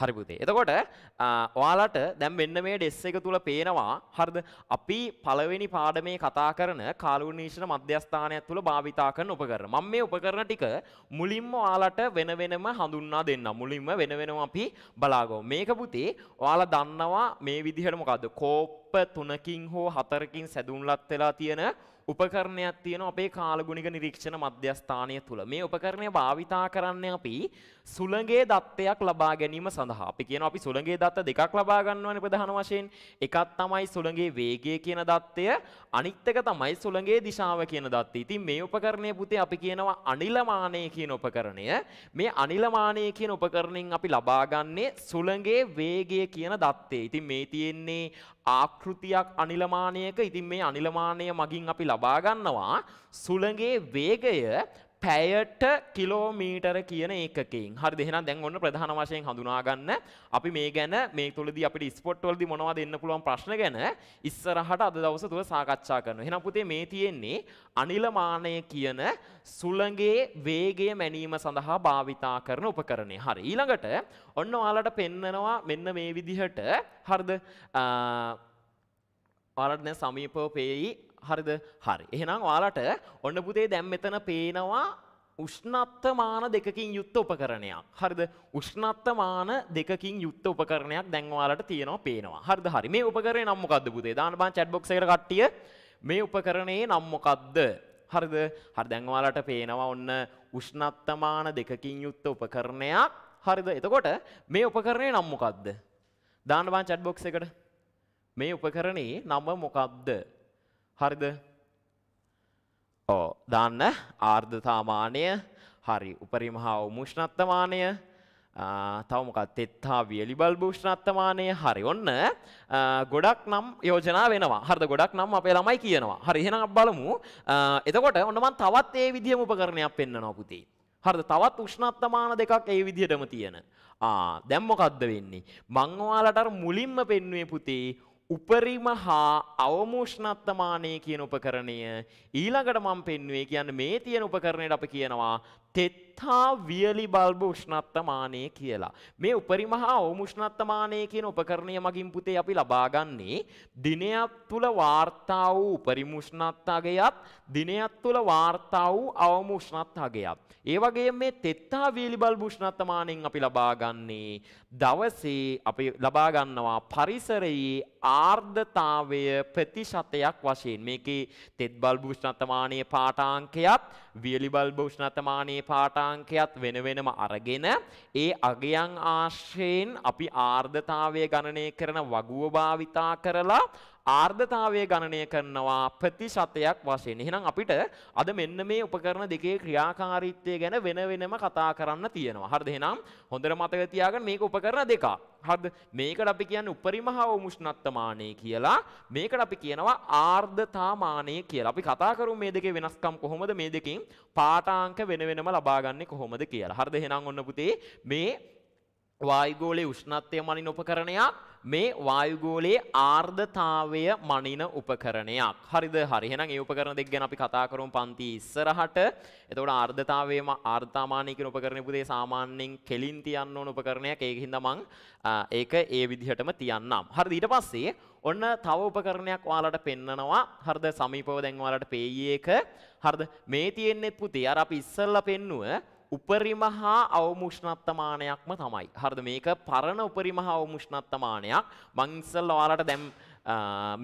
හරි පුතේ. එතකොට ඔයාලට දැන් මෙන්න මේ ඩෙස් එක තුල පේනවා හරිද? අපි පළවෙනි පාඩමේ කතා කරන කාලුණ නිරීක්ෂණ මධ්‍යස්ථානය තුල භාවිතා කරන උපකරණ. මම මේ උපකරණ ටික මුලින්ම ඔයාලට වෙන වෙනම හඳුන්වා දෙන්නම්. මුලින්ම වෙන වෙනම අපි බලාගමු. මේක පුතේ ඔයාලා දන්නවා මේ විදිහට මොකද්ද? කෝප් ඔප්ප තුනකින් හෝ හතරකින් සැදුම්ලත් වෙලා තියෙන උපකරණයක් තියෙන අපේ කාලගුණික නිරීක්ෂණ මධ්‍යස්ථානය තුළ මේ උපකරණය භාවිතා කරන්න අපි සුළඟේ දත්තයක් ලබා ගැනීම සඳහා අපි කියන අපි සුළඟේ දත්ත දෙකක් ලබා ගන්නවනේ ප්‍රධාන වශයෙන් එකක් තමයි සුළඟේ වේගය කියන දත්තය අනිත් එක තමයි සුළඟේ දිශාව කියන දත්තය. ඉතින් මේ උපකරණය පුතේ අපි කියනවා අනිලමානය කියන උපකරණය. මේ අනිලමානය කියන උපකරණයෙන් අපි ලබාගන්නේ සුළඟේ වේගය කියන දත්තේ. ඉතින් මේ තියෙන්නේ ආකෘතියක් අනිලමානයක ඉතින් මේ අනිලමානය මගින් අපි ලබා ගන්නවා සුළඟේ වේගය පැයට කිලෝමීටර කියන ඒකකින් හරි දෙහෙනම් දැන් ඔන්න ප්‍රධාන වශයෙන් හඳුනා ගන්න අපි මේ ගැන මේ තුලදී අපිට ස්පොට් වලදී මොනවද එන්න පුළුවන් ප්‍රශ්න ගැන ඉස්සරහට අද දවස තුල සාකච්ඡා කරනවා. එහෙනම් පුතේ මේ තියෙන්නේ අනිල මානය කියන සුළඟේ වේගය මැනීම සඳහා භාවිතා කරන උපකරණය. හරි. ඊළඟට ඔන්න ඔයාලට පෙන්නනවා මෙන්න මේ විදිහට හරිද? ඔයාලට දැන් සමීපව පේයි හරිද හරි එහෙනම් ඔයාලට ඔන්න පුතේ දැන් මෙතන පේනවා උෂ්ණත්තමාන දෙකකින් යුක්ත උපකරණයක්. හරිද? උෂ්ණත්තමාන දෙකකින් යුක්ත උපකරණයක් දැන් ඔයාලට තියෙනවා පේනවා. හරිද? හරි. මේ උපකරණේ නම මොකද්ද පුතේ? දාන්න බං chat box එකට කට්ටිය. මේ උපකරණේ නම් මොකද්ද? හරිද? හරි දැන් ඔයාලට පේනවා ඔන්න උෂ්ණත්තමාන දෙකකින් යුක්ත උපකරණයක්. හරිද? එතකොට මේ උපකරණේ නම් මොකද්ද? දාන්න බං chat box එකට. මේ උපකරණේ නම මොකද්ද? හරිද? ඕ දාන්න ආර්ධතාමානය හරි උපරිම හා මුෂ්ණත්තමානය තවමකත් තෙත්හා වියලි බල් භූෂ්ණත්තමානය හරි ඔන්න ගොඩක් නම් යෝජනා වෙනවා හරද ගොඩක් නම් අපේ ළමයි කියනවා හරි එහෙනම් බලමු එතකොට ඔන්නමන් තවත් ඒ විදිහම උපකරණයක් පෙන්න්න නොපුති හරද තවත් උෂ්ණත්තමාන දෙකක් ඒ විදිහටම තියෙන ආ දැම්මොකක්ද වෙන්නේ මංවාලට මුලින්ම පෙන්නුවේ පුතේ උපරිම හා අවමෝෂ්ණත්තමානය කියන උපකරණය ඊළඟට මම පෙන්වේ කියන්න මේ තියෙන උපකරණයට අප කියනවා තෙත් මෙත්තා වියලි බල්බ උෂ්ණත්තමානය කියලා. මේ උපරිමහා ඕමුෂ්ණත්තමානය කියන උපකරණය මගින් පුතේ අපි ලබාගන්නේ දිනයක් තුළ වාර්තා වූ උපරිමුෂ්ණත්තාගයත් දිනයක් තුළ වාර්තා වූ අවමුෂ්ණත්තාගයත්. ඒ වගේ මේ තෙත්තා වියලි බල්බ උෂ්ණත්තමානයෙන් අපි ලබාගන්නේ දවසේ අපි ලබාගන්නවා පරිසරයේ ආර්ධතාවය ප්‍රතිශතයක් වශයෙන් මේකේ තෙත් බල්බ උෂ්ණත්තමානයේ පාඨාංකයත් වියලිබල් භූෂ්ණතමානයේ පාටාංකයත් වෙන වෙනම අරගෙන ඒ අගයන් ආශ්‍රයෙන් අපි ආර්ධතාවය ගණනය කරන වගුව භාවිතා කරලා ආර්ධතාවය ගණනය කරනවා ප්‍රතිශතයක් වශයෙන්. එහෙනම් අපිට අද මෙන්න මේ උපකරණ දෙකේ ක්‍රියාකාරීත්වය ගැන වෙන වෙනම කතා කරන්න තියෙනවා. හරිද? එහෙනම් හොඳට මතක තියාගන්න මේක උපකරණ දෙකක්. හරිද? මේකට අපි කියන්නේ උපරිම හා උෂ්ණත්වමානය කියලා. මේකට අපි කියනවා ආර්ධතාමානය කියලා. අපි කතා කරමු මේ දෙකේ වෙනස්කම් කොහොමද මේ දෙකෙන් පාඨාංක වෙන වෙනම ලබාගන්නේ කොහොමද කියලා. හරිද? එහෙනම් ඔන්න පුතේ මේ වායුගෝලයේ උෂ්ණත්වය මනින උපකරණයක් මේ වායුගෝලයේ ආර්ධතාවය මනින උපකරණයක්. හරිද? හරි. එහෙනම් මේ උපකරණ දෙක ගැන අපි කතා කරමු පන්ති ඉස්සරහට. එතකොට ආර්ධතාවයේම ආර්ධතාමානී කියන උපකරණය පුතේ සාමාන්‍යයෙන් කෙලින් තියන්න ඕන උපකරණයක්. ඒකින්ද මං ඒක ඒ විදිහටම තියන්නම්. හරිද? ඊට පස්සේ ඔන්න තව උපකරණයක් ඔයාලට පෙන්නනවා. හරිද? සමීපව දැන් ඔයාලට පේයි එක. හරිද? මේ තියෙන්නේ පුතේ අර අපි ඉස්සෙල්ලා පෙන්නුව උපරිම හා අවමුෂ්ණත්තමානයක්ම තමයි. හරිද මේක පරණ උපරිම හා අවමුෂ්ණත්තමානයක්. මං ඉස්සෙල්ලා ඔයාලට දැන්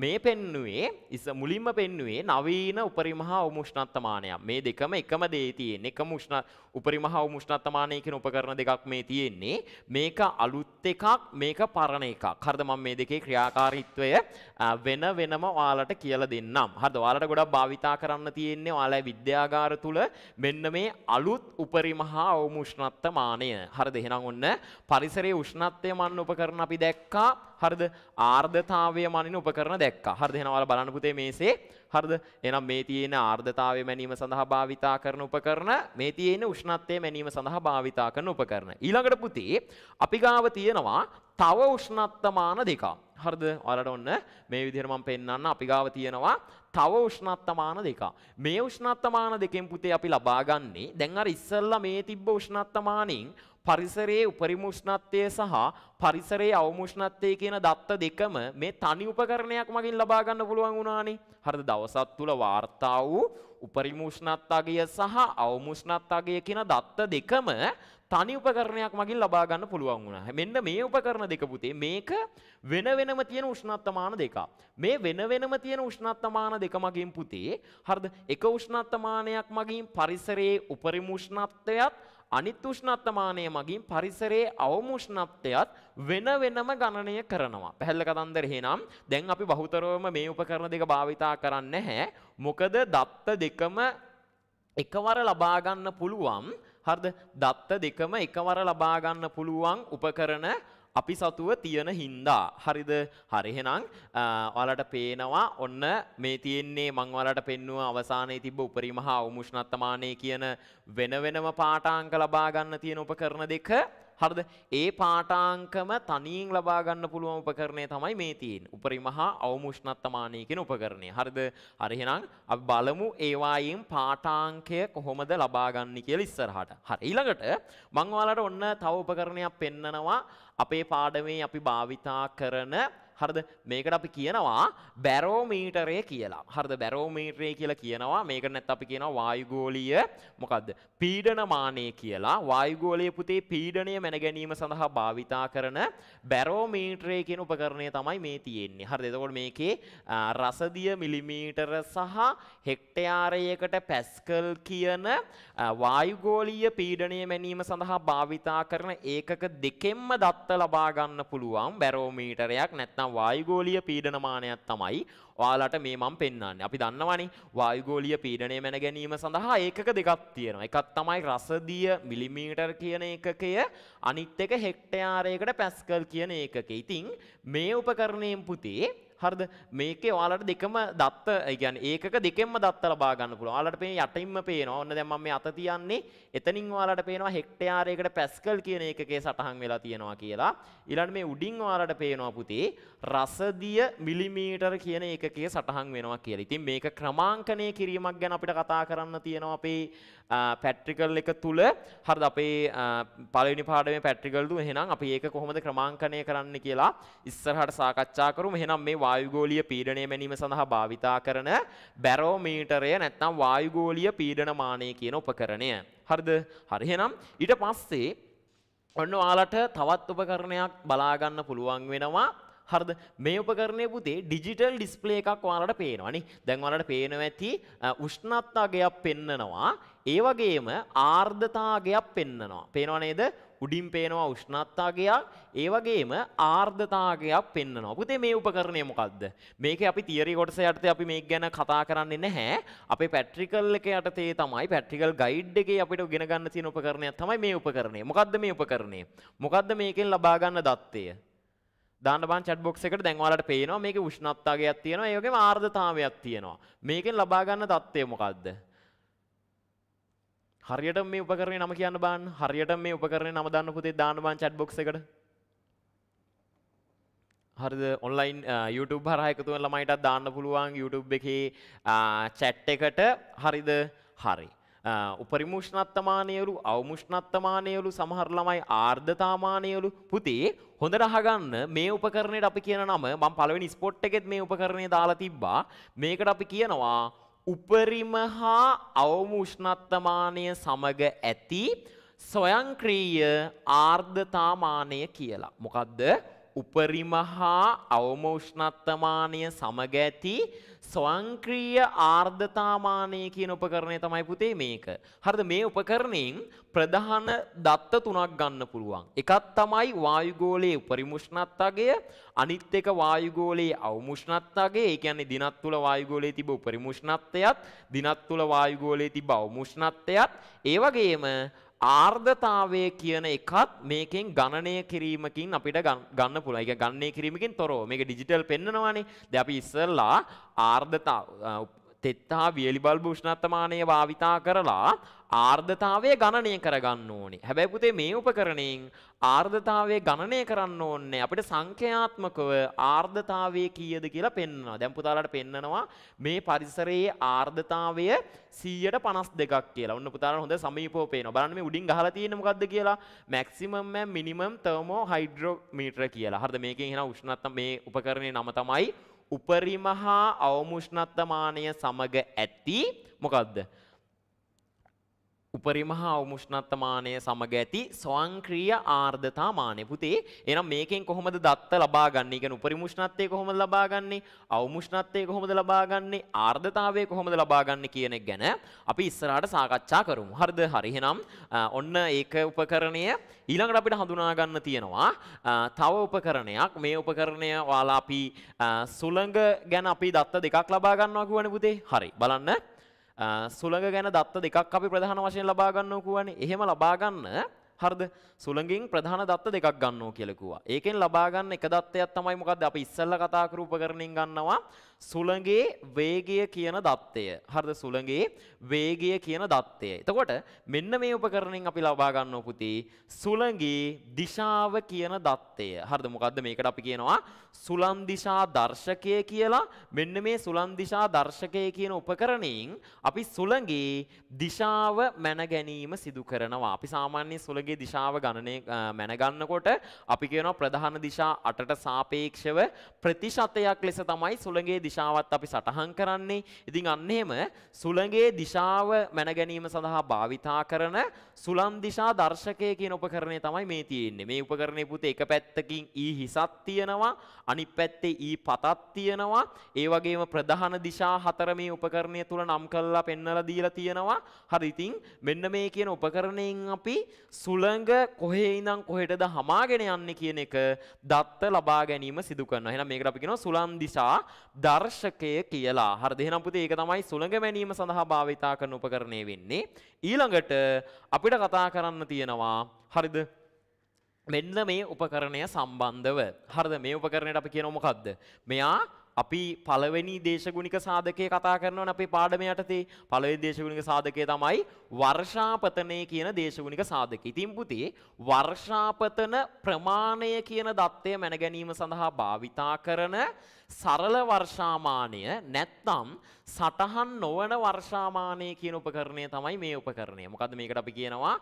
මේ පෙන්නුවේ ඉස මුලින්ම පෙන්නුවේ නවීන උපරිම හා අවමුෂ්ණත්තමානයක්. මේ දෙකම එකම දේ තියෙන. එකම උෂ්ණ උපරිමහා වූ උෂ්ණත්මානය කියන උපකරණ දෙකක් මේ තියෙන්නේ. මේක අලුත් එකක් මේක පරණ එකක්. හරිද මම මේ දෙකේ ක්‍රියාකාරීත්වය වෙන වෙනම ඔයාලට කියලා දෙන්නම්. හරිද? ඔයාලට ගොඩක් භාවිතා කරන්න තියෙන්නේ ඔයාලා විද්‍යාගාර තුල මෙන්න මේ අලුත් උපරිමහා වූ උෂ්ණත්මානය. හරිද? එහෙනම් ඔන්න පරිසරයේ උෂ්ණත්වය මන්න උපකරණ අපි දැක්කා. හරිද? ආර්ද්‍රතාවය මනින උපකරණ දැක්කා. හරිද? එහෙනම් ඔයාලා බලන්න පුතේ මේසේ හරිද? එහෙනම් මේ තියෙන ආර්ද්‍රතාවය මැනීම සඳහා භාවිතා කරන උපකරණ මේ තියෙන උෂ්ණත්වය මැනීම සඳහා භාවිතා කරන උපකරණ. ඊළඟට පුතේ අපි ගාව තියෙනවා තව උෂ්ණත්තමාන දෙකක්. හරිද? ඔයාලට ඔන්න මේ විදිහට මම පෙන්වන්න අපි ගාව තියෙනවා තව උෂ්ණත්තමාන දෙකක්. මේ උෂ්ණත්තමාන දෙකෙන් පුතේ අපි ලබා ගන්නේ දැන් අර ඉස්සෙල්ලා මේ තිබ්බ උෂ්ණත්තමානෙන් පරිසරයේ උපරිම උෂ්ණත්වය සහ පරිසරයේ අවමුෂ්ණත්වය කියන දත්ත දෙකම මේ තනි උපකරණයක් මගින් ලබා ගන්න පුළුවන් වුණානේ. හරිද? දවසක් තුල වාර්තා වූ උපරිම උෂ්ණත්වය සහ අවමුෂ්ණත්වය කියන දත්ත දෙකම තනි උපකරණයක් මගින් ලබා ගන්න පුළුවන් වුණා. මෙන්න මේ උපකරණ දෙක පුතේ මේක වෙන වෙනම තියෙන උෂ්ණත්මාන දෙකක්. මේ වෙන වෙනම තියෙන උෂ්ණත්මාන දෙක මගින් පුතේ හරිද? එක උෂ්ණත්මානයක් මගින් පරිසරයේ උපරිම උෂ්ණත්වයත් අනිත් උෂ්ණත්මානය මගින් පරිසරයේ අවමුෂ්ණත්වයත් වෙන වෙනම ගණනය කරනවා. පැහැල්ල කතන්දර එහෙනම් දැන් අපි බහුතරවම මේ උපකරණ දෙක භාවිතා කරන්නේ නැහැ. මොකද දත්ත දෙකම එකවර ලබා ගන්න පුළුවන්. හරිද? දත්ත දෙකම එකවර ලබා ගන්න පුළුවන් උපකරණ අපි සතුව තියෙන හින්දා. හරිද? හරි එහෙනම් ඔයාලට පේනවා ඔන්න මේ තියෙන්නේ මම ඔයාලට පෙන්නුව අවසානයේ තිබ්බ උපරිම හා උමුෂ්ණත්තමානයේ කියන වෙන වෙනම පාඨාංක ලබා ගන්න තියෙන උපකරණ දෙක. හරිද? ඒ පාඨාංකම තනියෙන් ලබා ගන්න පුළුවන් උපකරණය තමයි මේ තියෙන්නේ. උපරිම හා අවමුෂ්ණත්තමානයේ කියන උපකරණය. හරිද? හරි එහෙනම් අපි බලමු ඒවායින් පාඨාංකය කොහොමද ලබා ගන්න කියලා ඉස්සරහට. හරි ඊළඟට මම ඔයාලට ඔන්න තව උපකරණයක් පෙන්නනවා. අපේ පාඩමේ අපි භාවිතා කරන හරිද මේකට අපි කියනවා බැරෝමීටරය කියලා හරිද බැරෝමීටරය කියලා කියනවා මේකට නැත්නම් අපි කියනවා වායුගෝලීය මොකද්ද පීඩනමානය කියලා වායුගෝලයේ පුතේ පීඩනය මැනගැනීම සඳහා භාවිතා කරන බැරෝමීටරය කියන උපකරණය තමයි මේ තියෙන්නේ හරිද එතකොට මේකේ රසදිය මිලිමීටර සහ හෙක්ටයාරයකට පැස්කල් කියන වායුගෝලීය පීඩනය මැනීම සඳහා භාවිතා කරන ඒකක දෙකෙන්ම දත්ත ලබා ගන්න පුළුවන් බැරෝමීටරයක් නැත්නම් නැත්නම් වායුගෝලීය පීඩනමානයක් තමයි ඔයාලට මේ මම පෙන්වන්නේ. අපි දන්නවනේ වායුගෝලීය පීඩනය මැන ගැනීම සඳහා ඒකක දෙකක් තියෙනවා. එකක් තමයි රසදිය මිලිමීටර් කියන ඒකකය, අනිත් එක හෙක්ටයාරයකට පැස්කල් කියන ඒකකය. ඉතින් මේ උපකරණයෙන් පුතේ හරිද? මේකේ ඔයාලට දෙකම දත්ත, ඒ කියන්නේ ඒකක දෙකෙන්ම දත්ත ලබා ගන්න පුළුවන්. ඔයාලට මේ යටින්ම පේනවා. ඔන්න දැන් මම මේ අත තියන්නේ එතනින් ඔයාලට පේනවා හෙක්ටයාරයකට පැස්කල් කියන ඒකකේ සටහන් වෙලා තියෙනවා කියලා. ඊළඟට මේ උඩින් ඔයාලට පේනවා පුතේ රසදිය මිලිමීටර කියන ඒකකේ සටහන් වෙනවා කියලා. ඉතින් මේක ක්‍රමාංකණය කිරීමක් ගැන අපිට කතා කරන්න තියෙනවා අපේ පැට්‍රිකල් එක තුළ හරිද අපේ පළවෙනි පාඩමේ පැට්‍රිකල් දුව එහෙනම් අපි ඒක කොහොමද ක්‍රමාංකණය කරන්න කියලා ඉස්සරහට සාකච්ඡා කරමු. එහෙනම් මේ වායුගෝලීය පීඩනය මැනීම සඳහා භාවිතා කරන බැරෝමීටරය නැත්නම් වායුගෝලීය පීඩනමානය කියන උපකරණය. හරිද? හරි එහෙනම් ඊට පස්සේ ඔන්න ඔයාලට තවත් උපකරණයක් බලා ගන්න පුළුවන් වෙනවා. හරිද මේ උපකරණය පුතේ ඩිජිටල් ඩිස්ප්ලේ එකක් ඔයාලට පේනවනේ දැන් ඔයාලට පේනවා ඇති උෂ්ණත්වගයක් පෙන්නනවා ඒ වගේම ආර්ද්‍රතාවගයක් පෙන්නනවා පේනව නේද උඩින් පේනවා උෂ්ණත්වගයක් ඒ වගේම ආර්ද්‍රතාවගයක් පෙන්නනවා පුතේ මේ උපකරණය මොකද්ද මේකේ අපි තියරි කොටස යටතේ අපි මේක ගැන කතා කරන්නේ නැහැ අපේ පැට්‍රිකල් එක යටතේ තමයි පැට්‍රිකල් ගයිඩ් එකේ අපිට ඉගෙන ගන්න තියෙන උපකරණයක් තමයි මේ උපකරණය මොකද්ද මේ උපකරණය මොකද්ද මේකෙන් ලබා ගන්න දත්තය දාන්න බං chat box එකට දැන් ඔයාලට පේනවා මේකේ උෂ්ණත්වයක් තියෙනවා ඒ වගේම ආර්ද්‍රතාවයක් තියෙනවා මේකෙන් ලබා ගන්න தත්ත්වය මොකද්ද හරියට මේ උපකරණේ නම කියන්න බං හරියට මේ උපකරණේ නම දාන්න පුතේ දාන්න බං chat box එකට හරිද ඔන්ලයින් YouTube හරහා එකතු වෙන ළමයිටත් දාන්න පුළුවන් YouTube එකේ chat එකට හරිද හරි උපරිමුෂ්ණත්තමානයලු අවමුෂ්ණත්තමානයලු සමහර ළමයි ආර්ධතාමානයලු පුතේ හොඳට අහගන්න මේ උපකරණයට අපි කියන නම මම පළවෙනි ස්පොට් එකෙත් මේ උපකරණය දාලා තිබ්බා මේකට අපි කියනවා උපරිම හා අවමුෂ්ණත්තමානය සමග ඇති සොයංක්‍රීය ආර්ධතාමානය කියලා මොකක්ද උපරිම හා අවම උෂ්ණත්වමානය සමග ඇති ස්වංක්‍රීය ආර්ධතාමානය කියන උපකරණය තමයි පුතේ මේක. හරිද මේ උපකරණයෙන් ප්‍රධාන දත්ත තුනක් ගන්න පුළුවන්. එකක් තමයි වායුගෝලයේ උපරිම උෂ්ණත්වය, අනිත් එක වායුගෝලයේ අවම උෂ්ණත්වය. ඒ කියන්නේ දිනත් තුල වායුගෝලයේ තිබ උපරිම උෂ්ණත්වයත්, දිනත් තුල වායුගෝලයේ තිබ අවම උෂ්ණත්වයත්, ඒ වගේම ආර්ධතාවය කියන එකත් මේකෙන් ගණනය කිරීමකින් අපිට ගන්න පුළුවන්. ඒක ගණනය කිරීමකින් තොරව. මේක ඩිජිටල් පෙන්නනවානේ. දැන් අපි ඉස්සෙල්ලා ආර්ධතාව තෙත් හා වියලි බල්බ උෂ්ණත්මානය භාවිතා කරලා ආර්ධතාවය ගණනය කරගන්න ඕනේ. හැබැයි පුතේ මේ උපකරණයෙන් ආර්ධතාවය ගණනය කරන්න ඕනේ. අපිට සංඛ්‍යාත්මකව ආර්ධතාවය කීයද කියලා පෙන්වනවා. දැන් පුතාලාට පෙන්නනවා මේ පරිසරයේ ආර්ධතාවය 152ක් කියලා. ඔන්න පුතාලාට හොඳ සමීපව පේනවා. බලන්න මේ උඩින් ගහලා තියෙන්නේ මොකද්ද කියලා. maximum and minimum thermohydrometer කියලා. හරිද? මේකෙන් එන උෂ්ණත්ම මේ උපකරණයේ නම තමයි උපරිමහා අවමුෂ්ණත්තමානය සමග ඇති මොකක්ද උපරිම හා උමුෂ්ණත්තමානය සමග ඇති ස්වංක්‍රීය ආර්ධතා මානය පුතේ එනම් මේකෙන් කොහොමද දත්ත ලබා ගන්න ගැන උපරිමුෂ්ණත්තය කොහොමද ලබා ගන්නේ අවමුෂ්ණත්තය කොහොමද ලබා ගන්නේ ආර්ධතාවය කොහොමද ලබා ගන්න කියනෙක් ගැන අපි ඉස්සරහට සාකච්ඡා කරමු හරිද හරි එහෙනම් ඔන්න ඒක උපකරණය ඊළඟට අපිට හඳුනා ගන්න තියෙනවා තව උපකරණයක් මේ උපකරණය ඔයාලා අපි සුළඟ ගැන අපි දත්ත දෙකක් ලබා ගන්නවා කියන්නේ පුතේ හරි බලන්න සුළඟ ගැන දත්ත දෙකක් අපි ප්‍රධාන වශයෙන් ලබා ගන්නකෝ කියන්නේ. එහෙම ලබා ගන්න හරිද? සුළඟින් ප්‍රධාන දත්ත දෙකක් ගන්නවා කියලා කිව්වා. ඒකෙන් ලබා ගන්න එක දත්තයක් තමයි මොකද්ද අපි ඉස්සෙල්ලා කතා කරපු උපකරණෙන් ගන්නවා සුළඟේ වේගය කියන දත්තය. හරිද? සුළඟේ වේගය කියන දත්තය. එතකොට මෙන්න මේ උපකරණෙන් අපි ලබා ගන්නවා පුතේ සුළඟේ දිශාව කියන දත්තය. හරිද? මොකද්ද මේකට අපි කියනවා සුළං දිශා දර්ශකය කියලා. මෙන්න මේ සුළං දිශා දර්ශකය කියන උපකරණයෙන් අපි සුළඟේ දිශාව මැන ගැනීම සිදු කරනවා. අපි සාමාන්‍ය සුළඟ එකේ දිශාව ගණනය මැනගන්නකොට අපි කියනවා ප්‍රධාන දිශා 8ට සාපේක්ෂව ප්‍රතිශතයක් ලෙස තමයි සුළඟේ දිශාවත් අපි සටහන් කරන්නේ. ඉතින් අන්න එහෙම සුළඟේ දිශාව මැන ගැනීම සඳහා භාවිතා කරන සුළං දිශා දර්ශකය කියන උපකරණය තමයි මේ තියෙන්නේ. මේ උපකරණය පුතේ එක පැත්තකින් E හිසක් තියෙනවා, අනිත් පැත්තේ E පතක් තියෙනවා. ඒ වගේම ප්‍රධාන දිශා හතර මේ උපකරණය තුල නම් කරලා පෙන්වලා දීලා තියෙනවා. හරි ඉතින් මෙන්න මේ කියන උපකරණයෙන් අපි සුළ සුළඟ කොහේ ඉඳන් කොහෙටද හමාගෙන යන්නේ කියන එක දත්ත ලබා ගැනීම සිදු කරනවා. එහෙනම් මේකට අපි කියනවා සුළං දිශා දර්ශකය කියලා. හරිද? එහෙනම් පුතේ ඒක තමයි සුළඟ මැනීම සඳහා භාවිතා කරන උපකරණය වෙන්නේ. ඊළඟට අපිට කතා කරන්න තියෙනවා හරිද? මෙන්න මේ උපකරණය සම්බන්ධව. හරිද? මේ උපකරණයට අපි කියනවා මොකද්ද? මෙයා අපි පළවෙනි දේශගුණික සාධකය කතා කරනවනේ අපේ පාඩම යටතේ. පළවෙනි දේශගුණික සාධකය තමයි වර්ෂාපතනය කියන දේශගුණික සාධකය. ඉතින් පුතේ වර්ෂාපතන ප්‍රමාණය කියන தත්ත්වය මැන ගැනීම සඳහා භාවිතා කරන සරල වර්ෂාමානය නැත්නම් සටහන් නොවන වර්ෂාමානය කියන උපකරණය තමයි මේ උපකරණය. මොකද මේකට අපි කියනවා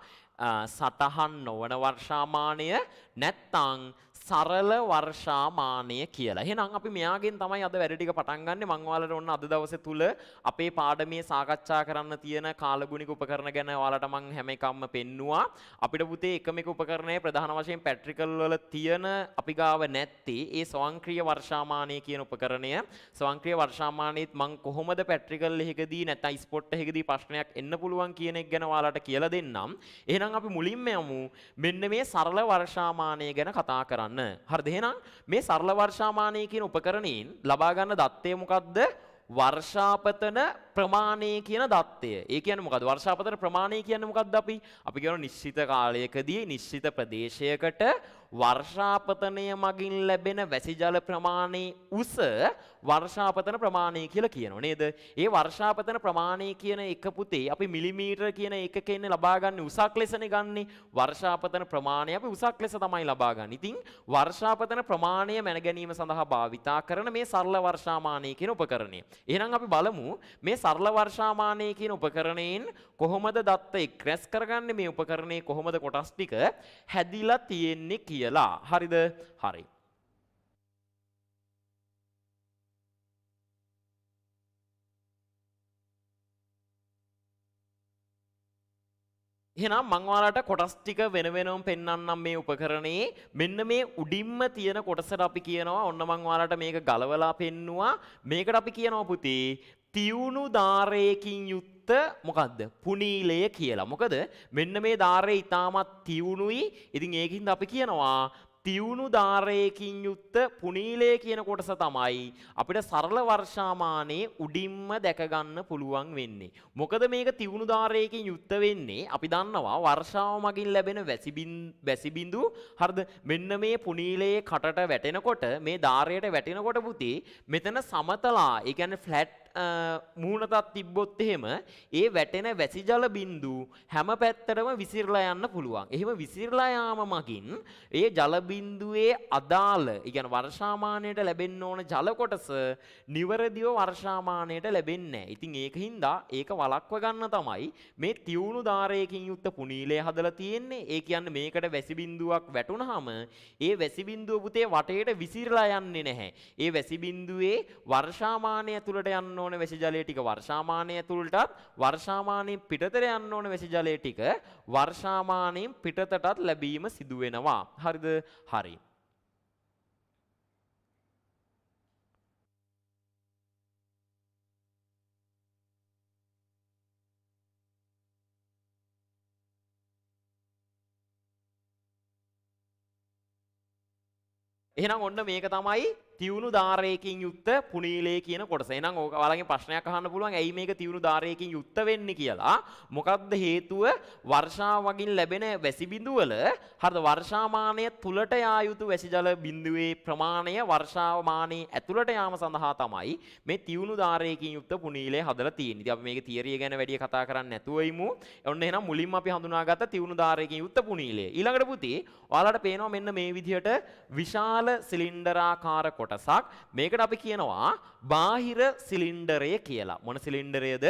සටහන් නොවන වර්ෂාමානය නැත්නම් සරල වර්ෂාමානය කියලා. එහෙනම් අපි මෙයාගෙන් තමයි අද වැඩ ටික පටන් ගන්න. මම ඔයාලට ඔන්න අද දවසේ තුල අපේ පාඩමේ සාකච්ඡා කරන්න තියෙන කාලගුණික උපකරණ ගැන ඔයාලට මම හැම එකක්ම පෙන්නුවා. අපිට පුතේ එකම එක උපකරණය ප්‍රධාන වශයෙන් පැට්‍රිකල් වල තියෙන අපි ගාව නැත්තේ ඒ ස්වංක්‍රීය වර්ෂාමානය කියන උපකරණය. ස්වංක්‍රීය වර්ෂාමානෙත් මම කොහොමද පැට්‍රිකල් එකකදී නැත්නම් ස්පොට් එකකදී ප්‍රශ්නයක් එන්න පුළුවන් කියන එක ගැන ඔයාලට කියලා දෙන්නම්. එහෙනම් අපි මුලින්ම යමු මෙන්න මේ සරල වර්ෂාමානය ගැන කතා කරන්න. ගන්න. හරිද? එහෙනම් මේ සරල වර්ෂාමානය කියන උපකරණයෙන් ලබා ගන්න දත්තය මොකද්ද? වර්ෂාපතන ප්‍රමාණය කියන දත්තය. ඒ කියන්නේ මොකද්ද? වර්ෂාපතන ප්‍රමාණය කියන්නේ මොකද්ද අපි? අපි කියන නිශ්චිත කාලයකදී නිශ්චිත ප්‍රදේශයකට වර්ෂාපතනය මගින් ලැබෙන වැසි ජල ප්‍රමාණයේ උස වර්ෂාපතන ප්‍රමාණය කියලා කියනවා නේද? ඒ වර්ෂාපතන ප්‍රමාණය කියන එක පුතේ අපි මිලිමීටර කියන එකකින් ලබා ගන්න උසක් ලෙසනේ ගන්නෙ. වර්ෂාපතන ප්‍රමාණය අපි උසක් ලෙස තමයි ලබා ගන්න. ඉතින් වර්ෂාපතන ප්‍රමාණය මැන ගැනීම සඳහා භාවිතා කරන මේ සරල වර්ෂාමානය කියන උපකරණය. එහෙනම් අපි බලමු මේ සරල වර්ෂාමානය කියන උපකරණයෙන් කොහොමද දත්ත එක්රැස් කරගන්නේ මේ උපකරණේ කොහොමද කොටස් ටික හැදිලා තියෙන්නේ කියලා. හරිද? හරි. එහෙනම් මං ඔයාලට කොටස් ටික වෙන වෙනම පෙන්වන්නම් මේ උපකරණේ. මෙන්න මේ උඩින්ම තියෙන කොටසට අපි කියනවා ඔන්න මං ඔයාලට මේක ගලවලා පෙන්නුවා. මේකට අපි කියනවා පුතේ තියුණු ධාරයකින් යුත් යුක්ත මොකක්ද පුනීලය කියලා. මොකද මෙන්න මේ ධාරය ඉතාමත් තියුණුයි. ඉතින් ඒකින්ද අපි කියනවා තියුණු ධාරයකින් යුක්ත පුනීලය කියන කොටස තමයි අපිට සරල වර්ෂාමානයේ උඩින්ම දැකගන්න පුළුවන් වෙන්නේ. මොකද මේක තියුණු ධාරයකින් යුක්ත වෙන්නේ අපි දන්නවා වර්ෂාව මගින් ලැබෙන වැසිබිඳු හරිද මෙන්න මේ පුනීලයේ කටට වැටෙනකොට මේ ධාරයට වැටෙනකොට පුතේ මෙතන සමතලා ඒ කියන්නේ ෆ්ලැට් මූණටත් තිබ්බොත් එහෙම ඒ වැටෙන වැසි ජල බින්දු හැම පැත්තටම විසිරලා යන්න පුළුවන්. එහෙම විසිරලා යාම මගින් ඒ ජල බින්දුවේ අදාළ, ඒ කියන්නේ වර්ෂාමානයට ලැබෙන්න ඕන ජල කොටස නිවැරදිව වර්ෂාමානයට ලැබෙන්නේ නැහැ. ඉතින් ඒකින්ද ඒක වළක්ව ගන්න තමයි මේ තියුණු ධාරයකින් යුක්ත පුනීලය හදලා තියෙන්නේ. ඒ කියන්නේ මේකට වැසි බින්දුවක් වැටුනහම ඒ වැසි බින්දුව පුතේ වටේට විසිරලා යන්නේ නැහැ. ඒ වැසි බින්දුවේ වර්ෂාමානය තුළට යන්න ඕන වැසිජලය ටික වර්ෂාමානය ඇතුළටත් වර්ෂාමානයෙන් පිටතට යන්න ඕන වැසිජලය ටික වර්ෂාමානයෙන් පිටතටත් ලැබීම සිදු වෙනවා. හරිද? හරි. එහෙනම් ඔන්න මේක තමයි තියුණු ධාරයකින් යුක්ත පුනීලය කියන කොටස. එහෙනම් ඕක ඔයාලගෙන් ප්‍රශ්නයක් අහන්න පුළුවන් ඇයි මේක තියුණු ධාරයකින් යුක්ත වෙන්නේ කියලා. මොකද්ද හේතුව? වර්ෂාව වගින් ලැබෙන වැසි බිඳුවල හරිද වර්ෂාමානය තුලට යා යුතු වැසි ජල බිඳුවේ ප්‍රමාණය වර්ෂාව මානයේ ඇතුළට යාම සඳහා තමයි මේ තියුණු ධාරයකින් යුක්ත පුනීලය හදලා තියෙන්නේ. ඉතින් අපි මේක තියරිය ගැන වැඩි කතා කරන්නේ නැතුව ඉමු. ඔන්න එහෙනම් මුලින්ම අපි හඳුනාගත්ත තියුණු ධාරයකින් යුක්ත පුනීලය. ඊළඟට පුතේ ඔයාලට පේනවා මෙන්න මේ විදිහට විශාල සිලින්ඩරාකාර කොට කොටසක් මේකට අපි කියනවා බාහිර සිලින්ඩරය කියලා. මොන සිලින්ඩරයද?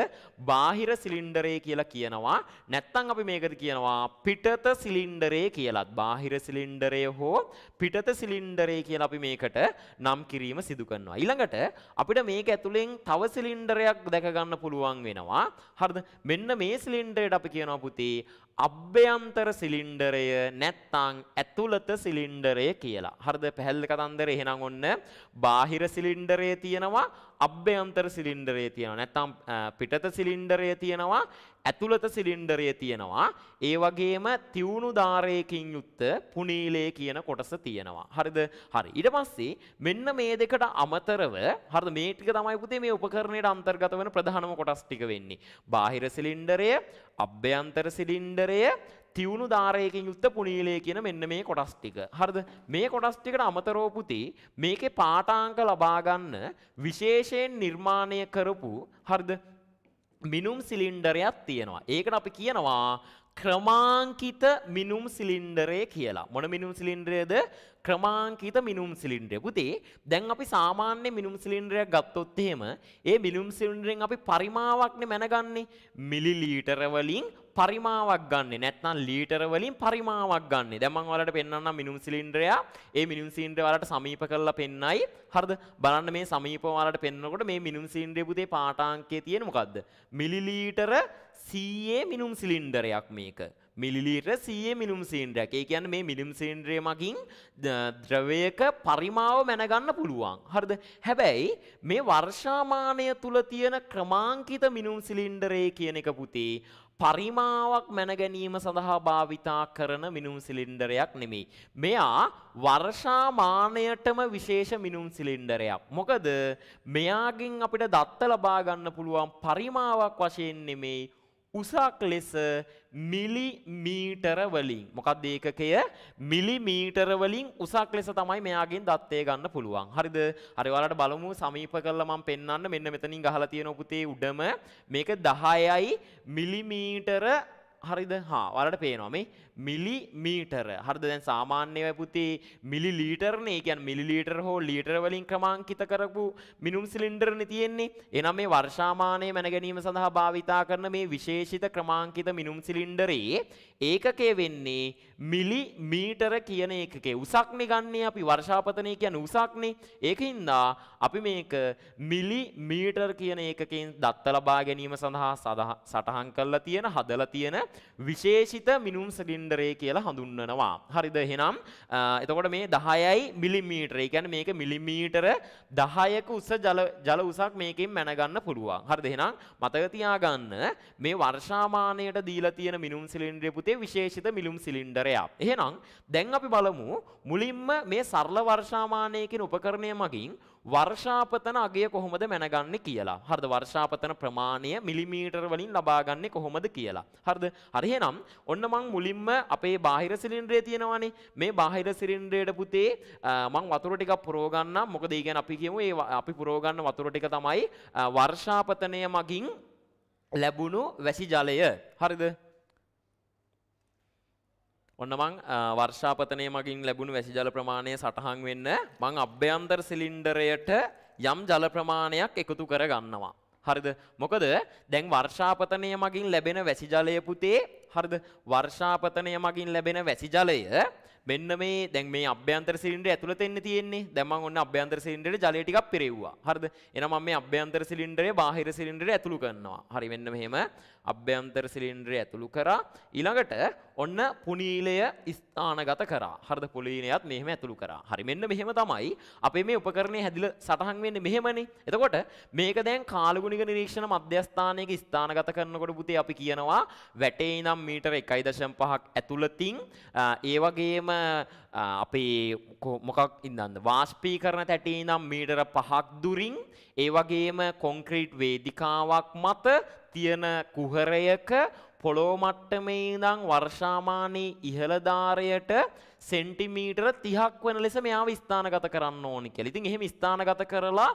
බාහිර සිලින්ඩරය කියලා කියනවා. නැත්නම් අපි මේකද කියනවා පිටත සිලින්ඩරය කියලාත්. බාහිර සිලින්ඩරය හෝ පිටත සිලින්ඩරය කියලා අපි මේකට නම් කිරීම සිදු කරනවා. ඊළඟට අපිට මේක ඇතුලෙන් තව සිලින්ඩරයක් දැක ගන්න පුළුවන් වෙනවා. හරිද? මෙන්න මේ සිලින්ඩරයට අපි කියනවා පුතේ අභ්‍යන්තර සිලින්ඩරය නැත්තං ඇතුළත සිලින්ඩරය කියලා. හරිද පැහැල්ල කතන්දර එහෙනම් ඔන්න බාහිර සිලින්ඩරය තියෙනවා අභ්‍යන්තර සිලින්ඩරයේ තියෙනවා. නැත්නම් පිටත සිලින්ඩරය තියෙනවා, ඇතුළත සිලින්ඩරය තියෙනවා. ඒ වගේම තියුණු ධාරයකින් යුක්ත පුනීලය කියන කොටස තියෙනවා. හරිද? හරි. ඊට පස්සේ මෙන්න මේ දෙකට අමතරව හරිද මේ ටික තමයි පුතේ මේ උපකරණයට අන්තර්ගත වෙන ප්‍රධානම කොටස් ටික වෙන්නේ. බාහිර සිලින්ඩරය, අභ්‍යන්තර සිලින්ඩරය තිවුණු ධාරයකින් යුක්ත පුනීලය කියන මෙන්න මේ කොටස් ටික. හරිද? මේ කොටස් ටිකට අමතරව පුතේ මේකේ පාඨාංක ලබා ගන්න විශේෂයෙන් නිර්මාණය කරපු හරිද? මිනුම් සිලින්ඩරයක් තියෙනවා. ඒකට අපි කියනවා ක්‍රමාංකිත මිනුම් සිලින්ඩරය කියලා. මොන මිනුම් සිලින්ඩරයද? ක්‍රමාංකිත මිනුම් සිලින්ඩරය. පුතේ දැන් අපි සාමාන්‍ය මිනුම් සිලින්ඩරයක් ගත්තොත් එහෙම ඒ මිනුම් සිලින්ඩරෙන් අපි පරිමාවක්නේ මැනගන්නේ. මිලිලීටර වලින් පරිමාවක් ගන්න නැත්නම් ලීටර වලින් පරිමාවක් ගන්න. දැන් මම ඔයාලට පෙන්වන්නම් මිනුම් සිලින්ඩරය. ඒ මිනුම් සිලින්ඩරය ඔයාලට සමීප කරලා පෙන්නයි. හරිද? බලන්න මේ සමීප ඔයාලට පෙන්නකොට මේ මිනුම් සිලින්ඩරේ පුතේ පාඨාංකයේ තියෙන මොකද්ද? මිලිලීටර 100 මිනුම් සිලින්ඩරයක් මේක. මිලිලීටර 100 මිනුම් සිලින්ඩරයක්. ඒ කියන්නේ මේ මිනුම් සිලින්ඩරය මගින් ද්‍රවයක පරිමාව මැනගන්න පුළුවන්. හරිද? හැබැයි මේ වර්ෂාමානය තුල තියෙන ක්‍රමාංකිත මිනුම් සිලින්ඩරය කියන එක පුතේ පරිමාවක් මැනගැනීම සඳහා භාවිතා කරන මිනුම් සිලින්ඩරයක් නෙමෙයි. මෙයා වර්ෂාමානයටම විශේෂ මිනුම් සිලින්ඩරයක්. මොකද මෙයාගෙන් අපිට දත්ත ලබා ගන්න පුළුවන් පරිමාවක් වශයෙන් නෙමෙයි උසක් ලෙස මිලිමීටර වලින් මොකක්ද ඒකකය මිලිමීටර වලින් උසක් ලෙස තමයි මෙයාගෙන් දත්තය ගන්න පුළුවන්. හරිද? හරි ඔයාලට බලමු සමීප කරලා මම පෙන්වන්න මෙන්න මෙතනින් ගහලා තියෙන පුතේ උඩම මේක 10යි මිලිමීටර හරිද හා වලට පේනවා මේ මිලි මීටර හරිද දැන් සාමාන්‍ය පුතේ මිලි ලීටර්නේ ඒ කියන්නේ මිලි ලීටර හෝ ලීටර වලින් ක්‍රමාංකිත කරපු මිනුම් සිලින්ඩර්නේ තියෙන්නේ එහෙනම් මේ වර්ෂාමානය මැන ගැනීම සඳහා භාවිතා කරන මේ විශේෂිත ක්‍රමාංකිත මිනුම් සිලින්ඩරේ ඒකකය වෙන්නේ මිලි මීටර කියන ඒකකේ. උසක්නේ ගන්නේ අපි වර්ෂාපතනය කියන්නේ උසක්නේ. ඒකින්ද අපි මේක මිලි මීටර කියන ඒකකෙන් දත්ත ලබා ගැනීම සඳහා සටහන් කරලා තියෙන හදලා තියෙන විශේෂිත මිනුම් සිලින්ඩරය කියලා හඳුන්වනවා. හරිද? එහෙනම් එතකොට මේ 10යි මිලිමීටර. ඒ කියන්නේ මේක මිලිමීටර 10ක උස ජල ජල උසක් මේකෙන් මැනගන්න පුළුවන්. හරිද? එහෙනම් මතක තියාගන්න මේ වර්ෂාමානයට දීලා තියෙන මිනුම් සිලින්ඩරය යුත්තේ විශේෂිත මිලුම් සිලින්ඩරයක්. එහෙනම් දැන් අපි බලමු මුලින්ම මේ සරල වර්ෂාමානය කියන උපකරණය මගින් වර්ෂාපතන අගය කොහොමද මැනගන්නේ කියලා. හරිද? වර්ෂාපතන ප්‍රමාණය මිලිමීටර වලින් ලබාගන්නේ කොහොමද කියලා. හරිද? හරි එහෙනම් ඔන්න මං මුලින්ම අපේ බාහිර සිලින්ඩරය තියෙනවානේ. මේ බාහිර සිලින්ඩරයට පුතේ මං වතුර ටිකක් පුරව ගන්නම්. මොකද ඒ කියන්නේ අපි කියමු ඒ අපි පුරව ගන්න වතුර ටික තමයි වර්ෂාපතනය මගින් ලැබුණු වැසි ජලය. හරිද? ඔන්න මං වර්ෂාපතනය මගින් ලැබුණු වැසි ජල ප්‍රමාණය සටහන් වෙන්න මං අභ්‍යන්තර සිලින්ඩරයට යම් ජල ප්‍රමාණයක් එකතු කර ගන්නවා. හරිද මොකද දැන් වර්ෂාපතනය මගින් ලැබෙන වැසි ජලය පුතේ හරිද වර්ෂාපතනය මගින් ලැබෙන වැසි ජලය මෙන්න මේ දැන් මේ අභ්‍යන්තර සිලින්ඩරය ඇතුළත එන්න තියෙන්නේ. දැන් මම ඔන්න අභ්‍යන්තර සිලින්ඩරේ ජලය ටිකක් පිරෙව්වා. හරිද? එහෙනම් මම මේ අභ්‍යන්තර සිලින්ඩරේ බාහිර සිලින්ඩරේ ඇතුළු කරනවා. හරි මෙන්න මෙහෙම අභ්‍යන්තර සිලින්ඩරේ ඇතුළු කරා. ඊළඟට ඔන්න පුනීලය ස්ථානගත කරා. හරිද? පුලීනයත් මෙහෙම ඇතුළු කරා. හරි. මෙන්න මෙහෙම තමයි අපේ මේ උපකරණය හැදිලා සටහන් වෙන්නේ මෙහෙමනේ. එතකොට මේක දැන් කාලගුණික නිරීක්ෂණ මධ්‍යස්ථානයක ස්ථානගත කරනකොට පුතේ අපි කියනවා වැටේ ඉඳන් මීටර 1.5ක් ඇතුළතින් ඒ වගේම අපේ මොකක් ඉඳන්ද වාෂ්පීකරණ තැටේ ඉඳන් මීටර 5ක් දුරින් ඒ වගේම කොන්ක්‍රීට් වේදිකාවක් මත තියෙන කුහරයක පොළොව මට්ටමේ ඉඳන් වර්ෂාමානයේ ඉහළ ධාරයට සෙන්ටිමීටර තිහක් වෙන ලෙස මෙයාව ස්ථානගත කරන්න ඕනි කියලා. ඉතින් එහෙම ස්ථානගත කරලා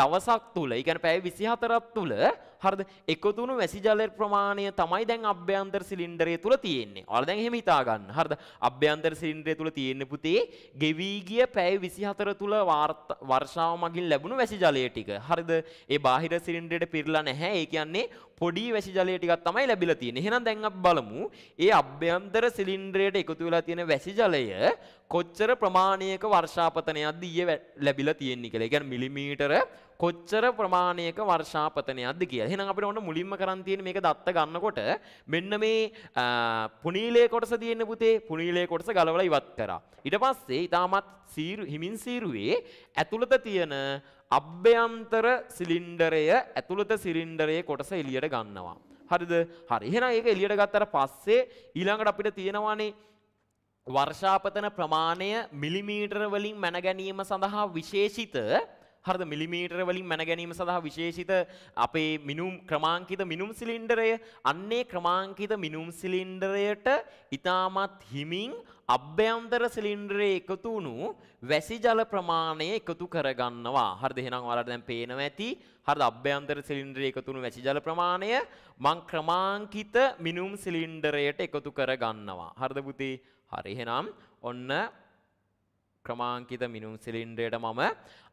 දවසක් තුල, ඒ කියන්නේ පැය 24ක් තුල හරිද? එකතුණු වැසි ජලයේ ප්‍රමාණය තමයි දැන් අභ්‍යන්තර සිලින්ඩරය තුල තියෙන්නේ. ඔයාලා දැන් එහෙම හිතා ගන්න. හරිද? අභ්‍යන්තර සිලින්ඩරය තුල තියෙන පුතේ ගෙවි ගිය පැය 24 තුල වර්ෂාව මගින් ලැබුණු වැසි ජලය ටික. හරිද? ඒ බාහිර සිලින්ඩරයට පිරලා නැහැ. ඒ කියන්නේ පොඩි වැසි ජලය ටිකක් තමයි ලැබිලා තියෙන්නේ. එහෙනම් දැන් අපි බලමු. ඒ අභ්‍යන්තර සිලින්ඩරයට එකතු වෙලා තියෙන වැසි ජලය කොච්චර ප්‍රමාණයක වර්ෂාපතනයක්ද ඊයේ ලැබිලා තියෙන්නේ කියලා. ඒ කියන්නේ මිලිමීටර කොච්චර ප්‍රමාණයක වර්ෂාපතනයක්ද කියලා. එහෙනම් අපිට ඕන මුලින්ම කරන් තියෙන්නේ මේක දත්ත ගන්නකොට මෙන්න මේ පුනීලයේ කොටස තියෙන පුතේ පුනීලයේ කොටස ගලවලා ඉවත් කරා. ඊට පස්සේ ඊටමත් සීරු හිමින් සීරුවේ ඇතුළත තියෙන අභ්‍යන්තර සිලින්ඩරය ඇතුළත සිලින්ඩරයේ කොටස එළියට ගන්නවා. හරිද? හරි. එහෙනම් ඒක එළියට ගත්තට පස්සේ ඊළඟට අපිට තියෙනවානේ වර්ෂාපතන ප්‍රමාණය මිලිමීටර වලින් මැනගැනීම සඳහා විශේෂිත හරද මිලිමීටර වලින් මැනගැනීම සඳහා විශේෂිත අපේ මිනුම් ක්‍රමාංකිත මිනුම් සිලින්ඩරය අන්නේ ක්‍රමාංකිත මිනුම් සිලින්ඩරයට ඉතාමත් හිමින් අභ්‍යන්තර සිලින්ඩරේ එකතු වුණු වැසි ජල ප්‍රමාණය එකතු කරගන්නවා. හරිද එහෙනම් ඔයාලට දැන් පේනවා ඇති. හරිද අභ්‍යන්තර සිලින්ඩරේ එකතු වුණු වැසි ජල ප්‍රමාණය මං ක්‍රමාංකිත මිනුම් සිලින්ඩරයට එකතු කරගන්නවා. හරිද පුතේ? හරි එහෙනම් ඔන්න ක්‍රමාංකිත මිනුම් සිලින්ඩරයට මම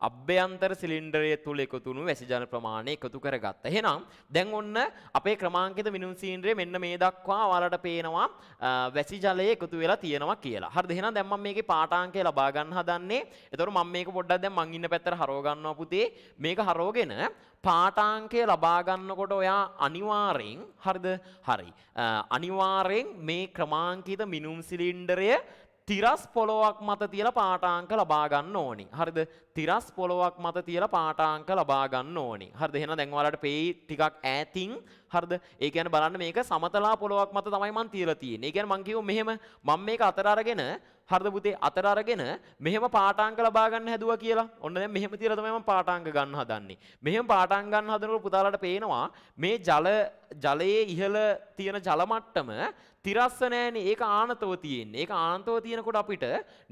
අභ්‍යන්තර සිලින්ඩරය තුළ එකතුණු වැසිජන ප්‍රමාණය එකතු කරගත්ත. එහෙනම් දැන් ඔන්න අපේ ක්‍රමාංකිත මිනුම් සිලින්ඩරය මෙන්න මේ දක්වා ඔයාලට පේනවා වැසි ජලය එකතු වෙලා තියෙනවා කියලා. හරිද? එහෙනම් දැන් මම මේකේ පාඨාංකය ලබා ගන්න හදන්නේ. ඒතකොට මම මේක පොඩ්ඩක් දැන් මං ඉන්න පැත්තට හරව ගන්නවා පුතේ. මේක හරවගෙන පාඨාංකය ලබා ගන්නකොට ඔයා අනිවාර්යෙන් හරිද? හරි. අනිවාර්යෙන් මේ ක්‍රමාංකිත මිනුම් සිලින්ඩරය තිරස් පොළොවක් මත තියලා පාඨාංක ලබා ගන්න ඕනි. හරිද? තිරස් පොළොවක් මත තියලා පාඨාංක ලබා ගන්න ඕනි. හරිද? එහෙනම් දැන් ඔයාලට පේයි ටිකක් ඈතින්. හරිද? ඒ කියන්නේ බලන්න මේක සමතලා පොළොවක් මත තමයි මන් තියලා තියෙන්නේ. ඒ කියන්නේ මං කිව්ව මෙහෙම මම මේක අතර අරගෙන හරිද පුතේ අතර අරගෙන මෙහෙම පාටාංක ලබා ගන්න හැදුවා කියලා. ඔන්න දැන් මෙහෙම තියලා තමයි මම පාටාංක ගන්න හදන්නේ. මෙහෙම පාටාංක ගන්න හදනකොට පුතාලාට පේනවා මේ ජල ජලයේ ඉහළ තියෙන ජල මට්ටම තිරස්ස නෑනේ ඒක ආනතව තියෙන්නේ. ඒක ආනතව තියෙනකොට අපිට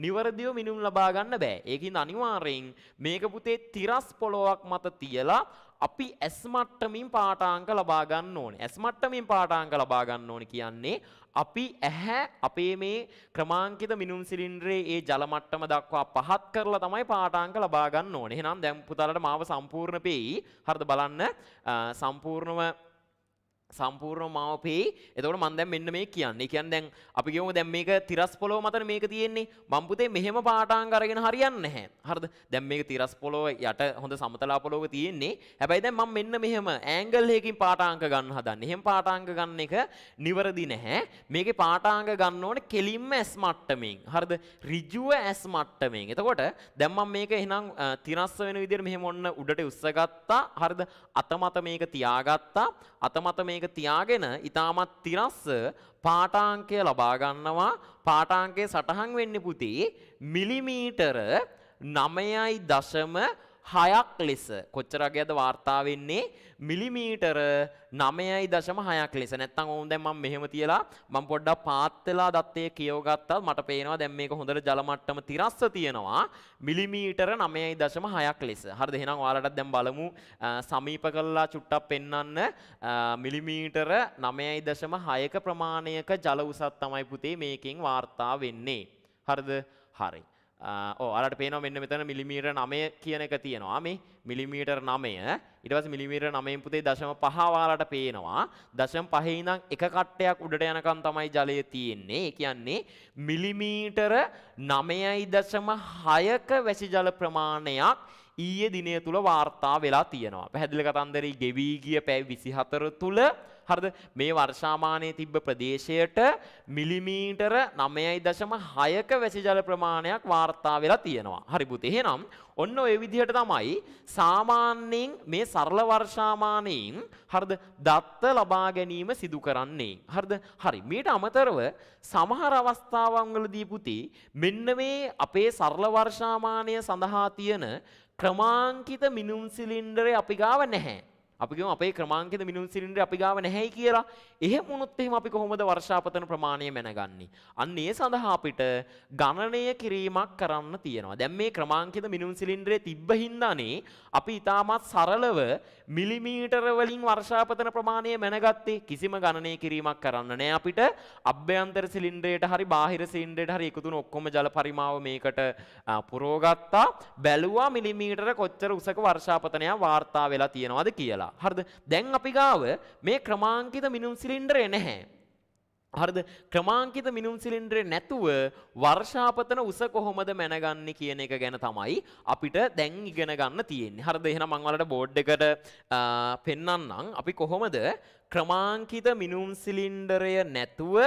නිවැරදිව මිනුම් ලබා ගන්න බෑ. ඒකින්ද අනිවාර්යෙන් මේක පුතේ තිරස් පොලොවක් මත තියලා අපි S මට්ටමින් පාඨාංක ලබා ගන්න ඕනේ. S මට්ටමින් පාඨාංක ලබා ගන්න ඕනේ කියන්නේ අපි ඇහැ අපේ මේ ක්‍රමාංකිත මිනුම් සිලින්ඩරේ ඒ ජල මට්ටම දක්වා පහත් කරලා තමයි පාඨාංක ලබා ගන්න ඕනේ. එහෙනම් දැන් පුතාලට මාව සම්පූර්ණ පෙයි. හරිද බලන්න සම්පූර්ණව සම්පූර්ණ මාව පේ එතකොට මම දැන් මෙන්න මේ කියන්නේ. කියන්නේ දැන් අපි කියමු දැන් මේක තිරස් පොළොව මතන මේක තියෙන්නේ. මම් පුතේ මෙහෙම පාටාංග අරගෙන හරියන්නේ නැහැ. හරිද? දැන් මේක තිරස් පොළොව යට හොඳ සමතලා පොළොවක තියෙන්නේ. හැබැයි දැන් මම මෙන්න මෙහෙම ඇන්ගල් එකකින් පාටාංග ගන්න හදන්නේ. එහෙම පාටාංග ගන්න එක නිවැරදි නැහැ. මේකේ පාටාංග ගන්න ඕනේ කෙලින්ම S මට්ටමින්. හරිද? ඍජුව S මට්ටමින්. එතකොට දැන් මම මේක එහෙනම් තිරස් වෙන විදිහට මෙහෙම ඔන්න උඩට උස්සගත්තා. හරිද? අතමත මේක තියාගත්තා. අතමත මේ මේක තියාගෙන ඉතාමත් තිරස්ස පාටාංකය ලබා ගන්නවා පාටාංකයේ සටහන් වෙන්නේ පුතේ මිලිමීටර 9.5 හයක් ලෙස කොච්චරගේද වාර්තා වෙන්නේ මිලිමීටර නමයයි දශම හයක් ලෙස නැත්තම් ඕන් දැන් මම මෙහෙම තියලා මම පොඩ්ඩක් පාත් වෙලා දත්තේ කියවගත්තා මට පේනවා දැන් මේක හොඳට ජල මට්ටම තිරස්ස තියෙනවා මිලිමීටර 9.6ක් ලෙස. හරිද එහෙනම් ඔයාලටත් දැන් බලමු සමීප කරලා චුට්ටක් පෙන්වන්න මිලිමීටර 9.6ක ප්‍රමාණයක ජල උසස් තමයි පුතේ මේකෙන් වාර්තා වෙන්නේ. හරිද? හරි. ඕලට පේන මෙන්න මෙතන මිලිමීට නමය කියන එක තියෙනවා මේ මිලිමීටර් නමය ඉටවස් මිලිමීට නමයෙන් පුතේ දශම පහවාලට පේනවා දශම් පහහිනම් එක කට්ටයක් උඩට යනකම් තමයි ජලය තියෙන්නේ කියන්නේ මිලිමීටර නමයයි දශම හයක වැසි ජල ප්‍රමාණයක් ඊයේ දිනය තුළ වාර්තා වෙලා තියෙනවා පැහැදිලි කතන්දරී ගෙවී ගිය පැ විසිහතර තුළ හරිද? මේ වර්ෂාමානයේ තිබ්බ ප්‍රදේශයට මිලිමීටර 9.6ක වැසි ජල ප්‍රමාණයක් වාර්තා වෙලා තියෙනවා. හරි පුතේ. එහෙනම් ඔන්න ඔය විදිහට තමයි සාමාන්‍යයෙන් මේ සරල වර්ෂාමානයෙන් හරිද දත්ත ලබා ගැනීම සිදු කරන්නේ හරිද හරි මීට අමතරව සමහර අවස්ථාවන් වලදී පුතේ මෙන්න මේ අපේ සරල වර්ෂාමානය සඳහා තියෙන ක්‍රමාංකිත මිනුම් සිලින්ඩරේ අපි ගාව නැහැ අපිගම අපේ ක්‍රමාංකෙද මිනුම් සිලින්ඩර් අපි ගාව නැහැයි කියලා එහෙම වුණොත් එහෙම අපි කොහොමද වර්ෂාපතන ප්‍රමාණය මැනගන්නේ අන්න ඒ සඳහා අපිට ගණනය කිරීමක් කරන්න තියෙනවා දැන් මේ ක්‍රමාංකෙද මිනුම් සිලින්ඩරේ තිබ්බ හින්දානේ අපි ඊටමත් සරලව මිලිමීටර වලින් වර්ෂාපතන ප්‍රමාණය මැනගත්තේ කිසිම ගණනය කිරීමක් කරන්න නෑ අපිට අභ්‍යන්තර සිලින්ඩරයට හරි බාහිර සිලින්ඩරයට හරි එකතුන ඔක්කොම ජල පරිමාව මේකට පුරෝගත්තා බැලුවා මිලිමීටර කොච්චර උසක වර්ෂාපතනය වාර්තා වෙලා තියෙනවද කියලා කියලා. හරිද? දැන් අපි ගාව මේ ක්‍රමාංකිත මිනුම් සිලින්ඩරය නැහැ. හරිද? ක්‍රමාංකිත මිනුම් සිලින්ඩරේ නැතුව වර්ෂාපතන උස කොහොමද මැනගන්නේ කියන එක ගැන තමයි අපිට දැන් ඉගෙන ගන්න තියෙන්නේ. හරිද? එහෙනම් මම ඔයාලට බෝඩ් එකට පෙන්වන්නම් අපි කොහොමද ක්‍රමාංකිත මිනුම් සිලින්ඩරය නැතුව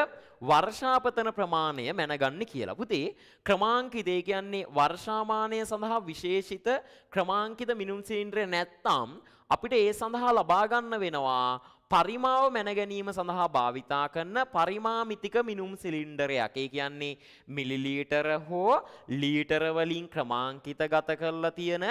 වර්ෂාපතන ප්‍රමාණය මැනගන්න කියලා. පුතේ ක්‍රමාංකිතය කියන්නේ වර්ෂාමානය සඳහා විශේෂිත ක්‍රමාංකිත මිනුම් සිලින්ඩරය නැත්නම් අපිට ඒ සඳහා ලබාගන්න වෙනවා පරිමාව මැනගැනීම සඳහා භාවිතා කරන පරිමාමිතික මිනුම් සිලින්ඩරයක්. ඒ කියන්නේ මිලිලීටර හෝ ලීටර වලින් ක්‍රමාංකිත ගත කරලා තියෙන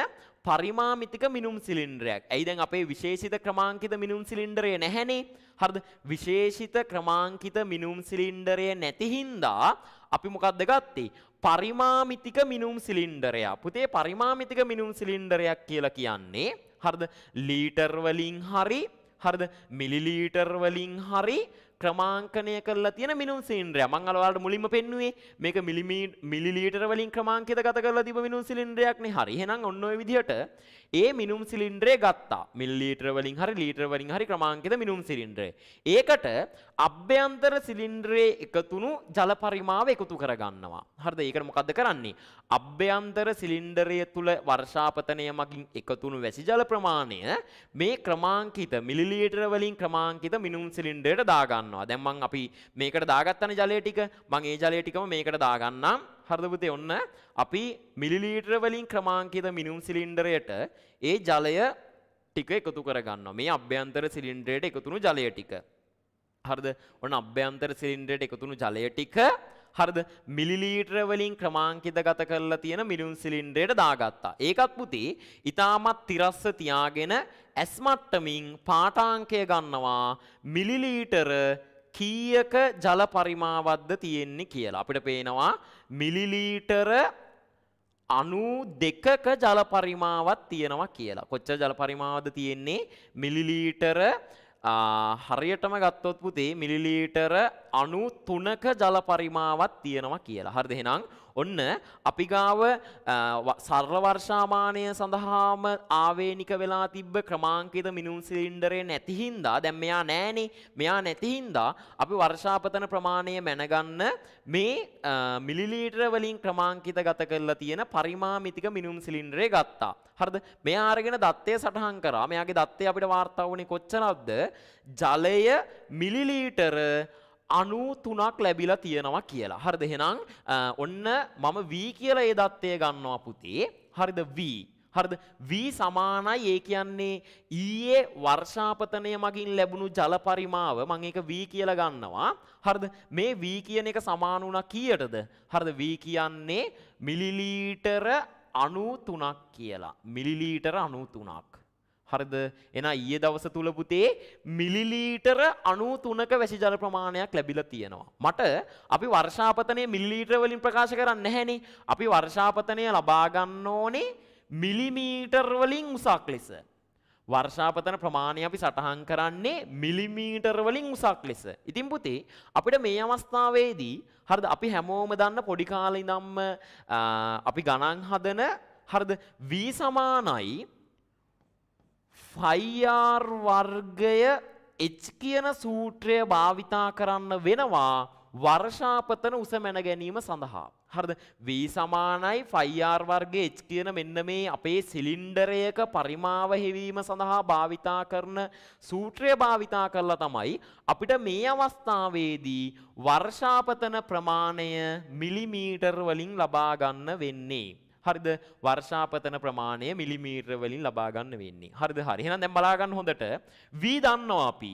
පරිමාමිතික මිනුම් සිලින්ඩරයක්. ඇයි දැන් අපේ විශේෂිත ක්‍රමාංකිත මිනුම් සිලින්ඩරය නැහැනේ. හරිද? විශේෂිත ක්‍රමාංකිත මිනුම් සිලින්ඩරය නැති හින්දා අපි මොකක්ද ගත්තේ? පරිමාමිතික මිනුම් සිලින්ඩරය. පුතේ පරිමාමිතික මිනුම් සිලින්ඩරයක් කියලා කියන්නේ හරිද ලීටර් වලින් හරි හරිද මිලිලීටර් වලින් හරි ක්‍රමාංකනය කරලා තියෙන මිනුම් සිලින්ඩරය මං අර ඔයාලට මුලින්ම පෙන්නුවේ මේක මිලිලීටර වලින් ක්‍රමාංකිත ගත කරලා තිබ මිනුම් සිලින්ඩරයක්නේ හරි එහෙනම් ඔන්න ඔය විදිහට ඒ මිනුම් සිලින්ඩරය ගත්තා මිලිලීටර වලින් හරි ලීටර වලින් හරි ක්‍රමාංකිත මිනුම් සිලින්ඩරය ඒකට අභ්‍යන්තර සිලින්ඩරයේ එකතුණු ජල පරිමාව එකතු කරගන්නවා හරිද ඒකට මොකද්ද කරන්නේ අභ්‍යන්තර සිලින්ඩරය තුල වර්ෂාපතනය මගින් එකතුණු වැසි ජල ප්‍රමාණය මේ ක්‍රමාංකිත මිලිලීටර වලින් ක්‍රමාංකිත මිනුම් සිලින්ඩරයට දාගන්න දාගන්නවා. දැන් මං අපි මේකට දාගත්තනේ ජලය ටික. මං ඒ ජලය ටිකම මේකට දාගන්නම්. හරිද පුතේ? ඔන්න අපි මිලිලීටර වලින් ක්‍රමාංකිත මිනුම් සිලින්ඩරයට ඒ ජලය ටික එකතු කරගන්නවා. මේ අභ්‍යන්තර සිලින්ඩරයට එකතුණු ජලය ටික. හරිද? ඔන්න අභ්‍යන්තර සිලින්ඩරයට එකතුණු ජලය ටික හරිද මිලිලීටර වලින් ක්‍රමාංකිත ගත කරලා තියෙන මිලියුන් සිලින්ඩරයට දාගත්තා. ඒකත් පුතේ ඊටමත් තිරස්ස තියාගෙන ඇස් මට්ටමින් පාඨාංකය ගන්නවා මිලිලීටර කීයක ජල පරිමාවක්ද තියෙන්නේ කියලා. අපිට පේනවා මිලිලීටර 92ක ජල පරිමාවක් තියෙනවා කියලා. කොච්චර ජල පරිමාවක්ද තියෙන්නේ මිලිලීටර 92 හරියටම ගත්තොත් පුතේ මිලිලීටර අනු තුනක ජල පරිමාවක් තියෙනවා කියලා. හරිද එහෙනම් ඔන්න අපි ගාව සරල වර්ෂාමානය සඳහාම ආවේනික වෙලා තිබ්බ ක්‍රමාංකිත මිනුම් සිලින්ඩරේ නැති හින්දා දැන් මෙයා නැහනේ මෙයා නැති හින්දා අපි වර්ෂාපතන ප්‍රමාණය මැනගන්න මේ මිලිලීටර වලින් ක්‍රමාංකිත ගත කරලා තියෙන පරිමාමිතික මිනුම් සිලින්ඩරේ ගත්තා. හරිද? මෙයා අරගෙන දත්තය සටහන් කරා. මෙයාගේ දත්තය අපිට වාර්තා වුණේ කොච්චරක්ද? ජලය මිලිලීටර 93ක් ලැබිලා තියෙනවා කියලා. හරිද? එහෙනම් ඔන්න මම v කියලා ඒ தත්ත්වය ගන්නවා පුතේ. හරිද? v හරිද v සමානයි ඒ කියන්නේ ඊයේ වර්ෂාපතනය මගින් ලැබුණු ජල පරිමාව මම ඒක v කියලා ගන්නවා හරිද මේ v කියන එක සමාන වුණා කීයටද හරිද v කියන්නේ මිලිලීටර 93ක් කියලා මිලිලීටර 93ක් හරිද? එහෙනම් ඊයේ දවස තුල පුතේ මිලිලීටර 93ක වැසි ජල ප්‍රමාණයක් ලැබිලා තියෙනවා. මට අපි වර්ෂාපතනය මිලිලීටර වලින් ප්‍රකාශ කරන්නේ නැහැනේ. අපි වර්ෂාපතනය ලබා ගන්න ඕනේ මිලිමීටර් වලින් උසක් ලෙස. වර්ෂාපතන ප්‍රමාණය අපි සටහන් කරන්නේ මිලිමීටර් වලින් උසක් ලෙස. ඉතින් පුතේ අපිට මේ අවස්ථාවේදී හරිද අපි හැමෝම දන්න පොඩි කාලේ ඉඳන්ම අපි ගණන් හදන හරිද v සමානයි ෆයිආර් වර්ගය එච් කියන සූත්‍රය භාවිතා කරන්න වෙනවා වර්ෂාපතන උස මැන ගැනීම සඳහා. හරිද? V සමානයි ෆයිආර් වර්ගයේ H කියන මෙන්න මේ අපේ සිලින්ඩරයක පරිමාව හෙවීම සඳහා භාවිතා කරන සූත්‍රය භාවිතා කරලා තමයි අපිට මේ අවස්ථාවේදී වර්ෂාපතන ප්‍රමාණය මිලිමීටර් වලින් ලබා ගන්න වෙන්නේ. හරිද වර්ෂාපතන ප්‍රමාණය මිලිමීටර වලින් ලබා ගන්න වෙන්නේ. හරිද? හරි. එහෙනම් දැන් බලා ගන්න හොඳට V දන්නවා අපි.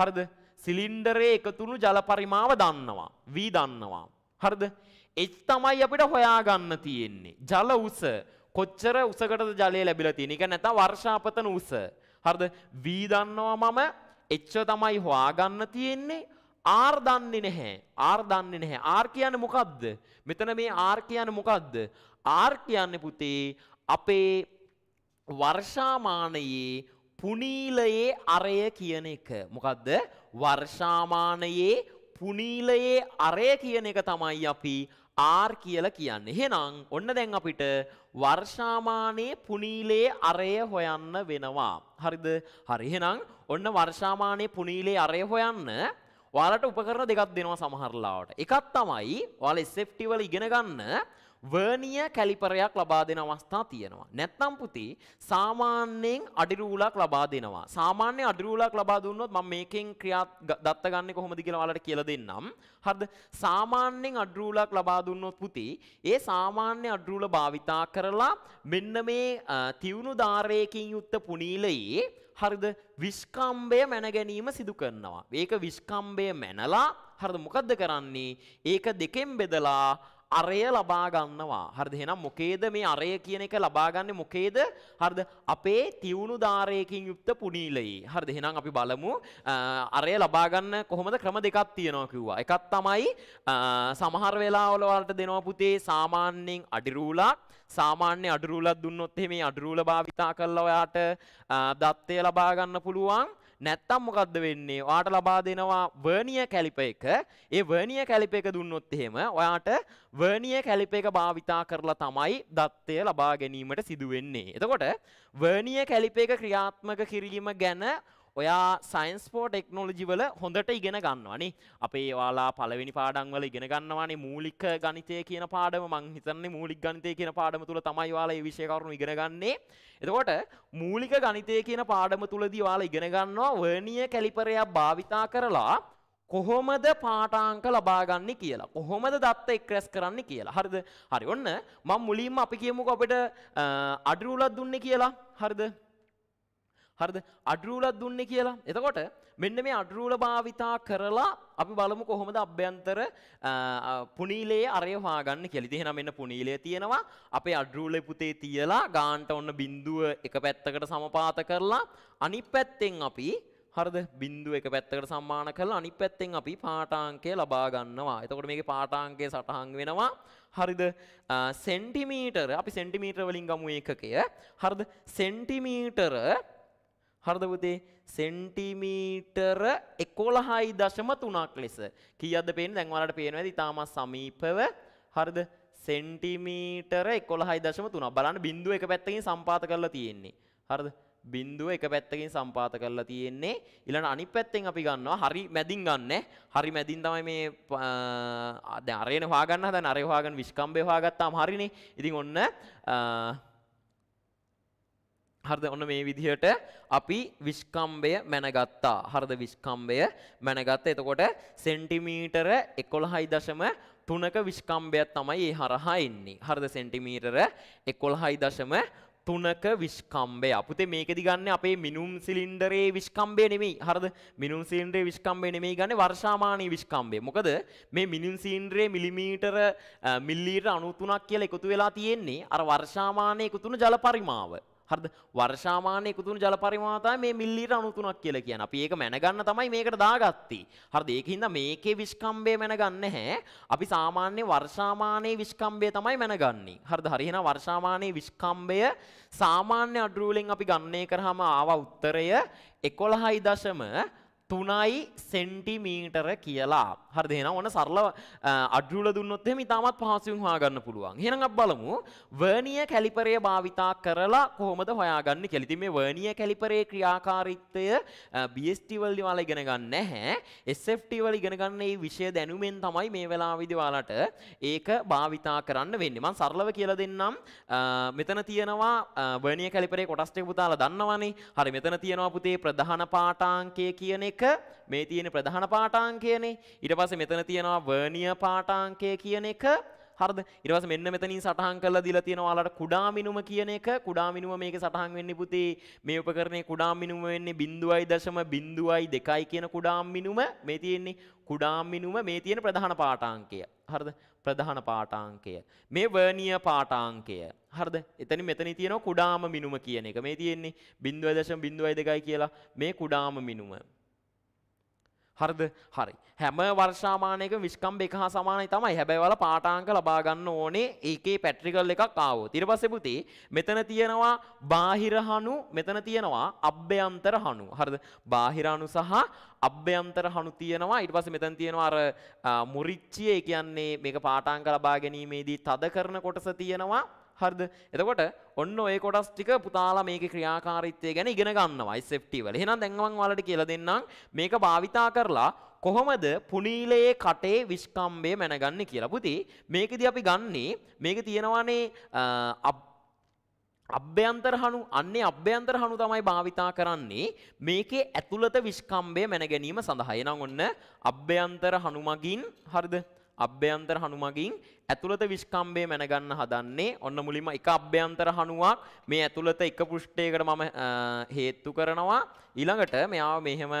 හරිද? සිලින්ඩරේ එකතුණු ජල පරිමාව දන්නවා. V දන්නවා. හරිද? H තමයි අපිට හොයාගන්න තියෙන්නේ. ජල උස කොච්චර උසකටද ජලය ලැබිලා තියෙන්නේ? ඒක නැත්නම් වර්ෂාපතන උස. හරිද? V දන්නවා මම H තමයි හොයාගන්න තියෙන්නේ. R දන්නේ නැහැ. R දන්නේ නැහැ. R කියන්නේ මොකද්ද? මෙතන මේ R කියන්නේ මොකද්ද? ආර් කියන්නේ පුතේ අපේ වර්ෂාමානයේ පුනීලයේ අරය කියන එක. මොකක්ද වර්ෂාමානයේ පුනීලයේ අරය කියන එක තමයි අපි ආර් කියල කියන්න. එහෙනම් ඔන්න දැන් අපිට වර්ෂාමානයේ පුනීලයේ අරය හොයන්න වෙනවා. හරිද හරි එහෙනම් ඔන්න වර්ෂාමානයේ පුනීලයේ අරය හොයන්න ඔයාලට උපකරණ දෙකක් දෙනවා සමහරලාවට. එකක් තමයි ඔයාලා SFT වල ඉගෙන ගන්න වර්නිය කැලිපරයක් ලබා දෙන අවස්ථා තියෙනවා. නැත්නම් පුතේ සාමාන්‍යයෙන් අඩිරූලක් ලබා දෙනවා. සාමාන්‍ය අඩිරූලක් ලබා දුන්නොත් මම මේකෙන් ක්‍රියා දත්ත ගන්න කොහොමද කියලා ඔයාලට කියලා දෙන්නම්. හරිද? සාමාන්‍යයෙන් අඩිරූලක් ලබා දුන්නොත් පුතේ ඒ සාමාන්‍ය අඩිරූල භාවිතා කරලා මෙන්න මේ තියුණු ධාරයකින් යුක්ත පුනීලයේ හරිද විස්කම්බය මැන ගැනීම සිදු කරනවා. ඒක විස්කම්බය මැනලා හරිද මොකද්ද කරන්නේ? ඒක දෙකෙන් බෙදලා අරය ලබා ගන්නවා. හරිද? එහෙනම් මොකේද මේ අරය කියන එක ලබාගන්නේ මොකේද? හරිද? අපේ තියුණු ධාරයකින් යුක්ත පුනීලයේ. හරිද? එහෙනම් අපි බලමු අරය ලබා ගන්න කොහොමද ක්‍රම දෙකක් තියෙනවා කිව්වා. එකක් තමයි සමහර වෙලාවල වලට දෙනවා පුතේ සාමාන්‍යයෙන් අඩි රූලක්. සාමාන්‍ය අඩි රූලක් දුන්නොත් එහෙම මේ අඩි රූල භාවිතා කරලා ඔයාට දත්තය ලබා ගන්න පුළුවන්. නැත්තම් මොකක්ද වෙන්නේ ඔයාට ලබා දෙනවා වර්නිය කැලිප එක ඒ වර්නිය කැලිප එක දුන්නොත් එහෙම ඔයාට වර්නිය කැලිප එක භාවිතා කරලා තමයි දත්තය ලබා ගැනීමට සිදුවෙන්නේ එතකොට වර්නිය කැලිප එක ක්‍රියාත්මක කිරීම ගැන ඔයා සයින්ස් පෝ ටෙක්නොලජි වල හොඳට ඉගෙන ගන්නවනි. අපේ ඒවාලා පළවෙනි පාඩම් වල ඉගෙන ගන්නවානේ මූලික ගණිතය කියන පාඩම මං හිතන්නේ මූලික ගණිතය කියන පාඩම තුල තමයි ඔයාලා මේ විෂය කරුණු ඉගෙන ගන්නේ. එතකොට මූලික ගණිතය කියන පාඩම තුලදී ඔයාලා ඉගෙන ගන්නවා වර්නියර් කැලිපරයක් භාවිතා කරලා කොහොමද පාටාංක ලබාගන්නේ කියලා. කොහොමද දත්ත එක්රැස් කරන්නේ කියලා. හරිද? හරි ඔන්න මම මුලින්ම අපි කියමුකෝ අපිට අඩිරුලක් දුන්නේ කියලා. හරිද? හරිද අඩරූලක් දුන්නේ කියලා. එතකොට මෙන්න මේ අඩරූල භාවිතා කරලා අපි බලමු කොහොමද අභ්‍යන්තර පුනීලයේ අරය හොයාගන්න කියලා. ඉතින් එහෙනම් මෙන්න පුනීලය තියෙනවා. අපේ අඩරූලේ පුතේ තියලා ගාන්ට ඔන්න බිඳුව එක පැත්තකට සමපාත කරලා අනිත් පැත්තෙන් අපි හරිද බිඳුව එක පැත්තකට සම්මාන කරලා අනිත් පැත්තෙන් අපි පාඨාංකය ලබා ගන්නවා. එතකොට මේකේ පාඨාංකය සටහන් වෙනවා. හරිද? සෙන්ටිමීටර අපි සෙන්ටිමීටර වලින් ගමු ඒකකය. හරිද? සෙන්ටිමීටර හරිද පුතේ සෙන්ටිමීටර 11.3ක් ලෙස කීයක්ද පේන්නේ දැන් ඔයාලට පේනවා ඇති තාමත් සමීපව හරිද සෙන්ටිමීටර 11.3 බලන්න බිඳුව එක පැත්තකින් සම්පාත කරලා තියෙන්නේ හරිද බිඳුව එක පැත්තකින් සම්පාත කරලා තියෙන්නේ ඊළඟ අනිත් පැත්තෙන් අපි ගන්නවා හරි මැදින් ගන්න හරි මැදින් තමයි මේ දැන් අරේන හොයාගන්න හදන අරේ හොයාගන්න විස්කම්බේ හොයාගත්තාම හරිනේ ඉතින් ඔන්න හරිද ඔන්න මේ විදිහට අපි විස්කම්බය මැනගත්තා. හරිද විස්කම්බය මැනගත්ත. එතකොට සෙන්ටිමීටර 11.3ක විස්කම්බයක් තමයි ඒ හරහා ඉන්නේ. හරිද සෙන්ටිමීටර 11.3ක විස්කම්බය. පුතේ මේකෙදි ගන්න අපේ මිනුම් සිලින්ඩරේ විස්කම්බය නෙමෙයි. හරිද? මිනුම් සිලින්ඩරේ විස්කම්බය නෙමෙයි ගන්න වර්ෂාමානී විස්කම්බය. මොකද මේ මිනුම් සිලින්ඩරේ මිලිමීටර මිල්ලීටර 93ක් කියලා එකතු වෙලා තියෙන්නේ අර වර්ෂාමානයේ එකතුන ජල පරිමාව. හරිද වර්ෂාමාන එකතුණු ජල පරිමාණය මේ මිල්ලියට 93ක් කියලා කියන. අපි ඒක මැනගන්න තමයි මේකට දාගත්තේ. හරිද? ඒකින්ද මේකේ විස්කම්භය මැනගන්නේ නැහැ. අපි සාමාන්‍ය වර්ෂාමානයේ විස්කම්භය තමයි මැනගන්නේ. හරිද? හරි එහෙනම් වර්ෂාමානයේ විස්කම්භය සාමාන්‍ය අඩුවලින් අපි ගණනය කරාම ආවා උත්තරය 11.1 තුනයි සෙන්ටිමීටර කියලා හරිද එහෙනම් ඔන්න සරල අඩුවල දුන්නොත් එහෙම ඉතාමත් පහසුවෙන් හොයාගන්න පුළුවන් එහෙනම් අපි බලමු වර්නියර් කැලිපරය භාවිතා කරලා කොහොමද හොයාගන්නේ කියලා. ඉතින් මේ වර්නියර් කැලිපරේ ක්‍රියාකාරීත්වය BST වලදී ඔයාලා ඉගෙන ගන්න නැහැ. SFT වල ඉගෙන ගන්න මේ විෂය දැනුමෙන් තමයි මේ වෙලාවේදී ඔයාලට ඒක භාවිතා කරන්න වෙන්නේ. මම සරලව කියලා දෙන්නම්. මෙතන තියෙනවා වර්නියර් කැලිපරේ කොටස් ටික පුතාලා දන්නවනේ. හරි මෙතන තියෙනවා පුතේ ප්‍රධාන පාඨාංකය කියන එක එක මේ තියෙන ප්‍රධාන පාඨාංකයනේ. ඊට පස්සේ මෙතන තියෙනවා වර්නියර් පාඨාංකය කියන එක. හරිද? ඊට පස්සේ මෙන්න මෙතනින් සටහන් කරලා දීලා තියෙනවා ඔයාලට කුඩා මිනුම කියන එක. කුඩා මිනුම මේකේ සටහන් වෙන්නේ පුතේ මේ උපකරණේ කුඩා මිනුම වෙන්නේ 0.02 කියන කුඩා මිනුම මේ තියෙන්නේ. කුඩා මිනුම මේ තියෙන ප්‍රධාන පාඨාංකය. හරිද? ප්‍රධාන පාඨාංකය. මේ වර්නියර් පාඨාංකය. හරිද? එතනින් මෙතන තියෙනවා කුඩාම මිනුම කියන එක. මේ තියෙන්නේ 0.02 කියලා මේ කුඩාම මිනුම. හරිද? හරි. හැම වර්ෂාමානයක විස්කම්බ එක හා සමානයි තමයි. හැබැයි ඔයාලා පාඨාංක ලබා ගන්න ඕනේ ඒකේ පැට්‍රිකල් එකක් ආවොත්. ඊට පස්සේ පුතේ මෙතන තියෙනවා බාහිර හණු, මෙතන තියෙනවා අභ්‍යන්තර හණු. හරිද? බාහිර හණු සහ අභ්‍යන්තර හණු තියෙනවා. ඊට පස්සේ මෙතන තියෙනවා අර මුරිච්චිය. ඒ කියන්නේ මේක පාඨාංක ලබා ගැනීමේදී තද කරන කොටස තියෙනවා. හරිද? එතකොට ඔන්න ඔය කොටස් ටික පුතාලා මේකේ ක්‍රියාකාරීත්වය ගැන ඉගෙන ගන්නවා SFT වල. එහෙනම් දැන් මම ඔයාලට කියලා දෙන්නම් මේක භාවිතා කරලා කොහොමද පුනීලයේ කටේ විස්කම්බේ මැනගන්නේ කියලා. පුතේ මේකෙදි අපි ගන්නේ මේක තියෙනවානේ අභ්‍යන්තර හණු අන්නේ අභ්‍යන්තර හණු තමයි භාවිතා කරන්නේ මේකේ ඇතුළත විස්කම්බය මැන ගැනීම සඳහා. එහෙනම් ඔන්න අභ්‍යන්තර හණු මගින් හරිද? අභ්‍යන්තර හනුමගින් ඇතුළත විස්කම්බේ මැනගන්න හදන්නේ ඔන්න මුලින්ම එක අභ්‍යන්තර හනුවක් මේ ඇතුළත එක පෘෂ්ඨයකට මම හේතු කරනවා ඊළඟට මෙයා මෙහෙම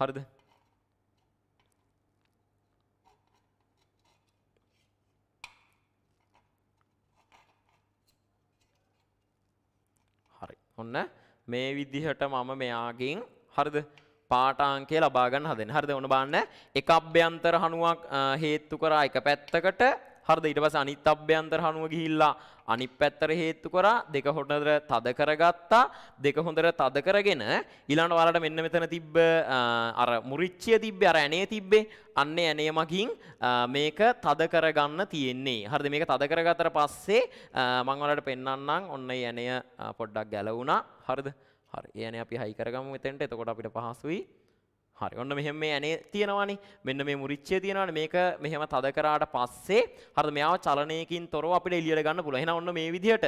හරිද හරි ඔන්න මේ විදිහට මම මෙයාගෙන් හරිද පාටාංකය ලබා ගන්න හදන්නේ. හරිද? ඔන්න බලන්න එක අභ්‍යන්තර හණුවක් හේතු කරා එක පැත්තකට හරිද? ඊට පස්සේ අනිත් අභ්‍යන්තර හණුව ගිහිල්ලා අනිත් පැත්තට හේතු කරා දෙක හොඳට තද කරගත්තා. දෙක හොඳට තද කරගෙන ඊළඟට ඔයාලට මෙන්න මෙතන තිබ්බ අර මුරිච්චිය තිබ්බේ අර ඇණේ තිබ්බේ. අන්නේ ඇණේ මගින් මේක තද කරගන්න තියෙන්නේ. හරිද? මේක තද කරගත්තට පස්සේ මම ඔයාලට පෙන්වන්නම් ඔන්න ඒ ඇණය පොඩ්ඩක් ගැලවුණා. හරිද? හරි. ඒ ඇනේ අපි හයි කරගමු එතෙන්ට. එතකොට අපිට පහසුයි. හරි. ඔන්න මෙහෙම මේ ඇනේ තියෙනවානේ. මෙන්න මේ මුරිච්චය තියෙනවානේ. මේක මෙහෙම තද කරාට පස්සේ හරිද මෙයාව චලනයකින් තොරව අපිට එළියට ගන්න පුළුවන්. එහෙනම් ඔන්න මේ විදිහට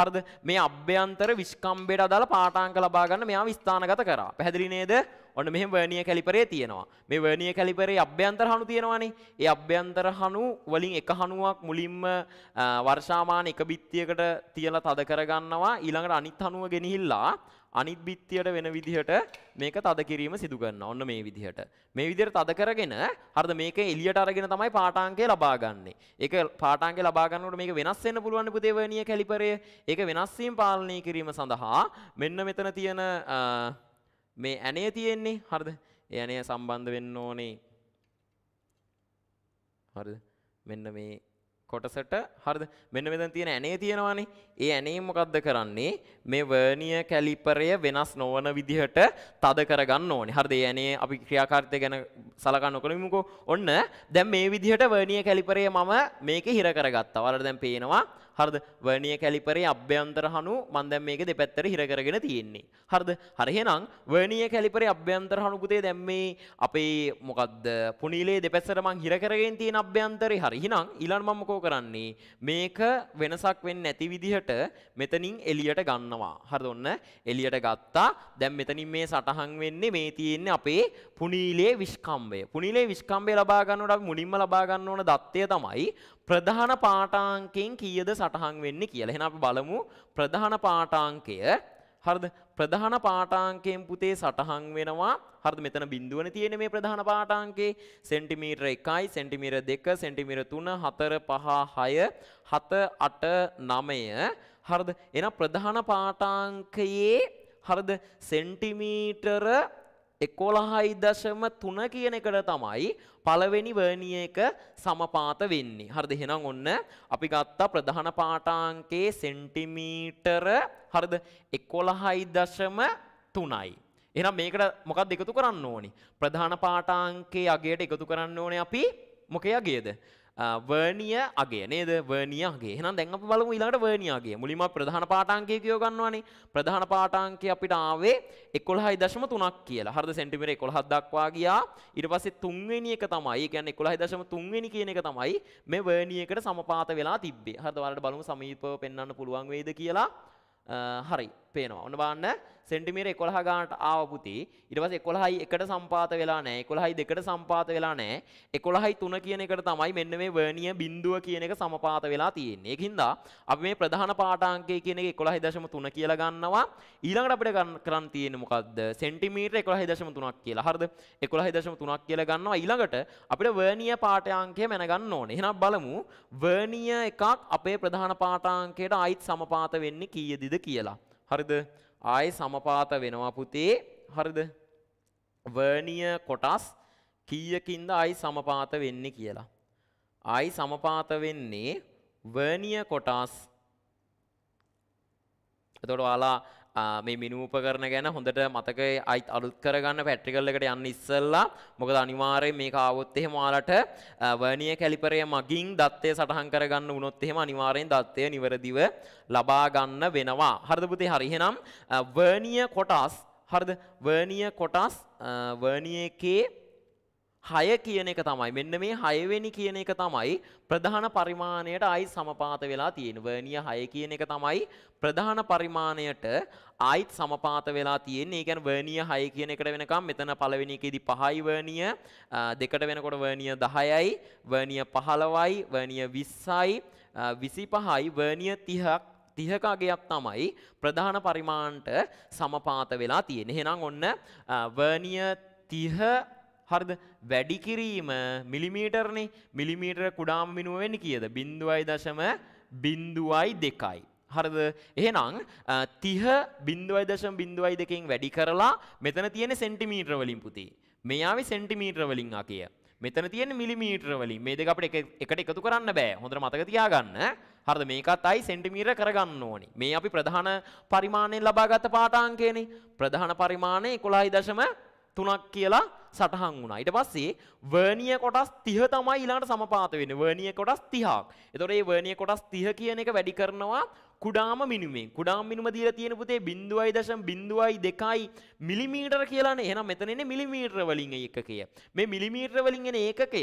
හරිද මේ අභ්‍යන්තර විස්කම්බයට අදාළ පාඨාංක ලබා ගන්න මෙයාව ස්ථානගත කරා. පැහැදිලි නේද? ඔන්න මෙහෙම වර්නිය කැලිපරේ තියෙනවා. මේ වර්නිය කැලිපරේ අභ්‍යන්තර හණු තියෙනවානේ. ඒ අභ්‍යන්තර හණු වලින් එක හණුවක් මුලින්ම වර්ෂාමාන එක බිත්තියකට තියලා තද කරගන්නවා. ඊළඟට අනිත් හණුව ගෙනihilla අනිත් බිත්තියට වෙන විදිහට මේක තද කිරීම සිදු කරනවා. ඔන්න මේ විදිහට. මේ විදිහට තද කරගෙන හරිද මේක එළියට අරගෙන තමයි පාඨාංකය ලබා ගන්නෙ. ඒක පාඨාංකය ලබා ගන්නකොට මේක වෙනස් වෙන්න පුළුවන් පුතේ වෙනීය කැලිපරය. ඒක වෙනස් වීම පාලනය කිරීම සඳහා මෙන්න මෙතන තියෙන මේ ඇණය තියෙන්නේ හරිද? ඒ ඇණය සම්බන්ධ වෙන්න ඕනේ. හරිද? මෙන්න මේ කොටසට හරිද මෙන්න මෙතන තියෙන ඇනේ තියෙනවානේ ඒ ඇනේ මොකද්ද කරන්නේ මේ වර්නිය කැලිපරය වෙනස් නොවන විදිහට තද කරගන්න ඕනේ හරිද ඒ ඇනේ අපි ක්‍රියාකාරීත්වය ගැන සලකන්නකොට මොකෝ ඔන්න දැන් මේ විදිහට වර්නිය කැලිපරය මම මේකේ හිර කරගත්තා වලට දැන් පේනවා හරිද වර්නියර් කැලිපරේ අභ්‍යන්තර හණු මම දැන් මේක දෙපැත්තට හිර කරගෙන තියෙන්නේ හරිද හරි එහෙනම් වර්නියර් කැලිපරේ අභ්‍යන්තර හණු පුතේ දැන් මේ අපේ මොකද්ද පුනීලේ දෙපැත්තට මම හිර කරගෙන තියෙන අභ්‍යන්තරේ හරි එහෙනම් ඊළඟ මම මොකෝ කරන්නේ මේක වෙනසක් වෙන්නේ නැති විදිහට මෙතනින් එළියට ගන්නවා හරිද ඔන්න එළියට ගත්තා දැන් මෙතනින් මේ සටහන් වෙන්නේ මේ තියෙන්නේ අපේ පුනීලේ විස්කම්බය පුනීලේ විස්කම්බය ලබා ගන්නකොට අපි මුලින්ම ලබා ගන්න ඕන දත්තය තමයි ප්‍රධාන පාඨාංකයෙන් කීයද සටහන් වෙන්නේ කියලා. එහෙනම් අපි බලමු ප්‍රධාන පාඨාංකය. හරිද? ප්‍රධාන පාඨාංකයෙන් පුතේ සටහන් වෙනවා. හරිද? මෙතන බිඳුවනේ තියෙන්නේ මේ ප්‍රධාන පාඨාංකේ. සෙන්ටිමීටර 1යි, සෙන්ටිමීටර 2, සෙන්ටිමීටර 3, 4, 5, 6, 7, 8, 9. හරිද? එහෙනම් ප්‍රධාන පාඨාංකයේ හරිද? සෙන්ටිමීටර එකොළහයි දශම තුන කියන එකට තමයි පළවෙනි වර්ණිය එක සමපාත වෙන්නේ. හරිද? එහෙනම් ඔන්න අපි ගත්තා ප්‍රධාන පාඨාංකයේ සෙන්ටිමීටර හරිද? 11.3යි. එහෙනම් මේකට මොකක්ද එකතු කරන්න ඕනි? ප්‍රධාන පාඨාංකයේ අගයට එකතු කරන්න ඕනේ අපි මොකේ අගයේද? වර්නිය අගේ නේද වර්නියගේ හෙනම් දැන් අප බලමු ඊළඟට වර්නියගේ මුලින්ම ප්‍රධාන පාඨාංකය කියව ගන්නවානේ ප්‍රධාන පාඨාංකය අපිට ආවේ 11.3ක් කියලා. හරිද සෙන්ටිමීටර 11ක් දක්වා ගියා. ඊට පස්සේ තුන්වෙනි එක තමයි. ඒ කියන්නේ 11.3 වෙනි කියන එක තමයි මේ වර්නියකට සමපාත වෙලා තිබ්බේ. හරිද? ඔයාලට බලමු සමීපව පෙන්වන්න පුළුවන් වෙයිද කියලා. හරි. පේනවා. ඔන්න බලන්න සෙන්ටිමීර 11 ගානට ආව පුතේ ඊට පස්සේ 11යි 1ට සම්පාත වෙලා නැහැ 11යි 2ට සම්පාත වෙලා නැහැ 11යි 3 කියන එකට තමයි මෙන්න මේ වර්නිය බිඳුව කියන එක සමපාත වෙලා තියෙන්නේ ඒකින්ද අපි මේ ප්‍රධාන පාඨාංකය කියන එක 11.3 කියලා ගන්නවා ඊළඟට අපිට කරන්න තියෙන්නේ මොකද්ද සෙන්ටිමීටර 11.3ක් කියලා හරිද 11.3ක් කියලා ගන්නවා ඊළඟට අපිට වර්නිය පාඨාංකය මැනගන්න ඕනේ එහෙනම් බලමු වර්නිය එකක් අපේ ප්‍රධාන පාඨාංකයට ආයිත් සමපාත වෙන්නේ කීයේද කියලා හරිද ආයේ සමපාත වෙනවා පුතේ. හරිද? වර්නියර් කොටස් කීයකින්ද ආයි සමපාත වෙන්නේ කියලා. ආයි සමපාත වෙන්නේ වර්නියර් කොටස්. එතකොට ඔයාලා මේ මිනුප කරන ගැන හොඳට මතක අයිත් අලුත් කරගන්න පැට්‍රිකල් එකට යන්න ඉස්සල්ලා මොකද අනිවාර්යෙන් මේක ආවොත් එහෙම ඔයාලට වර්නිය කැලිපරය මගින් දත්තය සටහන් කරගන්න වුණොත් එහෙම අනිවාර්යෙන් දත්තය නිවැරදිව ලබා ගන්න වෙනවා. හරිද පුතේ? හරි. එහෙනම් වර්නිය කොටස් හරිද? වර්නිය කොටස් වර්නිය එකේ හය කියන එක තමයි මෙන්න මේ හයවෙනි කියන එක තමයි ප්‍රධාන පරිමාණයට අයිත් සමපාත වෙලා තියෙන. වර්ණීය හය කියන එක තමයි ප්‍රධාන පරිමාණයට අයිත් සමපාත වෙලා තියෙන්නේ. ඒ කියන්නේ වර්ණීය හය කියන එකට වෙනකම් මෙතන පළවෙනි එකේදී 5යි වර්ණීය, දෙකට වෙනකොට වර්ණීය 10යි, වර්ණීය 15යි, වර්ණීය 20යි, 25යි, වර්ණීය 30ක් තිහක අගයක් තමයි ප්‍රධාන පරිමාණයට සමපාත වෙලා තියෙන. එහෙනම් ඔන්න වර්ණීය 30 හරිද වැඩි කිරීම මිලිමීටර්නේ මිලිමීටර කුඩාම මිනුව වෙන්නේ කීයද 0.02යි හරිද එහෙනම් 30.0.2කින් වැඩි කරලා මෙතන තියෙන සෙන්ටිමීටර වලින් පුතේ මේ ආවේ සෙන්ටිමීටර වලින් අකය මෙතන තියෙන මිලිමීටර වලින් මේ දෙක අපිට එකට එකතු කරන්න බෑ හොඳට මතක තියාගන්න හරිද මේකත් අයි සෙන්ටිමීටර කරගන්න ඕනි මේ අපි ප්‍රධාන පරිමාණයෙන් ලබාගත් පාඨාංකයනේ ප්‍රධාන පරිමාණය 11.3ක් කියලා සටහන් වුණා. ඊට පස්සේ වර්නිය කොටස් 30 තමයි ඊළඟට සමපාත වෙන්නේ. වර්නිය කොටස් 30ක්. එතකොට මේ වර්නිය කොටස් 30 කියන එක වැඩි කරනවා කුඩාම මිනුමෙන්. කුඩාම මිනුම දීලා තියෙන පුතේ 0.02 මිලිමීටර කියලානේ. එහෙනම් මෙතන ඉන්නේ මිලිමීටර වලින් ඒකකය. මේ මිලිමීටර වලින් එන ඒකකය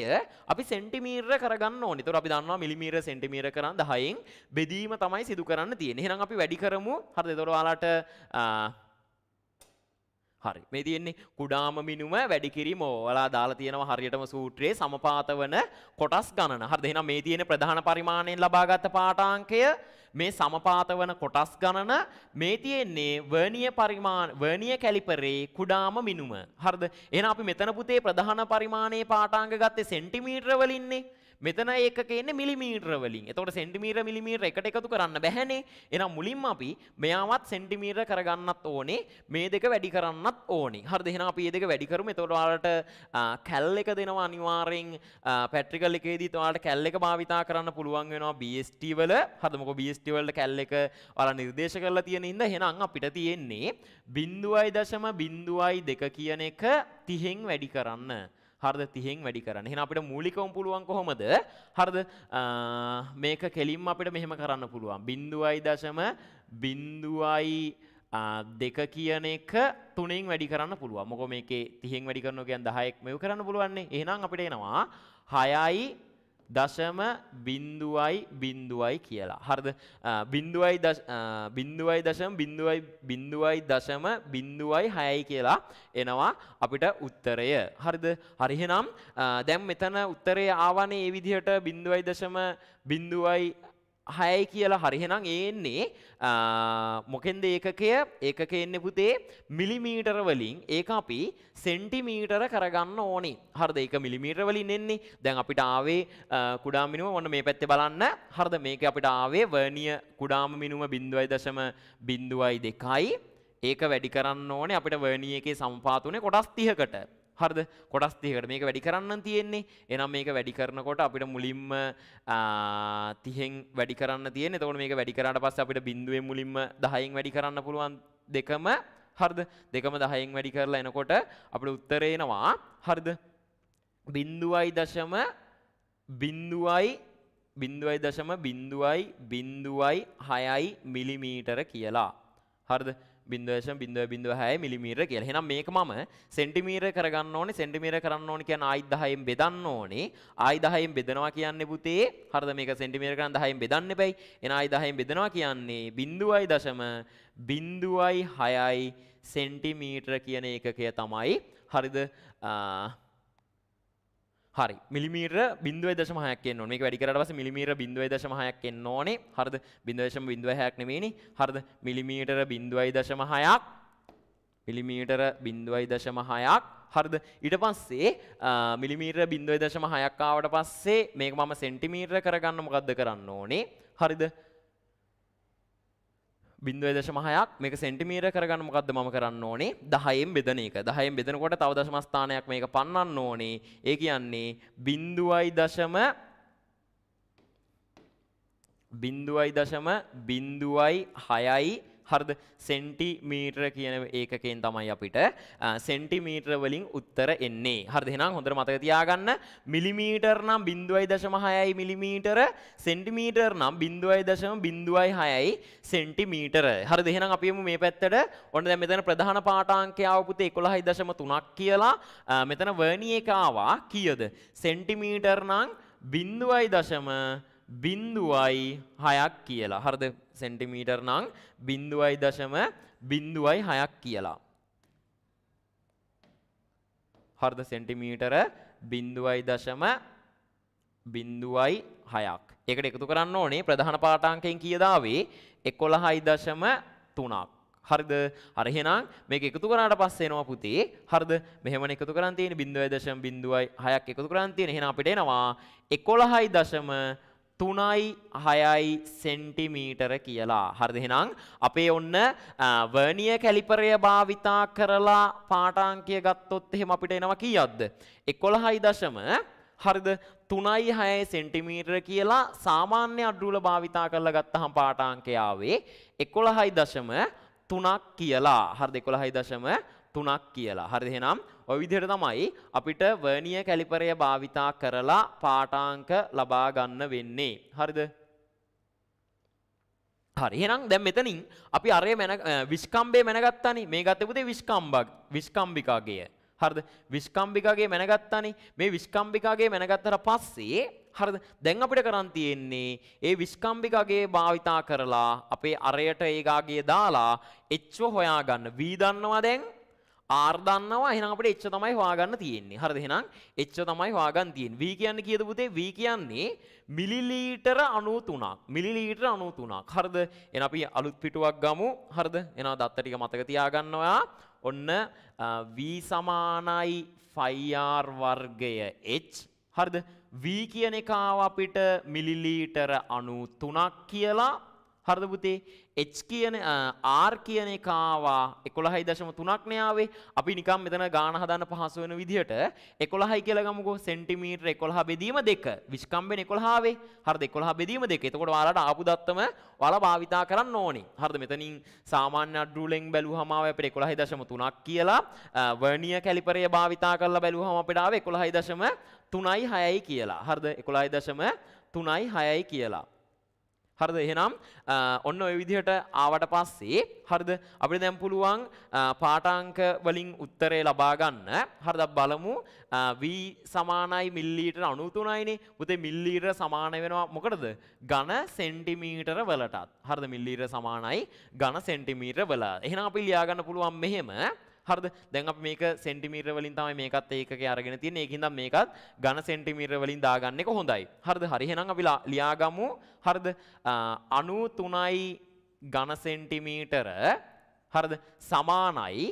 අපි සෙන්ටිමීටර කරගන්න ඕනේ. ඒතකොට අපි දන්නවා මිලිමීටර සෙන්ටිමීටර කරන් 10න් බෙදීම තමයි සිදු කරන්න තියෙන්නේ. එහෙනම් අපි වැඩි කරමු. හරිද? ඒතකොට ඔයාලට හරි මේ තියෙන්නේ කුඩාම මිනුම වැඩි කිරීම ඔයාලා දාලා තියෙනවා හරියටම සූත්‍රයේ සමපාත වන කොටස් ගණන. හරිද? එහෙනම් මේ තියෙන ප්‍රධාන පරිමාණයෙන් ලබාගත් පාඨාංකය මේ සමපාත වන කොටස් ගණන මේ තියෙන්නේ වර්නිය පරිමාණ වර්නිය කැලිපරේ කුඩාම මිනුම. හරිද? එහෙනම් අපි මෙතන පුතේ ප්‍රධාන පරිමාණයේ පාඨාංක ගත්තේ සෙන්ටිමීටර වලින්නේ. මෙතන ඒකක එන්නේ මිලිමීටර වලින්. එතකොට සෙන්ටිමීටර මිලිමීටර එකට එකතු කරන්න බැහැනේ. එහෙනම් මුලින්ම අපි මෙයාවත් සෙන්ටිමීටර කරගන්නත් ඕනේ. මේ දෙක වැඩි කරන්නත් ඕනේ. හරිද? එහෙනම් අපි මේ දෙක වැඩි කරමු. එතකොට ඔයාලට කැල් එක දෙනවා අනිවාර්යෙන් පැට්‍රිකල් එකේදීත් ඔයාලට කැල් එක භාවිතා කරන්න පුළුවන් වෙනවා BST වල. හරිද? මොකද BST වල කැල් එක ඔයාලා නිර්දේශ කරලා තියෙන හින්දා එහෙනම් අපිට තියෙන්නේ 0.02 කියන එක 30ෙන් වැඩි කරන්න. හරිද 30න් වැඩි කරන්න. එහෙනම් අපිට මූලිකවම පුළුවන් කොහොමද? හරිද? මේක කෙලින්ම අපිට මෙහෙම කරන්න පුළුවන්. 0.02 කියන එක 3න් වැඩි කරන්න පුළුවන්. මොකෝ මේකේ 30න් වැඩි කරනවා කියන්නේ 10ක් මෙව කරන්න පුළුවන් නේ. එහෙනම් අපිට එනවා 6යි දශම බින්දුවයි බින්දුවයි කියලා. හරිද? බින්දුවයි බින්දුවයි දශම බින්දුවයි බින්දුවයි දශම බින්දුවයි 6යි කියලා එනවා අපිට උත්තරය. හරිද? හරි එහෙනම් දැන් මෙතන උත්තරය ආවනේ මේ විදිහට බින්දුවයි දශම බින්දුවයි හයයි කියලා හරි එහෙනම් ඒන්නේ මොකෙන්ද ඒකකය ඒකක එන්නේ පුතේ මිලිමීටර වලින් ඒක අපි සෙන්ටිමීටර කරගන්න ඕනේ. හරිද? ඒක මිලිමීටර වලින් එන්නේ. දැන් අපිට ආවේ කුඩා මිනුම ඔන්න මේ පැත්තේ බලන්න. හරිද? මේක අපිට ආවේ වර්නිය කුඩාම මිනුම 0.02යි. ඒක වැඩි කරන්න ඕනේ අපිට වර්නිය එකේ සමපාත උනේ කොටස් 30කට. හරිද කොටස් 30කට මේක වැඩි කරන්න තියෙන්නේ එහෙනම් මේක වැඩි කරනකොට අපිට මුලින්ම 30න් වැඩි කරන්න තියෙන්නේ එතකොට මේක වැඩි කරාට පස්සේ අපිට බිඳුවෙන් මුලින්ම 10න් වැඩි කරන්න පුළුවන් දෙකම හරිද දෙකම 10න් වැඩි කරලා එනකොට අපිට උත්තරේ එනවා හරිද 0.0 බිඳුවයි බිඳුවයි දශම බිඳුවයි බිඳුවයි හයයි මිලිමීටර කියලා. හරිද බින්දවශ බින්දුව බින්දුව හය මිලිමීර කියලා. එහෙනම් මේක මම සෙන්ටිමීර කරගන්න ඕනේ. සෙන්ටිමීර කරන්න ඕනේ කියන්නේ ආයි 10ෙන් බෙදන්න ඕනේ. ආයි 10ෙන් බෙදනවා කියන්නේ පුතේ හරිද මේක සෙන්ටිමීර කරන් 10ෙන් බෙදන්න එපයි. එහෙනම් ආයි 10ෙන් බෙදනවා කියන්නේ 0.06යි සෙන්ටිමීටර කියන ඒකකය තමයි හරිද හරි මිලිමීර බින්දුවයි දශම හයක් එන්න ඕනේ. මේක වැඩි කරලා පස්සේ මිලිමීර බින්දුවයි දශම හයක් එන්න ඕනේ. හරිද? බින්දුවයි දශම බින්දුවයි හයක් නෙමෙයිනේ. හරිද? මිලිමීටර බින්දුවයි දශම හයක් මිලිමීටර බින්දුවයි දශම හයක් හරිද? ඊට පස්සේ මිලිමීටර බින්දුවයි දශම හයක් ආවට පස්සේ මේක මම සෙන්ටිමීටර කරගන්න මොකද්ද කරන්න ඕනේ? හරිද? බින්දුවයි දශම හයක් මේක සෙන්ටිමීටර කරගන්න මොකද්ද මම කරන්න ඕනේ 10න් බෙදන එක 10න් බෙදනකොට තව දශම ස්ථානයක් මේක පන්නන්න ඕනේ ඒ කියන්නේ බින්දුවයි දශම බින්දුවයි දශම බින්දුවයි හයයි හරිද සෙන්ටිමීටර කියන ඒකකෙන් තමයි අපිට සෙන්ටිමීටර වලින් උත්තර එන්නේ. හරිද එහෙනම් හොඳට මතක තියාගන්න මිලිමීටර නම් 0.6යි මිලිමීටර සෙන්ටිමීටර නම් 0.006යි සෙන්ටිමීටර. හරිද එහෙනම් අපි යමු මේ පැත්තට. ඔන්න දැන් මෙතන ප්‍රධාන පාඨාංකය ආවපුතේ 11.3ක් කියලා මෙතන වර්ණී එක ආවා කීයද? සෙන්ටිමීටර නම් 0.0 බින්දුවයි හයක් කියලා හරිද සෙන්ටිමීටර් නම් බින්දුවයි දශම බින්දුවයි හයක් කියලා. හරිද සෙන්ටිමීටර බින්දුවයි දශම බින්දුවයි හයක්. ඒකට එකතු කරන්න ඕනේ ප්‍රධාන පාඨාංකයෙන් කියදාවේ 11.3ක්. හරිද? හරි එහෙනම් මේක එකතු කරාට පස්සේ එනවා පුතේ. හරිද? මෙහෙමනේ එකතු කරන් තියෙන්නේ 0.06ක් එකතු කරන් තියෙන. එහෙනම් අපිට එනවා 11.3 තුනයි හයයි සෙන්ටිමීටර කියලා. හරිද එහෙනම් අපේ ඔන්න වර්නිය කැලිපරය භාවිතා කරලා පාඨාංකය ගත්තොත් එහෙම අපිට එනවා කීයක්ද? 11.0 හරිද 3යි 6යි සෙන්ටිමීටර කියලා සාමාන්‍ය අඩුවල භාවිතා කරලා ගත්තහම පාඨාංකය ආවේ 11.3ක් කියලා. හරිද 11.3 තුනක් කියලා. හරි එහෙනම් ඔය විදිහට තමයි අපිට වර්නියර් කැලිපරය භාවිතා කරලා පාඨාංක ලබා ගන්න වෙන්නේ. හරිද? හරි එහෙනම් දැන් මෙතනින් අපි අරේ මැන විස්කම්බේ මැනගත්තානේ. මේ ගත්තේ පුතේ විස්කම්බක් විස්කම්බිකාගේ. හරිද? විස්කම්බිකාගේ මැනගත්තානේ. මේ විස්කම්බිකාගේ මැනගත්තට පස්සේ හරිද දැන් අපිට කරන් තියෙන්නේ ඒ විස්කම්බිකගේ භාවිතා කරලා අපේ අරයට ඒගාගේ දාලා එච්ව හොයාගන්න වී දන්නවා දැන් R දන්නවා එහෙනම් අපිට H තමයි හොයාගන්න තියෙන්නේ. හරිද එහෙනම් H තමයි හොයාගන්න තියෙන්නේ. V කියන්නේ කීයද පුතේ? V කියන්නේ මිලිලීටර 93ක්. මිලිලීටර 93ක්. හරිද? එහෙනම් අපි අලුත් පිටුවක් ගමු. හරිද? එහෙනම් දත්ත ටික මතක තියාගන්න ඔයා. ඔන්න V සමානයි 5R වර්ගය H. හරිද? V කියන එක අපිට මිලිලීටර 93ක් කියලා හරිද පුතේ H කියන R කියන එක ආවා 11.3ක් න්යාවේ. අපි නිකන් මෙතන ගාන හදන්න පහසු වෙන විදිහට 11යි කියලා ගමුකෝ සෙන්ටිමීටර 11 බෙදීම 2. විස්කම්බෙන් 11 ආවේ. හරිද 11 බෙදීම 2. එතකොට ඔයාලට ආපු දත්තම ඔයාලා භාවිතා කරන්න ඕනේ. හරිද මෙතනින් සාමාන්‍ය අඩ්‍රූලෙන් බැලුවම ආවේ අපිට 11.3ක් කියලා. වර්නියර් කැලිපරය භාවිතා කරලා බැලුවම අපිට ආවේ 11.3යි 6යි කියලා. හරිද 11.3යි 6යි කියලා. හරිද එහෙනම් ඔන්න ඔය විදිහට ආවට පස්සේ හරිද අපිට දැන් පුළුවන් පාඨාංක වලින් උත්තරේ ලබා ගන්න හරිද බලමු v සමානයි මිල්ලීටර 93යිනේ පුතේ මිල්ලීටර සමාන වෙනවා මොකටද ඝන සෙන්ටිමීටර වලටත් හරිද මිල්ලීටර සමානයි ඝන සෙන්ටිමීටර වල එහෙනම් අපි ලියා ගන්න පුළුවන් මෙහෙම හරිද? දැන් අපි මේක සෙන්ටිමීටර වලින් තමයි මේකත් ඒකකේ අරගෙන තියෙන්නේ. ඒකින්ද මේකත් ඝන සෙන්ටිමීටර වලින් දාගන්න එක හොඳයි. හරිද? හරි එහෙනම් අපි ලියාගමු. හරිද? 93යි ඝන සෙන්ටිමීටර හරිද? සමානයි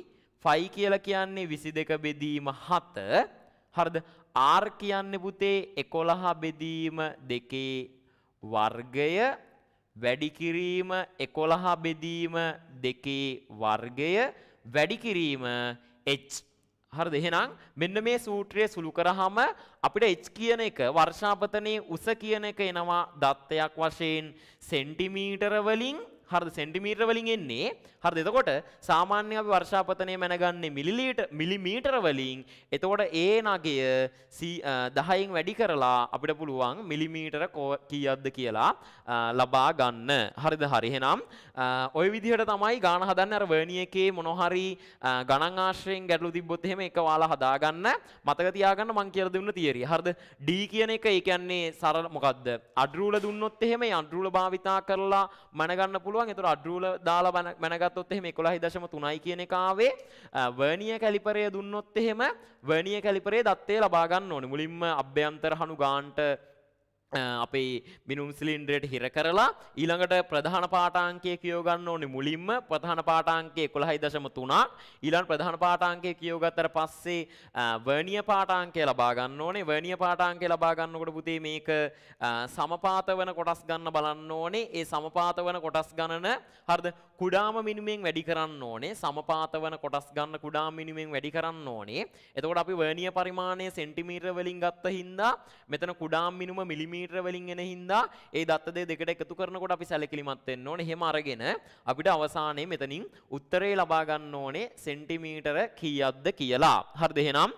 5 කියලා කියන්නේ 22 බෙදීම 7 හරිද? R කියන්නේ පුතේ 11 බෙදීම 2 වර්ගය වැඩි කිරීම 11 බෙදීම 2 වර්ගය වැඩි කිරීම H. හරිද? එහෙනම් මෙන්න මේ සූත්‍රය සුළු කරාම අපිට H කියන එක වර්ෂාපතනයේ උස කියන එක එනවා දත්තයක් වශයෙන් සෙන්ටිමීටර වලින් හරිද සෙන්ටිමීටර වලින් එන්නේ හරිද එතකොට සාමාන්‍ය අපි වර්ෂාපතනය මැනගන්නේ මිලිලීටර මිලිමීටර වලින් එතකොට ඒ නගය 10න් වැඩි කරලා අපිට පුළුවන් මිලිමීටර කීයක්ද කියලා ලබා ගන්න හරිද හරි එහෙනම් ওই විදිහට තමයි ගාන හදන්නේ අර වර්ණි එකේ මොන හරි ගණන් ආශ්‍රයෙන් ගැටලු තිබ්බොත් එහෙම එක වාලා හදාගන්න මතක තියාගන්න මම කියලා දුන්න තියරි හරිද D කියන එක ඒ කියන්නේ සරල මොකද්ද අඩ රූල දුන්නොත් එහෙම ඒ අඩ රූල භාවිතා කරලා මැනගන්න පුළුවන් පුළුවන් එතුර අඩරූල දාලා මැනගත්තොත් එහෙම එකොළහි දශම තුනයි කියන කාවේ වනිය කැලිපරය දුන්නොත් එහෙම වනිය කැලිපරේ දත්තේ ලබාගන්න ඕනි මුලින්ම අභ්‍යන්තර හනු ගාන්ට අපි මිනුම් සිලින්ඩරයට හිර කරලා ඊළඟට ප්‍රධාන පාඨාංකය කියව ගන්න ඕනේ මුලින්ම ප්‍රධාන පාඨාංකය 11.3ක් ඊළඟ ප්‍රධාන පාඨාංකය කියවගත්තට පස්සේ වර්ණීය පාඨාංකය ලබා ගන්න ඕනේ වර්ණීය පාඨාංකය ලබා ගන්නකොට පුතේ මේක සමපාත වෙන කොටස් ගන්න බලන්න ඕනේ ඒ සමපාත වෙන කොටස් ගණන හරිද කුඩාම මිනුමෙන් වැඩි කරන්න ඕනේ සමපාත වෙන කොටස් ගන්න කුඩාම මිනුමෙන් වැඩි කරන්න ඕනේ එතකොට අපි වර්ණීය පරිමාණය සෙන්ටිමීටර වලින් ගත්ත හින්දා මෙතන කුඩාම මිනුම මිලිමීටර මීටර වලින් එන හින්දා ඒ දත්ත දෙක දෙකට එකතු කරනකොට අපි සැලකිලිමත් වෙන්න ඕනේ. එහෙම අරගෙන අපිට අවසානයේ මෙතනින් උත්තරේ ලබා ගන්න ඕනේ සෙන්ටිමීටර කීයක්ද කියලා. හරිද එහෙනම්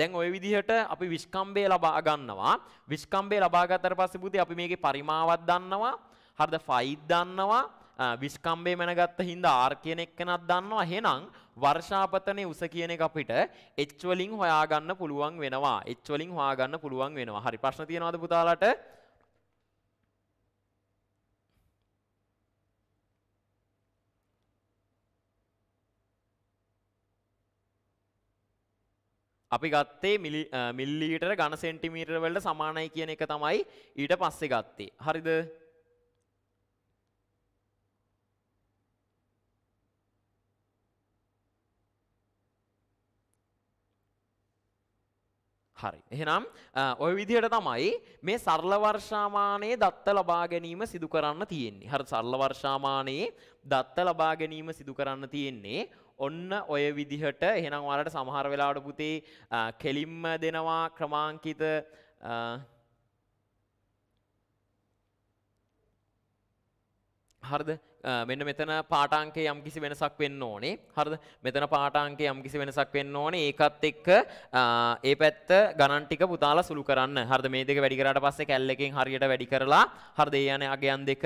දැන් ওই විදිහට අපි විස්කම්බේ ලබා ගන්නවා. විස්කම්බේ ලබා ගත්තට පස්සේ පුතේ අපි මේකේ පරිමාවක් දන්නවා. හරිද ෆයිත් දන්නවා. විශ්කම්බේ මැනගත්ත හින්දා R කියන එක්කනක් දන්නවා. එහෙනම් වර්ෂාපතනේ උස කියන එක අපිට H වලින් හොයාගන්න පුළුවන් වෙනවා. H වලින් හොයාගන්න පුළුවන් වෙනවා. හරි ප්‍රශ්න තියනවාද පුතාලාට? අපි ගත්තේ මිල්ලීටර ඝන සෙන්ටිමීටර වලට සමානයි කියන එක තමයි ඊට පස්සේ ගත්තේ. හරිද? හරි. එහෙනම් ඔය විදිහට තමයි මේ සරල වර්ෂාමානයේ දත්ත ලබා ගැනීම සිදු කරන්න තියෙන්නේ. හරි සරල වර්ෂාමානයේ දත්ත ලබා ගැනීම සිදු කරන්න තියෙන්නේ ඔන්න ඔය විදිහට එහෙනම් ඔයාලට සමහර වෙලාවට පුතේ කෙලින්ම දෙනවා ක්‍රමාංකිත හරිද මෙන්න මෙතන පාටාංකේ යම් කිසි වෙනසක් වෙන්න ඕනේ හරිද මෙතන පාටාංකේ යම් කිසි වෙනසක් වෙන්න ඕනේ ඒකත් එක්ක ඒ පැත්ත ගණන් ටික පුතාලා සුළු කරන්න හරිද මේ දෙක වැඩි කරාට පස්සේ කැල් එකෙන් හරියට වැඩි කරලා හරිද ඒ යන අගයන් දෙක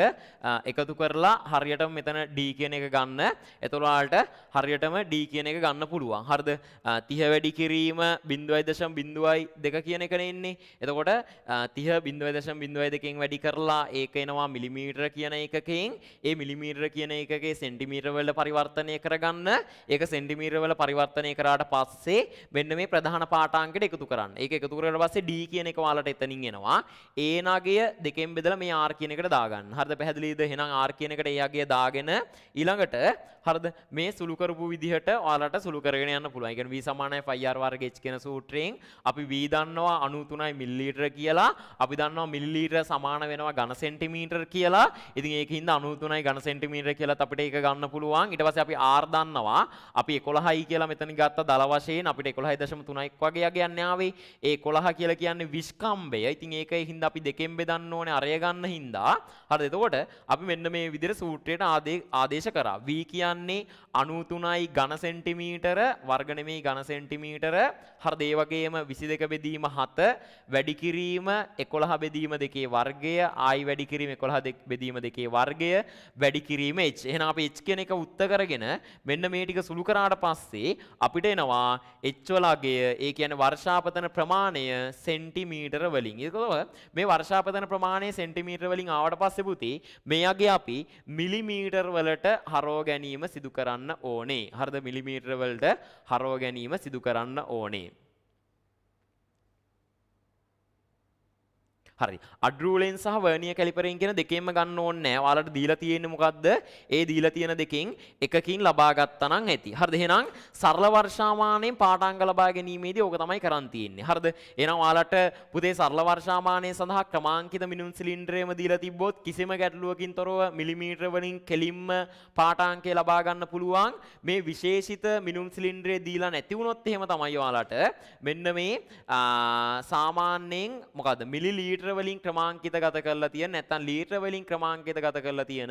එකතු කරලා හරියටම මෙතන D කියන එක ගන්න එතකොට ඔයාලට හරියටම D කියන එක ගන්න පුළුවන් හරිද 30 වැඩි කිරීම 0.02 කියන එකනේ ඉන්නේ එතකොට 30 0.02 දෙකෙන් වැඩි කරලා ඒක එනවා මිලිමීටර කියන එකකින් ඒ මිලිමීටර සෙන්ටිමීටර කියන එකගේ සෙන්ටිමීටර වල පරිවර්තනය කරගන්න ඒක සෙන්ටිමීටර වල පරිවර්තනය කරාට පස්සේ මෙන්න මේ ප්‍රධාන පාඨාංකයට එකතු කරන්න. ඒක එකතු කරලා පස්සේ D කියන එක ඔයාලට එතනින් එනවා. A නගය දෙකෙන් බෙදලා මේ R කියන එකට දාගන්න. හරිද පැහැදිලිද? එහෙනම් R කියන එකට A අගය දාගෙන ඊළඟට හරද මේ සුළුකරපු විදිහට ඔයාලට සුළු කරගෙන යන්න පුළුවන්. ඒ කියන්නේ V සමානයි 5R වර්ග H කියන සූත්‍රයෙන් අපි V දන්නවා 93යි මිලිලීටර කියලා. අපි දන්නවා මිලිලීටර සමාන වෙනවා ඝන සෙන්ටිමීටර කියලා. ඉතින් ඒකින්ද 93යි ඝන සෙන්ටිමීටර කියලාත් අපිට ඒක ගන්න පුළුවන්. ඊට පස්සේ අපි R දන්නවා. අපි 11යි කියලා මෙතන ගත්ත දල වශයෙන් අපිට 11.3ක් වගේ යන්නේ ආවේ. ඒ 11 කියලා කියන්නේ විස්කම්බය. ඉතින් ඒකෙන් අපි දෙකෙන් බෙදන්න ඕනේ අරය ගන්න හින්දා. හරිද? එතකොට අපි මෙන්න මේ විදිහට සූත්‍රයට ආදේශ කරා. V කියන්නේ යන්නේ අනූතුනයි ගණ සෙන්ටිමීටර වර්ගනමේ ගණ සෙන්ටිමීටර හර දේවගේම විසි දෙක බෙදීම හත වැඩිකිරීම එකොළහ බෙදීම දෙකේ වර්ගය ආයි වැඩිකිරීම එකොළහ බෙදීම දෙකේ වර්ගය වැඩිකිරීම එච් එහෙන අප එච් කෙන එක උත්ත කරගෙන මෙන්න මේ ටික සුළු කරාට පස්සේ අපිට එනවා එච්වලගේ ඒ කියන වර්ෂාපතන ප්‍රමාණය සෙන්ටිමීටර වලින් ඒකව මේ වර්ෂාපතන ප්‍රමාණය සෙන්ටිමීටර වලින් ආවට පස්සේ පුතේ මේ අගේ අපි මිලිමීටර් වලට හරෝ ගැනීම ගැනීම සිදු කරන්න ඕනේ. හරිද මිලිමීටර වලට හරව ගැනීම සිදු කරන්න ඕනේ. හරි අඩරූලෙන් සහ වර්නිය කැලිපරෙන් කියන දෙකෙන්ම ගන්න ඕනේ නෑ. ඔයාලට දීලා තියෙන්නේ මොකද්ද? ඒ දීලා තියෙන දෙකෙන් එකකින් ලබා ගත්තා නම් ඇති. හරිද? එහෙනම් සරල වර්ෂාමානයෙන් පාඩාංග ලබා ගැනීමේදී ඕක තමයි කරන් තියෙන්නේ. හරිද? එහෙනම් ඔයාලට පුතේ සරල වර්ෂාමානය සඳහා ක්‍රමාංකිත මිනුම් සිලින්ඩරේම දීලා තිබ්බොත් කිසිම ගැටලුවකින් තොරව මිලිමීටර වලින් කෙලින්ම පාඩාංකය ලබා ගන්න පුළුවන්. මේ විශේෂිත මිනුම් සිලින්ඩරේ දීලා නැති වුණොත් එහෙම තමයි ඔයාලට මෙන්න මේ සාමාන්‍යයෙන් මොකද්ද මිලිලීටර ලීටර් වලින් ක්‍රමාංකිත ගත කරලා තියෙන නැත්නම් ලීටර් වලින් ක්‍රමාංකිත ගත කරලා තියෙන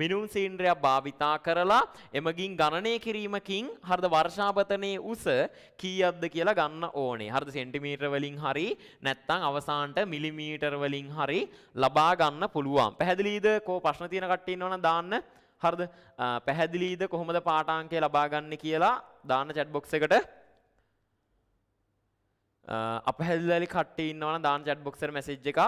මිනුම් සීන්ද්‍රයක් භාවිතා කරලා එමගින් ගණනය කිරීමකින් හරිද වර්ෂාපතනයේ උස කීයක්ද කියලා ගන්න ඕනේ. හරිද සෙන්ටිමීටර වලින් හරි නැත්නම් අවසානට මිලිමීටර වලින් හරි ලබා ගන්න පුළුවන්. පැහැදිලිද? කෝ ප්‍රශ්න තියෙන කට්ටිය ඉන්නවනම් දාන්න. හරිද පැහැදිලිද කොහොමද පාටාංකය ලබාගන්න කියලා දාන්න චැට් බොක්ස් එකට අප හැදලි කට්ට ඉන්නවන දාන චැට් බොක්සර් මැසිජ් එකක්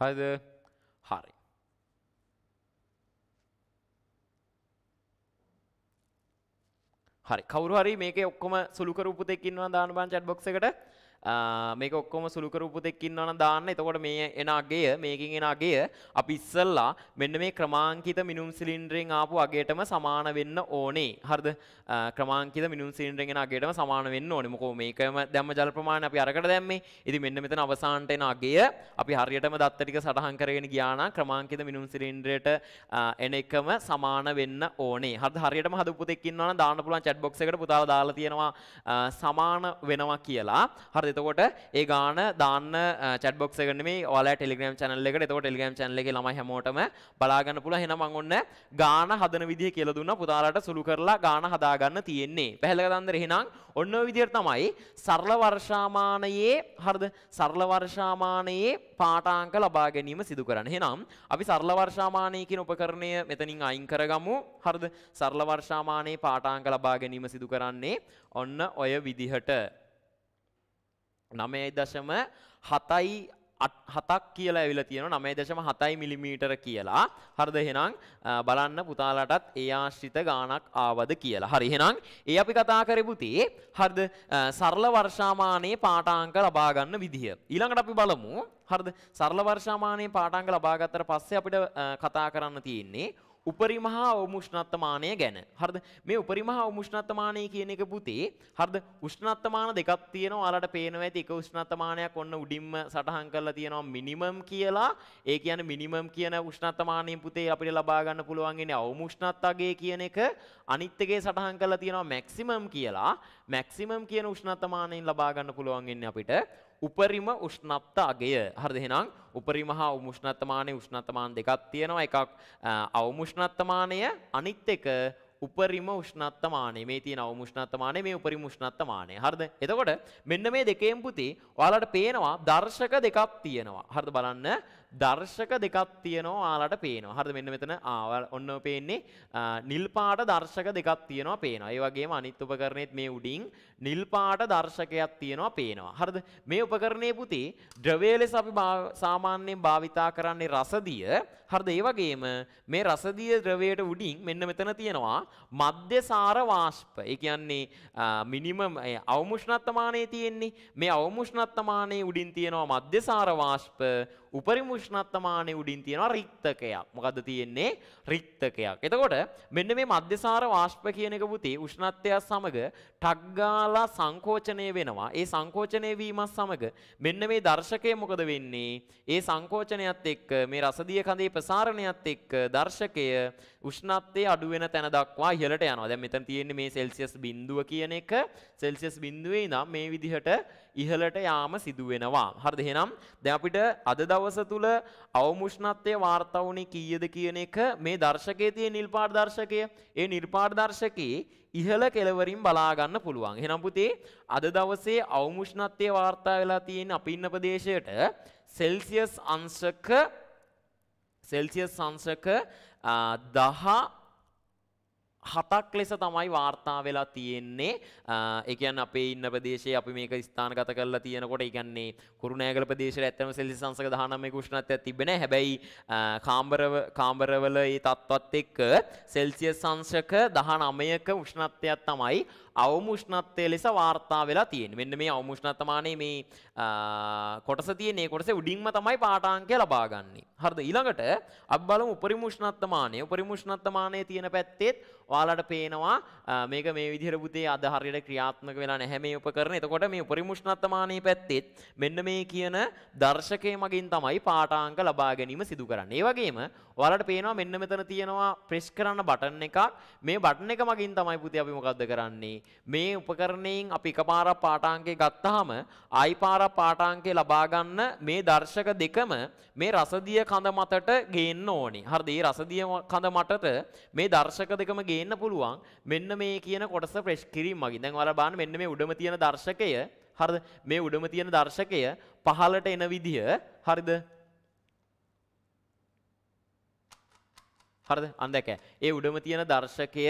හයිද හරි හරි කවරු හරි මේක ඔක්කොම සුළුකරපුතෙක් ඉන්නවා දාන බාන් චැට් බොක්ස එකට මේක ඔක්කොම සුළුකර උපතෙක් ඉන්නවන දාන්න එතකොට මේ එන අගය මේකින් එන අගය අපි ඉස්සල්ලා මෙන්න මේ ක්‍රමාංකිත මිනුම් සිලින්ඩරෙන් ආපු අගයටම සමාන වෙන්න ඕනේ හරිද ක්‍රමාංකිත මිනුම් සිලින්ඩරෙන් එන අගයටම සමාන වෙන්න ඕනේ මොකෝ මේකම දැම්ම ජල ප්‍රමාණය අපි අරකට දැම්මේ ඉතින් මෙන්න මෙතන අවසානට එන අගය අපි හරියටම දත්ත ටික සටහන් කරගෙන ගියා නම් ක්‍රමාංකිත මිනුම් සිලින්ඩරයට එන එකම සමාන වෙන්න ඕනේ හරිද හරියටම හදපු පුතෙක් ඉන්නවනම් දාන්න පුළුවන් chat box එකට පුතාලා දාලා තියෙනවා සමාන වෙනවා කියලා හරිද එතකොට ඒ ගාන දාන්න චැට් බොක්ස් එකට නෙමෙයි ඔයාලා ටෙලිග්‍රෑම් channel එකට. එතකොට ටෙලිග්‍රෑම් channel එකේ ළමයි හැමෝටම බලා ගන්න පුළුවන්. එහෙනම් මම ඔන්න ගාන හදන විදිය කියලා දුන්නා. පුතාලාට සුළු කරලා ගාන හදා ගන්න තියෙන්නේ. පැහැදිලිද දන්දර? එහෙනම් ඔන්න ඔය විදියට තමයි සරල වර්ෂාමානයේ හරිද? සරල වර්ෂාමානයේ පාඨාංක ලබා ගැනීම සිදු කරන්න. එහෙනම් අපි සරල වර්ෂාමානය කියන උපකරණය මෙතනින් අයින් කරගමු. හරිද? සරල වර්ෂාමානයේ පාඨාංක ලබා ගැනීම සිදු කරන්නේ ඔන්න ඔය විදිහට නමය දශම හතයි හතක් කියලා ඇවිල තියෙන නමේ දශම හතයි මිලිමීටර කියලා හරිද එහෙනම් බලන්න පුතාලටත් ඒ ආශ්‍රිත ගානක් ආවද කියලා. හරි එහෙනම් ඒ අපි කතා කරපු තේ හරිද සරල වර්ෂාමානයේ පාඨාංක ලබා ගන්න විදිය. ඊළඟට අපි බලමු හරිද සරල වර්ෂාමානයේ පාඨාංක ලබා ගත්තට පස්සේ අපිට කතා කරන්න තියෙන්නේ උපරිම හා උෂ්ණත්මානය ගැන. හරිද? මේ උපරිම හා උෂ්ණත්මානය කියන එක පුතේ හරිද? උෂ්ණත්මාන දෙකක් තියෙනවා. ඔයාලට පේනවා ඇති එක උෂ්ණත්මානයක් ඔන්න උඩින්ම සටහන් කරලා තියෙනවා මිනිමම් කියලා. ඒ කියන්නේ මිනිමම් කියන උෂ්ණත්මානයෙන් පුතේ අපිට ලබා ගන්න පුළුවන් ඉන්නේ අවම උෂ්ණත් අගය කියන එක. අනිත් එකේ සටහන් කරලා තියෙනවා මැක්සිමම් කියලා. මැක්සිමම් කියන උෂ්ණත්මානයෙන් ලබා ගන්න පුළුවන් ඉන්නේ අපිට උපරිම උෂ්ණත්ත අගය. හරිද එහෙනම් උපරිම හා උෂ්ණත්මානය උෂ්ණත්මාන දෙකක් තියෙනවා. එකක් අවමුෂ්ණත්මානය අනිත් එක උපරිම උෂ්ණත්මානය. මේ තියෙන අවමුෂ්ණත්මානය මේ උපරිම උෂ්ණත්මානය. හරිද? එතකොට මෙන්න මේ දෙකෙන් පුතේ ඔයාලට පේනවා දර්ශක දෙකක් තියෙනවා. හරිද බලන්න දර්ශක දෙකක් තියෙනවා ඔයාලට පේනවා. හරිද? මෙන්න මෙතන ඔන්න පේන්නේ නිල් පාට දර්ශක දෙකක් තියෙනවා පේනවා. ඒ වගේම අනිත් උපකරණෙත් මේ උඩින් නිල් පාට දර්ශකයක් තියෙනවා පේනවා. හරිද? මේ උපකරණයේ පුතේ ද්‍රවය ලෙස අපි සාමාන්‍යයෙන් භාවිතා කරන්නේ රසදිය. හරිද? ඒ වගේම මේ රසදිය ද්‍රවයට උඩින් මෙන්න මෙතන තියෙනවා මධ්‍යසාර වාෂ්ප. ඒ කියන්නේ මිනිමම් අවමුෂ්ණත්මානයේ තියෙන්නේ. මේ අවමුෂ්ණත්මානයේ උඩින් තියෙනවා මධ්‍යසාර වාෂ්ප උපරිම උෂ්ණත්වමානය උඩින් තියෙනවා රික්තකයක්. මොකද්ද තියෙන්නේ? රික්තකයක්. එතකොට මෙන්න මේ මධ්‍යසාර වාෂ්ප කියන එක පුතේ උෂ්ණත්වය සමග ටක් ගාලා සංකෝචනය වෙනවා. ඒ සංකෝචනය වීමත් සමග මෙන්න මේ දර්ශකය මොකද වෙන්නේ? ඒ සංකෝචනයත් එක්ක මේ රසදිය කඳේ ප්‍රසාරණයත් එක්ක දර්ශකය උෂ්ණත්වය අඩු වෙන තැන දක්වා ඉහළට යනවා. දැන් මෙතන තියෙන්නේ මේ සෙල්සියස් බිඳුව කියන එක සෙල්සියස් බිඳුවේ ඉඳන් මේ විදිහට ඉහළට යාම සිදු වෙනවා. හරිද? එහෙනම් දැන් අපිට අද දවස තුල අවම උෂ්ණත්වය වාර්තා වුණේ කීයද කියන එක මේ දර්ශකයේ තියෙන නිල් පාට දර්ශකය. ඒ නිල් පාට දර්ශකයේ ඉහළ කෙළවරින් බලා ගන්න පුළුවන්. එහෙනම් පුතේ අද දවසේ අවම උෂ්ණත්වය වාර්තා වෙලා තියෙන අපි ඉන්න ප්‍රදේශයට සෙල්සියස් අංශක සෙල්සියස් අංශක දහ හතක් ලෙස තමයි වාර්තා වෙලා තියෙන්නේ එකන් අපේ ඉන්න ප්‍රදේශය අපි මේක ස්ථානගත කරලා තියෙනකොට ඉගන්නේ කුරුණෑගල ප්‍රදේශයට ඇත්තම සෙල්සියස් අංශක 19 උෂ්ණත්වයක් තිබ්බේ නැහැ. හැබැයි කාමරව කාමරවල ඒ තත්ත්වත් එක්ක සෙල්සියස් අංශක 19ක උෂ්ණත්වයක් තමයි අවමුෂ්ණත්වය ලෙස වාර්තා වෙලා තියෙන. මෙන්න මේ අවමුෂ්ණත්වමානයේ මේ කොටස තියෙන්නේ කොටස උඩින්ම තමයි පාඨාංකය ලබාගන්නේ. හරිද? ඊළඟට අපි බලමු උපරිමුෂ්ණත්වමානය. උපරිමුෂ්ණත්වමානයේ තියෙන පැත්තෙත් ඔයාලට පේනවා මේක මේ විදිහට පුතේ අද හරියට ක්‍රියාත්මක වෙලා නැහැ මේ උපකරණ. එතකොට මේ උපරිමුෂ්ණත්වමානයේ පැත්තෙත් මෙන්න මේ කියන දර්ශකයේ මගින් තමයි පාඨාංක ලබා ගැනීම සිදු කරන්නේ. ඒ වගේම ඔයාලට පේනවා මෙන්න මෙතන තියෙනවා ප්‍රෙස් කරන්න බටන් එකක්. මේ බටන් එක මගින් තමයි පුතේ අපි මොකද්ද කරන්නේ? මේ උපකරණයෙන් අපි එකපාරක් පාඨාංකය ගත්තාම ආයි පාරක් පාඨාංකය ලබා ගන්න මේ දර්ශක දෙකම මේ රසදිය කඳ මතට ගේන්න ඕනි. හරිද? මේ රසදිය කඳ මතට මේ දර්ශක දෙකම ගේන්න පුළුවන්. මෙන්න මේ කියන කොටස ප්‍රෙස් කිරීම වගේ. දැන් ඔයාලා බලන්න මෙන්න මේ උඩම තියෙන දර්ශකය හරිද? මේ උඩම තියෙන දර්ශකය පහළට එන විදිය හරිද? හරිද? අන්න දැකෑ. ඒ උඩම තියෙන දර්ශකය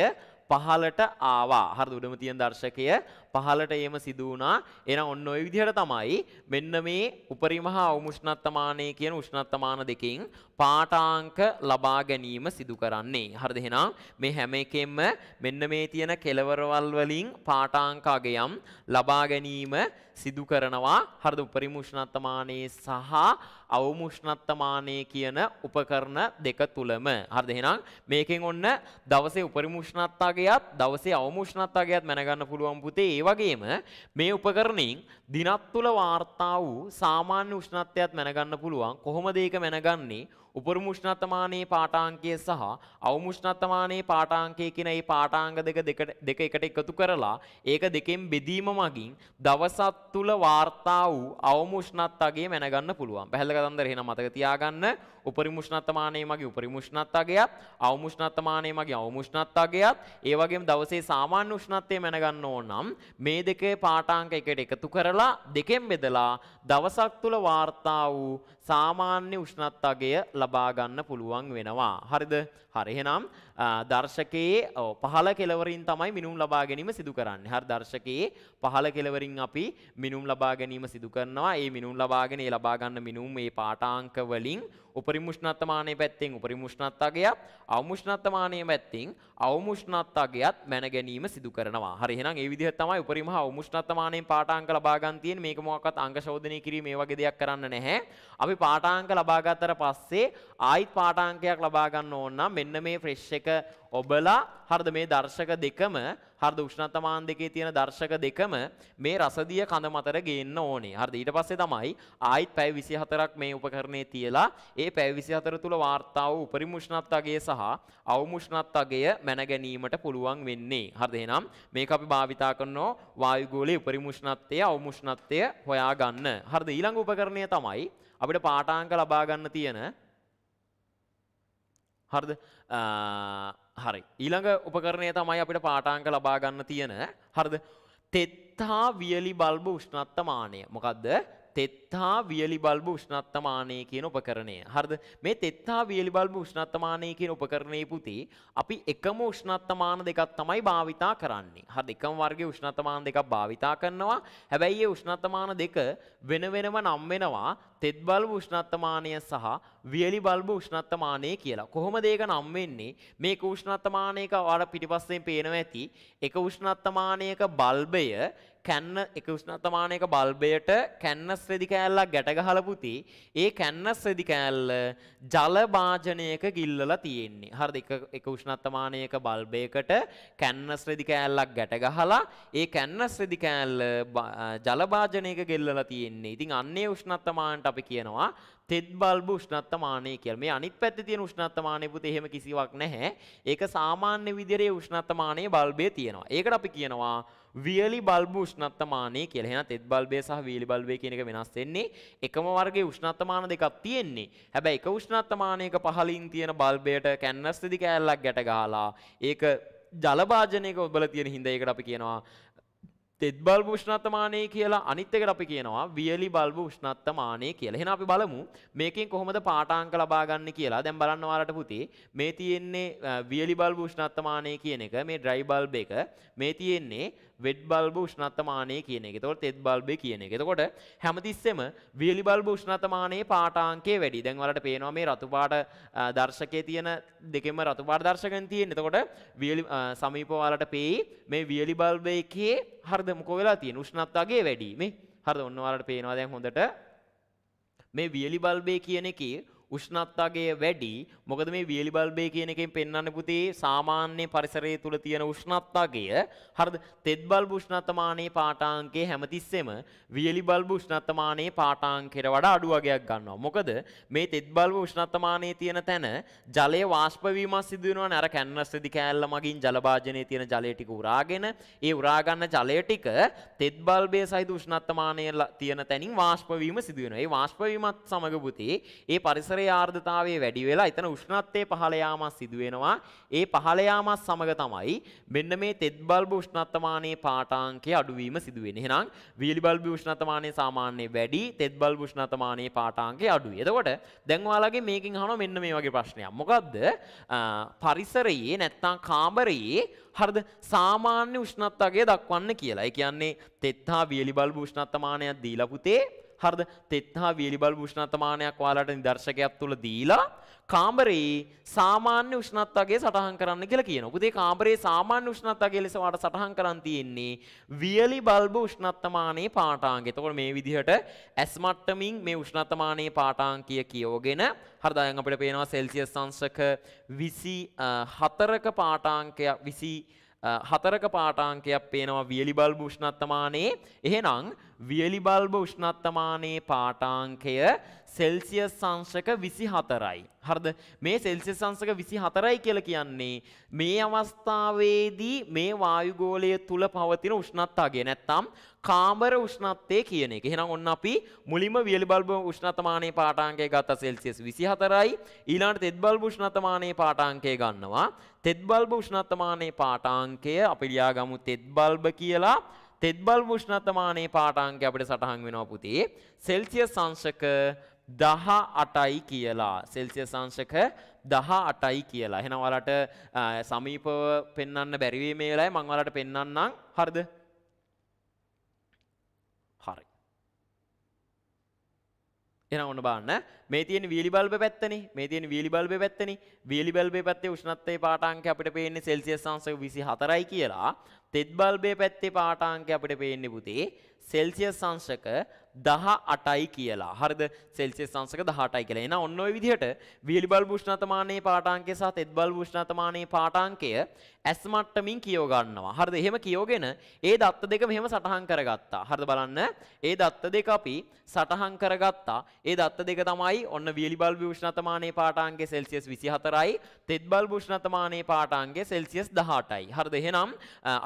පහලට ආවා. හරිද? උඩම තියෙන දර්ශකය පහලට එහෙම සිදු වුණා. එහෙනම් ඔන්න ඔය විදිහට තමයි මෙන්න මේ උපරිම හා අවමුෂ්ණත්මානයේ කියන උෂ්ණත්මාන දෙකෙන් පාඨාංක ලබා ගැනීම සිදු කරන්නේ. හරිද? එහෙනම් මේ හැම එකෙම මෙන්න මේ තියෙන කෙලවරවල් වලින් පාඨාංක අගයම් ලබා ගැනීම සිදු කරනවා. හරිද? උපරිම උෂ්ණත්මානයේ සහ අවමුෂ්ණත්තමානය කියන උපකරණ දෙක තුලම. හරිද එහෙනම් මේකෙන් ඔන්න දවසේ උපරිම උෂ්ණත්තාගයත් දවසේ අවමුෂ්ණත්තාගයත් මැනගන්න පුළුවන් පුතේ. ඒ වගේම මේ උපකරණෙන් දිනක් තුල වාර්තා වූ සාමාන්‍ය උෂ්ණත්වයත් මැනගන්න පුළුවන්. කොහොමද ඒක මැනගන්නේ? උපරිමුෂ්ණත්තමානයේ පාඨාංකය සහ අවමුෂ්ණත්තමානයේ පාඨාංකය කියන මේ පාඨාංග දෙක දෙක එකට එකතු කරලා ඒක දෙකෙන් බෙදීම මගින් දවසක් තුල වාර්තා වූ අවමුෂ්ණත්තගේ මැනගන්න පුළුවන්. පැහැදිලිද කතන්දර එහෙනම් මතක තියාගන්න උපරිමුෂ්ණත්තමානය මගේ උපරිමුෂ්ණත්තාගේත් අවමුෂ්ණත්තමානය මගේ අවමුෂ්ණත්තාගේත් ඒවගේම දවසේ සාමාන්‍ය උෂ්ණත්තය මැනගන්න ඕනම් මේ දෙකේ පාටාංක එකට එකතු කරලා දෙකෙන් බෙදලා දවසක් තුළ වාර්තා වූ සාමාන්‍ය උෂ්ණත්තාගය ලබාගන්න පුළුවන් වෙනවා. හරිද හරිහෙනම් දර්ශකයේ පහළ කෙලවරින් තමයි මිනුම් ලබා ගැනීම සිදු කරන්නේ. හරි දර්ශකයේ පහළ කෙලවරින් අපි මිනුම් ලබා ගැනීම සිදු කරනවා. ඒ මිනුම් ලබාගෙන ඒ ලබා ගන්න මිනුම් මේ පාඨාංක වලින් උපරිම උෂ්ණත්මානයේ පැත්තෙන් උපරිම උෂ්ණත්තාගයත් අවමුෂ්ණත්මානයේ පැත්තෙන් අවමුෂ්ණත්තාගයත් මැන ගැනීම සිදු කරනවා. හරි එහෙනම් ඒ විදිහට තමයි උපරිම හා අවමුෂ්ණත්මානයෙන් පාඨාංක ලබා ගන්න තියෙන්නේ. මේක මොකක්වත් අංග ශෝධනය කිරීම මේ වගේ දෙයක් කරන්න නැහැ. අපි පාඨාංක ලබා ගත්තට පස්සේ ආයිත් පාටාංකයක් ලබා ගන්න ඕන නම් මෙන්න මේ ෆ්‍රෙෂ් එක ඔබලා හරිද මේ දර්ශක දෙකම හරිද උෂ්ණතමාන දෙකේ තියෙන දර්ශක දෙකම මේ රසදිය කඳ මතර ගේන්න ඕනේ. හරිද ඊට පස්සේ තමයි ආයිත් පැය 24ක් මේ උපකරණේ තියලා ඒ පැය 24 තුල වාර්තා වූ උපරිම උෂ්ණත්වගය සහ අවම උෂ්ණත්වගය මැන ගැනීමට පුළුවන් වෙන්නේ. හරිද එහෙනම් මේක අපි භාවිතා කරනවා වායු ගෝලයේ උපරිම උෂ්ණත්වය අවම උෂ්ණත්වය හොයා ගන්න. හරිද ඊළඟ උපකරණය තමයි අපිට පාටාංක ලබා ගන්න තියෙන හරිද හරි ඊළඟ උපකරණය තමයි අපිට පාටාංක ලබා ගන්න තියෙන හරිද තෙත්තා වියලි බල්බ උෂ්ණත්තමානය මොකද්ද තෙත්තා වියලි බල්බ උෂ්ණත්තමානය කියන උපකරණය හරිද මේ තෙත්තා වියලි බල්බ උෂ්ණත්තමානය කියන උපකරණය පුතේ අපි එකම උෂ්ණත්තමාන දෙකක් තමයි භාවිතා කරන්නේ හරි එකම වර්ගයේ උෂ්ණත්තමාන දෙකක් භාවිතා කරනවා හැබැයි ඒ උෂ්ණත්තමාන දෙක වෙන වෙනම නම් වෙනවා තෙත් බල්බ උෂ්ණත්තමානය සහ වියලි බල්බ උෂ්ණත්තමානය කියලා. කොහොමද ඒක නම් වෙන්නේ? මේක උෂ්ණත්තමානයක අර පිටිපස්සෙන් පේනවා ඇති. එක උෂ්ණත්තමානයක බල්බය කැන්න එක උෂ්ණත්තමානයක බල්බයට කැන්නස් රෙදි කෑල්ලක් ගැට ගහලා පුති ඒ කැන්නස් රෙදි කෑල්ල ජල භාජනයක ගිල්ලලා තියෙන්නේ. හරිද? එක එක උෂ්ණත්තමානයක බල්බයකට කැන්නස් රෙදි කෑල්ලක් ගැට ගහලා ඒ කැන්නස් රෙදි කෑල්ල ජල භාජනයක ගෙල්ලලා තියෙන්නේ. ඉතින් අන්නේ උෂ්ණත්තමානට ඒවට අපි කියනවා තෙත් බල්බ උෂ්ණත්තමානය කියලා. මේ අනිත් පැත්තේ තියෙන උෂ්ණත්තමානය පුතේ එහෙම කිසිවක් නැහැ. ඒක සාමාන්‍ය විදිහේ උෂ්ණත්තමානය බල්බේ තියෙනවා. ඒකට අපි කියනවා වියලි බල්බ උෂ්ණත්තමානය කියලා. එහෙනම් තෙත් බල්බය සහ වියලි බල්බය කියන එක වෙනස් වෙන්නේ එකම වර්ගයේ උෂ්ණත්තමාන දෙකක් තියෙන්නේ. හැබැයි එක උෂ්ණත්තමානයක පහළින් තියෙන බල්බයට කැන්නස් දෙදි කෑල්ලක් ගැට ගහලා ඒක ජලභාජනයක ඔබල තියෙන හිඳ ඒකට අපි කියනවා තෙත් බල්බ උෂ්ණත්තමානය කියලා අනිත් එකට අපි කියනවා වියලි බල්බ උෂ්ණත්තමානය කියලා. එහෙනම් අපි බලමු මේකෙන් කොහොමද පාඨාංක ලබා ගන්න කියලා. දැන් බලන්න ඔයාලට පුතේ මේ තියෙන්නේ වියලි බල්බ උෂ්ණත්තමානය කියන එක මේ ඩ්‍රයි බල්බ් එක මේ තියෙන්නේ වෙඩ් බල්බ උෂ්ණත්තමානය කියන එක තොට එත් බල්බය කියන එක එතකොට හැමතිස්සෙම වියලි බල්බ උෂ්ණතමානයේ පාටාන්කේ වැඩි දැන් වලට පේනවා මේ රතුපාට දර්ශකය තියෙන දෙකෙම රතුපාට දර්ශකන් තියෙන එතකොට වියලි සමීපවාලට පේයි මේ වියලි බල්බ එකේ හර්දමකෝ වෙලා තියෙන උෂ්ණත්තාගේ වැඩීමේ හරද ඔන්නවාලට පේනවා දැන් හොඳට මේ වියලි බල්බේ කියන එකේ උෂ්ණත්වගේ වැඩි මොකද මේ වියලි බල්බය කියන එකෙන් පෙන්වන්න පුතේ සාමාන්‍ය පරිසරය තුළ තියෙන උෂ්ණත්වගය හරිද තෙත් බල්බ උෂ්ණත්වමානයේ පාඨාංකයේ හැමතිස්සෙම වියලි බල්බ උෂ්ණත්වමානයේ පාඨාංකයට වඩා අඩු වගයක් ගන්නවා මොකද මේ තෙත් බල්බ උෂ්ණත්වමානයේ තියෙන තැන ජලය වාෂ්ප වීමක් සිදු වෙනවනේ අර කැන්වස් රෙදි කෑල්ල මගින් ජලභාජනයේ තියෙන ජලය ටික උරාගෙන ඒ උරා ගන්න ජලය ටික තෙත් බල්බය සහිත උෂ්ණත්වමානයේ තියෙන තැනින් වාෂ්ප වීම සිදු වෙනවා ඒ වාෂ්ප වීමත් සමග පුතේ ඒ පරිසරය පොළවේ ආර්ධතාවය වැඩි වෙලා එතන උෂ්ණත්වය පහළ යාමක් සිදු වෙනවා. ඒ පහළ යාමත් සමග තමයි මෙන්න මේ තෙත් බල්බ උෂ්ණත්වමානයේ පාඨාංකයේ අඩුවීම සිදු වෙන්නේ. එහෙනම් වියලි බල්බ උෂ්ණත්වමානයේ සාමාන්‍ය වැඩි, තෙත් බල්බ උෂ්ණත්වමානයේ පාඨාංකයේ අඩුයි. එතකොට දැන් ඔයාලගේ මේකෙන් අහනවා මෙන්න මේ වගේ ප්‍රශ්නයක්. මොකද්ද? පරිසරයේ නැත්තම් කාමරයේ හරිද සාමාන්‍ය උෂ්ණත්වය දක්වන්න කියලා. ඒ කියන්නේ තෙත් හා වියලි බල්බ උෂ්ණත්වමානයක් දීලා පුතේ හරිද? තෙත් හා වියලිබල් උෂ්ණත්වමානයක් ඔයාලට නිදර්ශකයක් තුල දීලා කාමරේ සාමාන්‍ය උෂ්ණත්වයේ සටහන් කරන්න කියලා කියනවා. මොකද මේ කාමරේ සාමාන්‍ය උෂ්ණත්වයේ ලෙස වාට සටහන් කරන් තියෙන්නේ වියලි බල්බ උෂ්ණත්වමානයේ පාඨාංගය. එතකොට මේ විදිහට ඇස් මට්ටමින් මේ උෂ්ණත්වමානයේ පාඨාංකය කියවගෙන හරිද? දැන් අපිට පේනවා සෙල්සියස් අංශක 24ක පාඨාංකයක් 20 හතරක පාටාංකයක් පේනවා වියලි බල්බ උෂ්ණත්තමානයේ එහෙනම් වියලි බල්බ උෂ්ණත්තමානයේ පාටාංකය සෙල්සියස් සංශක 24යි. හරිද? මේ සෙල්සියස් සංශක 24යි කියලා කියන්නේ මේ අවස්ථාවේදී මේ වායුගෝලය තුල පවතින උෂ්ණත්වය නැත්තම් කාමර උෂ්ණත්වය කියන එක. එහෙනම් ඔන්න අපි මුලින්ම වියලි බල්බ උෂ්ණතමානයේ පාඨාංකය ගත්ත සෙල්සියස් 24යි. ඊළඟට තෙත් බල්බ උෂ්ණතමානයේ පාඨාංකය ගන්නවා. තෙත් බල්බ උෂ්ණතමානයේ පාඨාංකය අපි ලියාගමු තෙත් බල්බ කියලා. තෙත් බල්බ උෂ්ණතමානයේ පාඨාංකය අපිට සටහන් වෙනවා පුතේ. සෙල්සියස් සංශක දහ අටයි කියලා සෙල්සිය සංශක දහ අටයි කියලා. එහෙනම් ඔයාලට සමීපව පෙන්වන්න බැරි වෙයි මේ වෙලාවේ මම ඔයාලට පෙන්වන්නම්. හරිද? හරි. එහෙනම් ඔන්න බලන්න මේ තියෙන වීලි බල්බ පැත්තනේ. මේ තියෙන වීලි බල්බ පැත්තනේ. වීලි බල්බේ පැත්තේ උෂ්ණත්වයේ පාඨාංකය අපිට පේන්නේ සෙල්සියස් අංශක 24යි කියලා. තෙත් බල්බේ පැත්තේ පාඨාංකය අපිට පේන්නේ පුතේ සෙල්සියස් අංශක 18යි කියලා. හරිද? සෙල්සියස් අංශක 18යි කියලා. එහෙනම් ඔන්න ඔය විදිහට වියලි බල්බ උෂ්ණතමානයේ පාඨාංකය සහ තෙත් බල්බ උෂ්ණතමානයේ පාඨාංකය S මට්ටමින් කියව ගන්නවා. හරිද? එහෙම කියවගෙන ඒ දත්ත දෙක මෙහෙම සටහන් කරගත්තා. හරිද බලන්න? ඒ දත්ත දෙක අපි සටහන් කරගත්තා. ඒ දත්ත දෙක තමයි ඔන්න වියලි බල්බ උෂ්ණතමානයේ පාඨාංකය සෙල්සියස් 24යි, තෙත් බල්බ උෂ්ණතමානයේ පාඨාංකය සෙල්සියස් 18යි. හරිද? එහෙනම්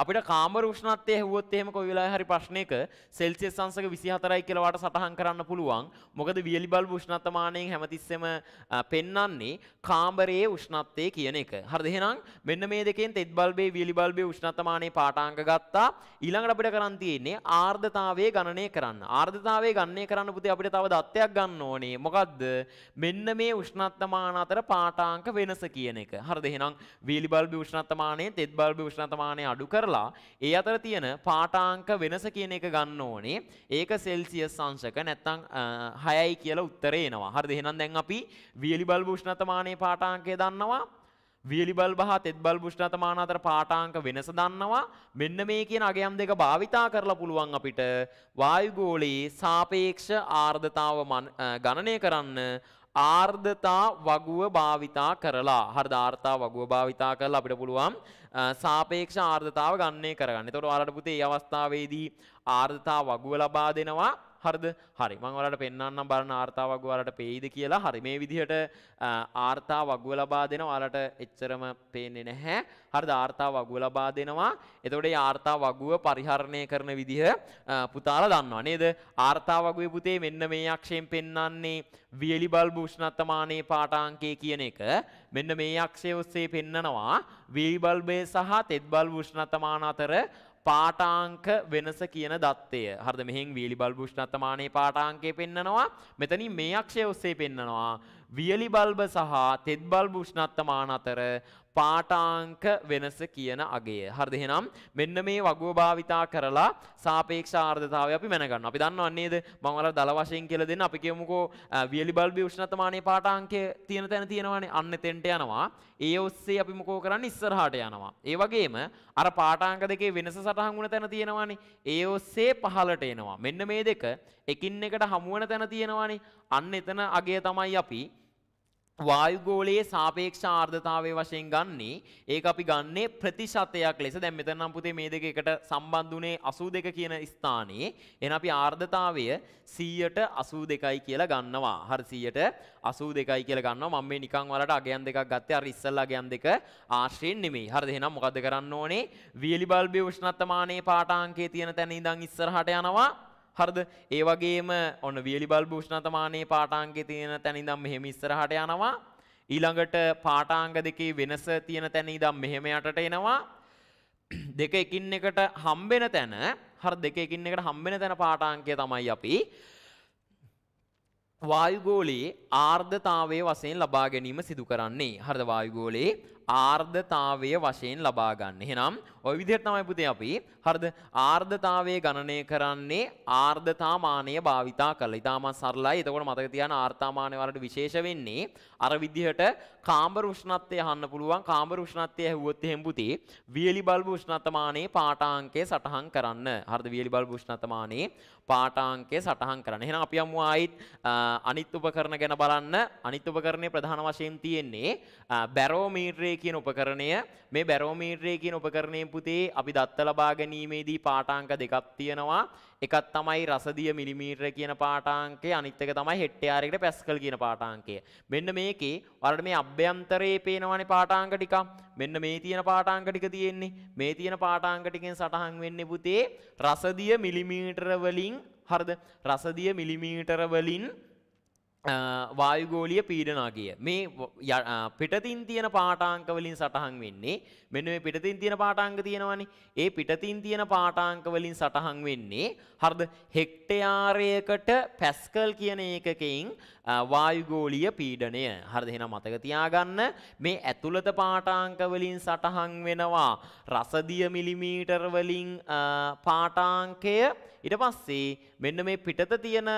අපිට කාමර උෂ්ණත්වය හෙව්වොත් එහෙම කොයි වෙලාවෙ හරි ප්‍රශ්නයක සෙල්සියස් අංශක 24යි කියලා වාට සටහන් කරන්න පුළුවන්. මොකද වියලි බල්බ උෂ්ණත්වමානයෙන් හැමතිස්සෙම පෙන්වන්නේ කාමරයේ උෂ්ණත්වය කියන එක. හරිද? එහෙනම් මෙන්න මේ දෙකෙන් තෙත් බල්බේ වියලි බල්බේ උෂ්ණත්වමානයේ පාඨාංග ගත්තා. ඊළඟට අපිට කරන් තියෙන්නේ ආර්ද්‍රතාවය ගණනය කරන්න. ආර්ද්‍රතාවය ගණනය කරන්න පුතේ අපිට තව දත්තයක් ගන්න ඕනේ. මොකද්ද? මෙන්න මේ උෂ්ණත්වමාන අතර පාඨාංග වෙනස කියන එක. හරිද? එහෙනම් වියලි බල්බේ උෂ්ණත්වමානයේ තෙත් බල්බේ උෂ්ණත්වමානය අඩු කරලා ඒ අතර තියෙන පාඨාංක වෙනස කියන එක ගන්න කරන්න ඕනේ ඒක සෙල්සියස් අංශක නැත්තම් 6යි කියලා උත්තරේ එනවා. හරිද? එහෙනම් දැන් අපි වියලි බල්බ උෂ්ණතමානයේ පාඨාංකය දන්නවා. වියලි බල්බ හා තෙත් බල්බ උෂ්ණතමාන අතර පාඨාංක වෙනස දන්නවා. මෙන්න මේ කියන අගයම් දෙක භාවිතා කරලා පුළුවන් අපිට වායු ගෝලයේ සාපේක්ෂ ආර්ද්‍රතාව ගණනය කරන්න ආර්ධතා වගුව භාවිතා කරලා හරිද ආර්ථා වගුව භාවිතා කරලා අපිට පුළුවන් සාපේක්ෂ ආර්ධතාව ගණනය කරගන්න. එතකොට ඔයාලට පුතේ මේ අවස්ථාවේදී ආර්ධතා වගුව ලබා දෙනවා හරිද හරි මං ඔයාලට පෙන්වන්නම් බලන ආර්තාවක් ඔයාලට පේයිද කියලා හරි මේ විදිහට ආර්තා වගුව ලබා දෙනවා ඔයාලට එච්චරම පේන්නේ නැහැ හරිද ආර්තා වගුව ලබා දෙනවා එතකොට මේ ආර්තා වගුව පරිහරණය කරන විදිහ පුතාලා දන්නවා නේද ආර්තා වගුවේ පුතේ මෙන්න මේ අක්ෂයෙන් පෙන්වන්නේ වියලි බල්බ උෂ්ණත්වමානයේ පාඨාංකය කියන එක මෙන්න මේ අක්ෂය ඔස්සේ පෙන්නනවා වියලි බල්බේ සහ තෙත් බල්බ උෂ්ණත්වමාන අතර පාටාංක වෙනස කියන දත්තය. හරිද? මෙහෙන් වියලි බල්බ උෂ්ණත්මානයේ පාටාංකය පෙන්නනවා. මෙතනින් මේ අක්ෂය ඔස්සේ පෙන්නනවා. වියලි බල්බ සහ තෙත් බල්බ උෂ්ණත්මාන අතර පාටාංක වෙනස කියන අගය. හරිද එහෙනම් මෙන්න මේ වගුව භාවිතා කරලා සාපේක්ෂ ආර්ද්‍රතාවය අපි මැනගන්න. අපි දන්නව නේද? මම ඔයාලා දල වශයෙන් කියලා දෙන්න අපි කියමුකෝ වියලි බල්බේ උෂ්ණතමානයේ පාටාංකය තියෙන තැන තියෙනවානේ. අන්න එතෙන්ට යනවා. ඒ ඔස්සේ අපි මොකෝ කරන්නේ ඉස්සරහට යනවා. ඒ වගේම අර පාටාංක දෙකේ වෙනස සටහන් වුණ තැන තියෙනවානේ. ඒ ඔස්සේ පහළට එනවා. මෙන්න මේ දෙක එකින් එකට හමු වෙන තැන තියෙනවානේ. අන්න එතන අගය තමයි අපි වායුගෝලයේ සාපේක්ෂ ආර්ධතාවය වශයෙන් ගන්නේ ඒක අපි ගන්නේ ප්‍රතිශතයක් ලෙස දැන් මෙතන නම් පුතේ මේ දෙක එකට සම්බන්ධ උනේ 82 කියන ස්ථානයේ එහෙනම් අපි ආර්ධතාවය 182යි කියලා ගන්නවා. හරි 182යි කියලා ගන්නවා. මම මේ නිකන් වලට අගයන් දෙකක් ගත්තේ. අර ඉස්සල්ලා අගයන් දෙක ආශ්‍රයෙන් නෙමෙයි. හරිද? එහෙනම් මොකද කරන්න ඕනේ? වියලි බල්බේ උෂ්ණත්වමානයේ පාඨාංකයේ තියෙන තැන ඉඳන් ඉස්සරහට යනවා. හරිද? ඒ වගේම ඔන්න වියලි බල් භූෂණතමානේ පාඨාංගයේ තියෙන තැන ඉඳන් මෙහෙම ඉස්සරහට යනවා. ඊළඟට පාඨාංග දෙකේ වෙනස තියෙන තැන ඉඳන් මෙහෙම යටට එනවා. දෙක එකින් එකට හම්බෙන තැන හරි දෙක එකින් එකට හම්බෙන තැන පාඨාංගය තමයි අපි වායුගෝලයේ ආර්ධතාවයේ වශයෙන් ලබා ගැනීම සිදු කරන්නේ. හරිද වායුගෝලයේ ආර්ධතාවය වශයෙන් ලබා ගන්න. එහෙනම් ওই විදිහට තමයි පුතේ අපි හරිද ආර්ධතාවය ගණනය කරන්නේ ආර්ධතාමානය භාවිතා කරලා. ඉතාමත් සරලයි. එතකොට මතක තියාගන්න ආර්ධතාමානය වලට විශේෂ වෙන්නේ අර විදිහට කාම්බර උෂ්ණත්වය අහන්න පුළුවන්. කාම්බර උෂ්ණත්වය ඇහුවොත් එහෙන් පුතේ වියලි බල්බ උෂ්ණත්වමානයේ පාඨාංකය සටහන් කරන්න. හරිද වියලි බල්බ උෂ්ණත්වමානයේ පාඨාංකය සටහන් කරන්න. එහෙනම් අපි යමු ආයිත් අනිත් උපකරණ ගැන බලන්න. අනිත් උපකරණේ ප්‍රධාන වශයෙන් තියෙන්නේ බැරෝමීටරය කියන උපකරණය මේ බැරෝමීටරය කියන උපකරණය පුතේ අපි දත්ත ලබා ගැනීමේදී පාටාංක දෙකක් තියෙනවා. එකක් තමයි රසදිය මිලිමීටර කියන පාටාංකය අනිත් එක තමයි හෙක්ටයාරයකට පැස්කල් කියන පාටාංකය. මෙන්න මේකේ වලට මේ අභ්‍යන්තරයේ පේනවනේ පාටාංක ටික. මෙන්න මේ තියෙන පාටාංක ටික තියෙන්නේ. මේ තියෙන පාටාංක ටිකෙන් සටහන් වෙන්නේ පුතේ රසදිය මිලිමීටර වලින් හරිද? රසදිය මිලිමීටර වලින් වායුගෝලිය පීඩනා කිය. මේ පිටතින් තියෙන පාටාංක වලින් සටහන් වෙන්නේ මෙන්න මේ පිටතින් තියෙන පාඨාංග තියෙනවානේ. ඒ පිටතින් තියෙන පාඨාංග වලින් සටහන් වෙන්නේ හරිද? හෙක්ටයාරයකට පැස්කල් කියන ඒකකයෙන් වායුගෝලීය පීඩනය. හරිද? එහෙනම් මතක තියාගන්න මේ ඇතුළත පාඨාංග වලින් සටහන් වෙනවා රසදිය මිලිමීටර වලින් පාඨාංගය ඊට පස්සේ මෙන්න මේ පිටත තියෙන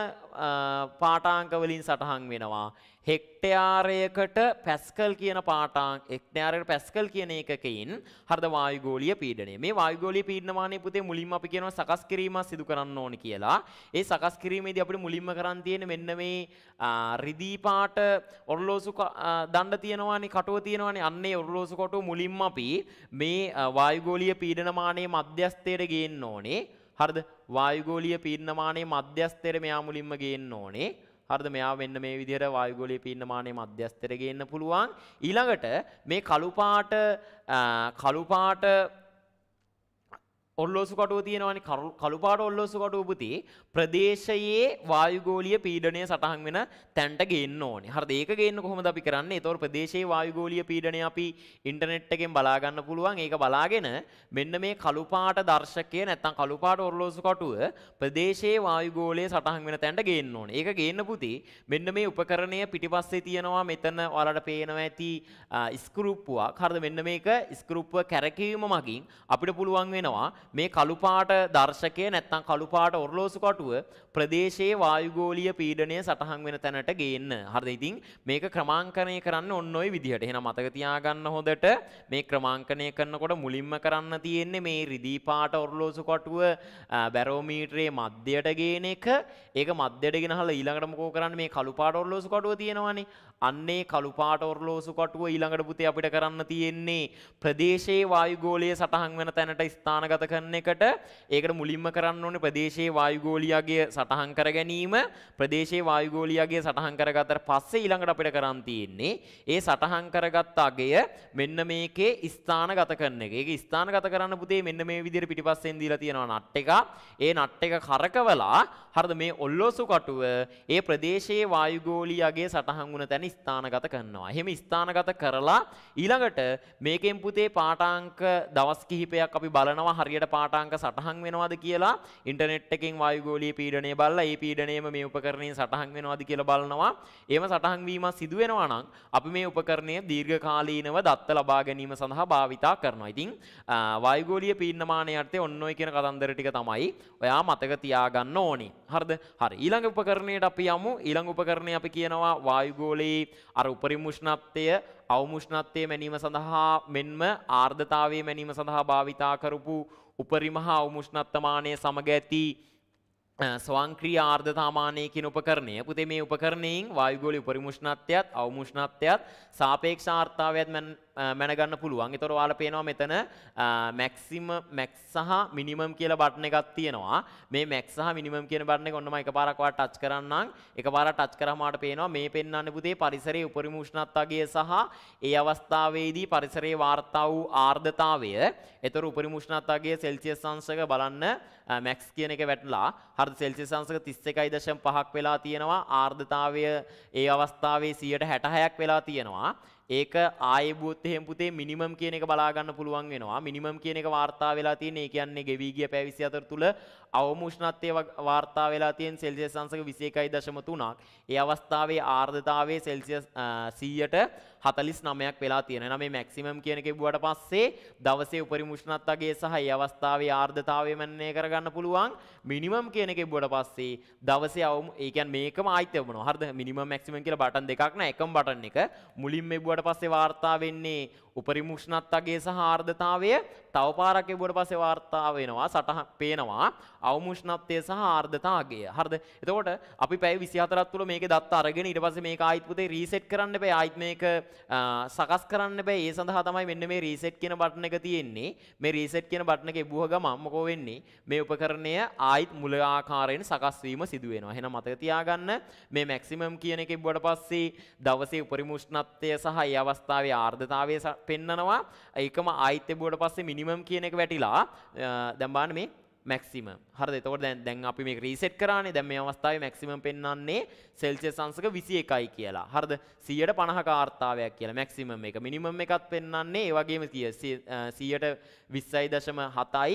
පාඨාංග වලින් සටහන් වෙනවා හෙක්ටයාරයකට පැස්කල් කියන පාටාන් එක්ටයාරයට පැස්කල් කියන එකකින් හරද වායුගෝලිය පීඩනය මේ වායුගෝලිය පීඩනමානය පුතේ මුලින්ම අපි කියනවා සකස් කිරීම සිදු කරන්න ඕන කියලා ඒ සකස් කිරීමේදී අපිට මුලින්ම කරන් තියෙන මෙන්න මේ රිදී පාට ඔරලෝසු දණ්ඩ තියෙනවානේ කටුව තියෙනවානේ අන්නේ ඔරලෝසු කොටුව මුලින්ම අපි මේ වායුගෝලිය පීඩනමානයේ මධ්‍යස්ථයට ගේන්න ඕනේ හරිද වායුගෝලිය පීඩනමානයේ මධ්‍යස්ථයට මෙයා මුලින්ම ගේන්න ඕනේ හරිද මෙයා වෙන්න මේ විදිහට වායුගෝලයේ පීඩනමානයේ මධ්‍යස්ථරේ ගේන්න පුළුවන් ඊළඟට මේ කළු පාට කළු පාට ඔල්ලෝසු කටුව තියෙනවානේ කළු පාට ඔල්ලෝසු කටුව පුතේ ප්‍රදේශයේ වායුගෝලීය පීඩනය සටහන් වෙන තැන්ට ගේන්න ඕනේ. හරිද? ඒක ගේන්න කොහොමද අපි කරන්නේ? ඒතකොට ප්‍රදේශයේ වායුගෝලීය පීඩනය අපි ඉන්ටර්නෙට් එකෙන් බලා ගන්න පුළුවන්. ඒක බලාගෙන මෙන්න මේ කළු පාට දර්ශකය නැත්තම් කළු පාට ඔල්ලෝසු කටුව ප්‍රදේශයේ වායුගෝලයේ සටහන් වෙන තැන්ට ගේන්න ඕනේ. ඒක ගේන්න පුතේ මෙන්න මේ උපකරණය පිටිපස්සේ තියෙනවා. මෙතන ඔයාලට පේනවා ඇති ස්ක්‍රූප්පුවක්. හරිද? මෙන්න මේක ස්ක්‍රූප්පුව කැරකීම මගින් අපිට පුළුවන් වෙනවා මේ කළුපාට දර්ශකය නැත්නම් කළුපාට ඔරලෝසු කටුව ප්‍රදේශයේ වායුගෝලීය පීඩනය සටහන් වෙන තැනට ගේන්න. හරිද? ඉතින් මේක ක්‍රමාංකණය කරන්න ඔන්න ඔය විදිහට. එහෙනම් මතක තියාගන්න හොඳට මේ ක්‍රමාංකණය කරනකොට මුලින්ම කරන්න තියෙන්නේ මේ රිදී පාට ඔරලෝසු කටුව බැරෝමීටරයේ මධ්‍යයට ගේන එක. ඒක මධ්‍යයට ගෙනහලා ඊළඟට මොකෝ කරන්නේ මේ කළුපාට ඔරලෝසු කටුව තියෙනවානේ. අන්නේ කළුපාට ඔරලෝසු කටුව ඊළඟට පුතේ අපිට කරන්න තියෙන්නේ ප්‍රදේශයේ වායුගෝලීය සටහන් වෙන තැනට ස්ථානගත කරන එකට ඒකට මුලින්ම කරන්න ඕනේ ප්‍රදේශයේ වායුගෝලීයගේ සටහන් කර ගැනීම ප්‍රදේශයේ වායුගෝලීයගේ සටහන් කරගත්තට පස්සේ ඊළඟට අපිට කරන්න තියෙන්නේ ඒ සටහන් කරගත් අගය මෙන්න මේකේ ස්ථානගත කරන එක. ඒක ස්ථානගත කරන්න පුතේ මෙන්න මේ විදිහට පිටිපස්සෙන් දීලා තියෙනවා නට් එක. ඒ නට් එක කරකවලා හරිද මේ ඔල්ලෝසු කටුව ඒ ප්‍රදේශයේ වායුගෝලීයගේ සටහන් වුණ තැන ස්ථානගත කරනවා. එහෙම ස්ථානගත කරලා ඊළඟට මේකෙන් පුතේ පාඨාංක දවස් කිහිපයක් අපි බලනවා හරියට පාඨාංක සටහන් වෙනවද කියලා. ඉන්ටර්නෙට් එකෙන් වායුගෝලීය පීඩනය බලලා ඒ පීඩනයම මේ උපකරණයෙන් සටහන් වෙනවද කියලා බලනවා. එහෙම සටහන් වීම සිදු වෙනවා නම් අපි මේ උපකරණය දීර්ඝකාලීනව දත්ත ලබා ගැනීම සඳහා භාවිතා කරනවා. ඉතින් වායුගෝලීය පීඩනමානයේ අර්ථය ඔන්න ඔය කියන කතන්දර ටික තමයි ඔයා මතක තියාගන්න ඕනේ. හරිද? හරි. ඊළඟ උපකරණයට අපි යමු. ඊළඟ උපකරණය අපි කියනවා වායුගෝලයේ අර උපරිමුෂ්ණත්වය අවමුෂ්ණත්වය මැනීම සඳහා මෙන්ම ආර්ධතාවය මැනීම සඳහා භාවිතා කරපු උපරිම හා අවමුෂ්ණත්වමානය සමග ඇති ස්වංක්‍රීය ආර්ධතාමානය කියන උපකරණය. පුතේ මේ උපකරණයෙන් වායුගෝලීය උපරිමුෂ්ණත්වයත් අවමුෂ්ණත්වයත් සාපේක්ෂ ආර්ථතාවයත් මැනගන්න පුළුවන් එතොර වාල පේනවා මෙතන මැක්සිම මැක් සහ මිනිමම් කියලා බටන එකක් තියෙනවා මේ මැක් සහ මිනිමම් කියන බටන එක ඔන්නම එකපාරක් වා ටච් කරන්නම් එකපාරක් ටච් කරාම ආට පේනවා මේ පෙන්වන්න පුතේ පරිසරයේ උපරිම උෂ්ණත්වය සහ ඒ අවස්ථාවේදී පරිසරයේ වාර්තා වූ ආර්ද්‍රතාවය එතොර උපරිම උෂ්ණත්වය සෙල්සියස් අංශක බලන්න මැක්ස් කියන එක වැටලා හරිද සෙල්සියස් අංශක 31.5ක් වෙලා තියෙනවා ආර්ද්‍රතාවය ඒ අවස්ථාවේ 166ක් වෙලා තියෙනවා ඒක ආයබූත් එහෙම පුතේ මිනිමම් කියන එක බලා ගන්න පුළුවන් වෙනවා මිනිමම් කියන එක වාර්තා වෙලා තියෙන ඒ කියන්නේ ගෙවී ගිය පැය 24 තුල අවම උෂ්ණත්වය වාර්තා වෙලා තියෙන සෙල්සියස් අංශක 21.3ක්. ඒ අවස්ථාවේ ආර්ද්‍රතාවය සෙල්සියස් 100ට 49ක් වෙලා තියෙනවා. එහෙනම් මේ මැක්සිමම් කියන එක ඉබුවට පස්සේ දවසේ උපරිම උෂ්ණත්වයේ සහ ඒ අවස්ථාවේ ආර්ද්‍රතාවය මැනේජ් කරගන්න පුළුවන්. මිනිමම් කියන එක ඉබුවට පස්සේ දවසේ අවම ඒ කියන්නේ මේකම ආයිත් ලැබෙනවා. හරිද? මිනිමම් මැක්සිමම් කියලා බටන් දෙකක් නෑ. එකම බටන් එක මුලින්ම ඉබුවට පස්සේ වාර්තා වෙන්නේ උපරිමුෂ්ණත්වගේ සහ ආර්ධතාවය තව පාරක් එවුවට පස්සේ වාර්තා වෙනවා සටහන් පේනවා අවමුෂ්ණත්වය සහ ආර්ධතාවය. හරිද? එතකොට අපි පැය 24ක් තුල මේකේ දත්ත අරගෙන ඊට පස්සේ මේක ආයිත් පුතේ රීසෙට් කරන්න බෑ. ආයිත් මේක සකස් කරන්න බෑ. ඒ සඳහා තමයි මෙන්න මේ රීසෙට් කියන බටන් එක තියෙන්නේ. මේ රීසෙට් කියන බටන් එක එබුව ගමන් මොකෝ වෙන්නේ? මේ උපකරණය ආයිත් මුල ආකාරයෙන් සකස් වීම සිදු වෙනවා. එහෙනම් මතක තියාගන්න මේ මැක්සිමම් කියන එක එබුවට පස්සේ දවසේ උපරිම උෂ්ණත්වය සහ ඒ අවස්ථාවේ ආර්ධතාවය පෙන්නනවා ඒකම ආයිත් ලැබුවට පස්සේ මිනිමම් කියන එක වැටිලා දැන් බලන්න මේ මැක්සිමම් හරිද එතකොට දැන් දැන් අපි මේක රීසෙට් කරානේ දැන් මේ අවස්ථාවේ මැක්සිමම් පෙන්වන්නේ සෙල්සියස් අංශක 21යි කියලා හරිද 150ක ආර්තාවයක් කියලා මැක්සිමම් එක මිනිමම් එකත් පෙන්වන්නේ ඒ වගේම 120.7යි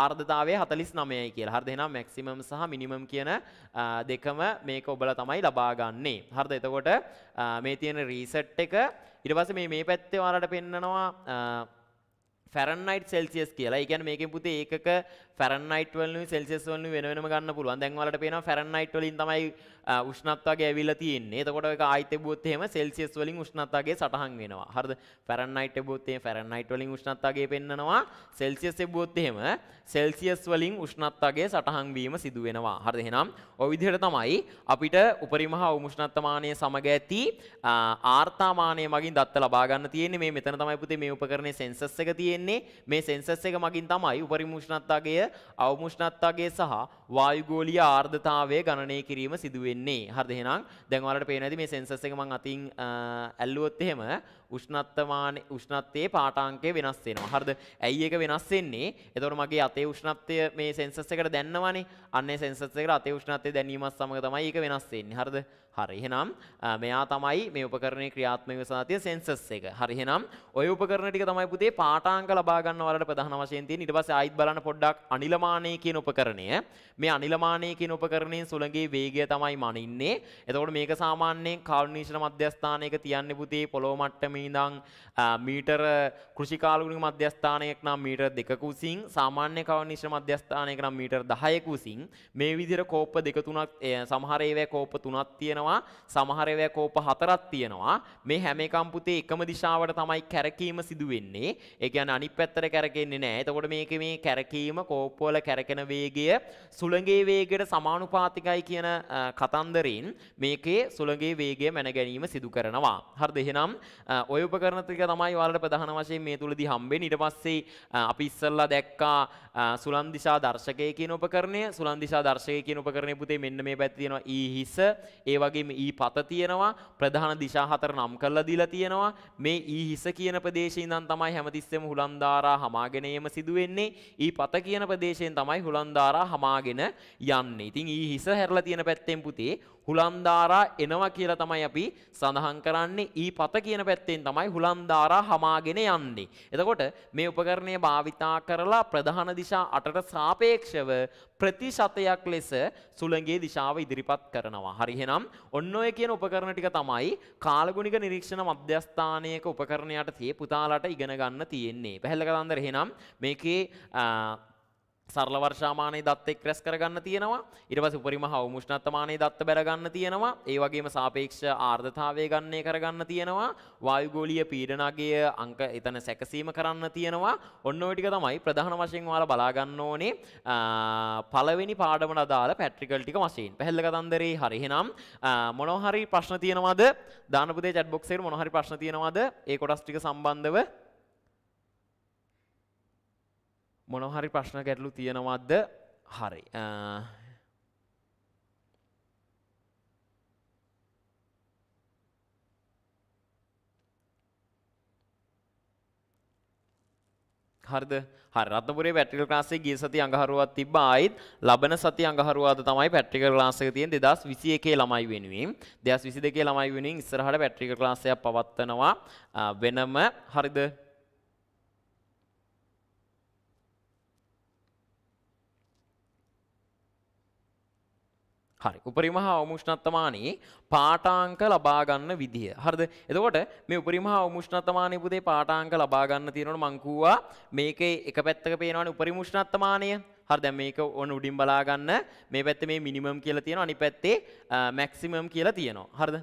ආර්ධතාවය 49යි කියලා හරිද එහෙනම් මැක්සිමම් සහ මිනිමම් කියන දෙකම මේක ඔබලා තමයි ලබා ගන්නේ හරිද එතකොට මේ තියෙන රීසෙට් එක ඉටවස මේ මේ පැත්තේ වාලට පෙන්න්නනවා ෆැරන්නයිට් සෙල්සිියස් කියලා ඉගැන් මේක පුතේ ඒකක ෆැරන්නයිට් වලින් සෙල්සියස් වලින් වෙන වෙනම ගන්න පුළුවන්. දැන් ඔයාලට පේනවා ෆැරන්නයිට් වලින් තමයි උෂ්ණත්වය ඇවිල්ලා තියෙන්නේ. එතකොට ඒක ආයිත් එබුවොත් එහෙම සෙල්සියස් වලින් උෂ්ණත්වය සටහන් වෙනවා. හරිද? ෆැරන්නයිට් එබුවොත් එහෙම ෆැරන්නයිට් වලින් උෂ්ණත්වය පෙන්නනවා. සෙල්සියස් එබුවොත් එහෙම සෙල්සියස් වලින් උෂ්ණත්වය සටහන් වීම සිදු වෙනවා. හරිද? එහෙනම් ওই විදිහට තමයි අපිට උපරිම හා උෂ්ණත්වමානය සමග ඇති ආර්තාමානය මගින් දත්ත ලබා ගන්න තියෙන්නේ. මේ මෙතන තමයි පුතේ මේ උපකරණයේ සෙන්සස් එක තියෙන්නේ. මේ සෙන්සස් එක මගින් තමයි උපරිම උෂ්ණත්වය අවමුෂ්ණත්වගේ සහ වායුගෝලීය ආර්ද්‍රතාවය ගණනය කිරීම සිදු වෙන්නේ. හරිද එහෙනම් දැන් ඔයාලට පේන ඇති මේ සෙන්සස් එක මං අතින් ඇල්ලුවොත් එහෙම උෂ්ණත්වමාන උෂ්ණත්වයේ පාඨාංකය වෙනස් වෙනවා. හරිද? ඇයි ඒක වෙනස් වෙන්නේ? එතකොට මගේ අතේ උෂ්ණත්වය මේ සෙන්සස් එකට දැන්නවනේ. අන්න ඒ සෙන්සස් එකට අතේ උෂ්ණත්වය දැනීමත් සමග තමයි ඒක වෙනස් වෙන්නේ. හරිද? හරි. එහෙනම් මෙයා තමයි මේ උපකරණේ ක්‍රියාත්මක වෙන සතිය සෙන්සස් එක. හරි. එහෙනම් ওই උපකරණ ටික තමයි පුතේ පාඨාංක ලබා ගන්න වලට ප්‍රධාන වශයෙන් තියෙන. ඊට පස්සේ ආයිත් බලන්න පොඩ්ඩක් අනිලමානයේ කියන උපකරණය මේ අනිලමානය කියන උපකරණයෙන් සුළඟේ වේගය තමයි මනින්නේ. එතකොට මේක සාමාන්‍යයෙන් කාලුණීෂණ මධ්‍යස්ථානයක තියන්න පුතේ පොළොව මට්ටමේ ඉඳන් මීටර කෘෂිකාලුණික මධ්‍යස්ථානයක් නම් මීටර 2ක උසින් සාමාන්‍ය කාලුණීෂණ මධ්‍යස්ථානයක නම් මීටර 10ක උසින් මේ විදිහට කෝප දෙක තුනක් සමහර ඒවා කෝප තුනක් තියෙනවා සමහර ඒවා කෝප හතරක් තියෙනවා. මේ හැම එකම් පුතේ එකම දිශාවට තමයි කැරකීම සිදු වෙන්නේ. ඒ කියන්නේ අනිත් පැත්තට කැරකෙන්නේ නැහැ. එතකොට මේකේ මේ කැරකීම කෝප වල කැරකෙන වේගය සුළඟේ වේගයට සමානුපාතිකයි කියන කතන්දරින් මේකේ සුළඟේ වේගය මැන ගැනීම සිදු කරනවා. හරිද? එහෙනම් ওই උපකරණ ටික තමයි ඔයාලට ප්‍රධාන වශයෙන් මේ තුලදී හම්බෙන්නේ. ඊට පස්සේ අපි ඉස්සෙල්ලා දැක්කා සුළං දිශා දර්ශකය කියන උපකරණය. සුළං දිශා දර්ශකය කියන උපකරණය පුතේ මෙන්න මේ පැත්තේ තියෙනවා E හිස, ඒ වගේම E පත තියෙනවා. ප්‍රධාන දිශා හතර නම් කරලා දීලා තියෙනවා. මේ E හිස කියන ප්‍රදේශේ ඉඳන් තමයි හැමතිස්සෙම හුලන් ධාරා හමාගෙන යෑම සිදු වෙන්නේ. E පත කියන ප්‍රදේශයෙන් තමයි හුලන් ධාරා හමාගෙන කරගෙන යන්නේ. ඉතින් ඊ හිස හැරලා තියෙන පැත්තෙන් පුතේ හුලන්දාරා එනවා කියලා තමයි අපි සඳහන් කරන්නේ. ඊ පත කියන පැත්තෙන් තමයි හුලන්දාරා හමාගෙන යන්නේ. එතකොට මේ උපකරණය භාවිතා කරලා ප්‍රධාන දිශා 8ට සාපේක්ෂව ප්‍රතිශතයක් ලෙස සුළඟේ දිශාව ඉදිරිපත් කරනවා. හරි එහෙනම් ඔන්න ඔය කියන උපකරණ ටික තමයි කාලගුණික නිරීක්ෂණ මධ්‍යස්ථානයක උපකරණයට තියේ පුතාලට ඉගෙන ගන්න තියෙන්නේ. පැහැදිලි කතන්දර එහෙනම් මේකේ සරල වර්ෂාමානයේ දත් එක් රැස් කරගන්න තියෙනවා ඊට පස්සේ උපරිම හව මුෂ්ණත්මානයේ දත් බැරගන්න තියෙනවා ඒ වගේම සාපේක්ෂ ආර්ද්‍රතාවය ගණනය කරගන්න තියෙනවා වායුගෝලීය පීඩනගය අංක එතන සැකසීම කරන්න තියෙනවා ඔන්න ඔය ටික තමයි ප්‍රධාන වශයෙන් ඔයාලා බලා ගන්න ඕනේ පළවෙනි පාඩමට අදාළ පැට්‍රිකල් ටික වශයෙන් පැහැදිලි කතන්දරේ හරි එහෙනම් මොනවා හරි ප්‍රශ්න තියෙනවද දානපුතේ chat box එකේ මොනවා හරි ප්‍රශ්න තියෙනවද ඒ කොටස් ටික සම්බන්ධව මොනහරි ප්‍රශ්න ගැටලු තියෙනවද හරි හරිද හරි රත්නපුරේ පැට්‍රිකල් ක්ලාස් එකේ ගිය සතිය අඟහරුවක් තිබ්බා ආයිත් ලබන සතිය අඟහරුවාද තමයි පැට්‍රිකල් ක්ලාස් එක තියෙන 2021 ළමයි වෙනුවෙන් 2022 ළමයි වෙනුවෙන් ඉස්සරහට පැට්‍රිකල් ක්ලාස් එකක් පවත්වනවා වෙනම හරිද හරි උපරිම හා අවමුෂ්ණත්තමානයේ පාටාංක ලබා ගන්න විදිය. හරිද? එතකොට මේ උපරිම හා අවමුෂ්ණත්තමානයේ පුතේ පාටාංක ලබා ගන්න තියෙනවනේ මං කිව්වා මේකේ එක පැත්තක පේනවනේ උපරිම උෂ්ණත්තමානය. හරි දැන් මේක ඕන උඩින් බලා ගන්න. මේ පැත්තේ මේ මිනිමම් කියලා තියෙනවා අනිත් පැත්තේ මැක්සිමම් කියලා තියෙනවා. හරිද?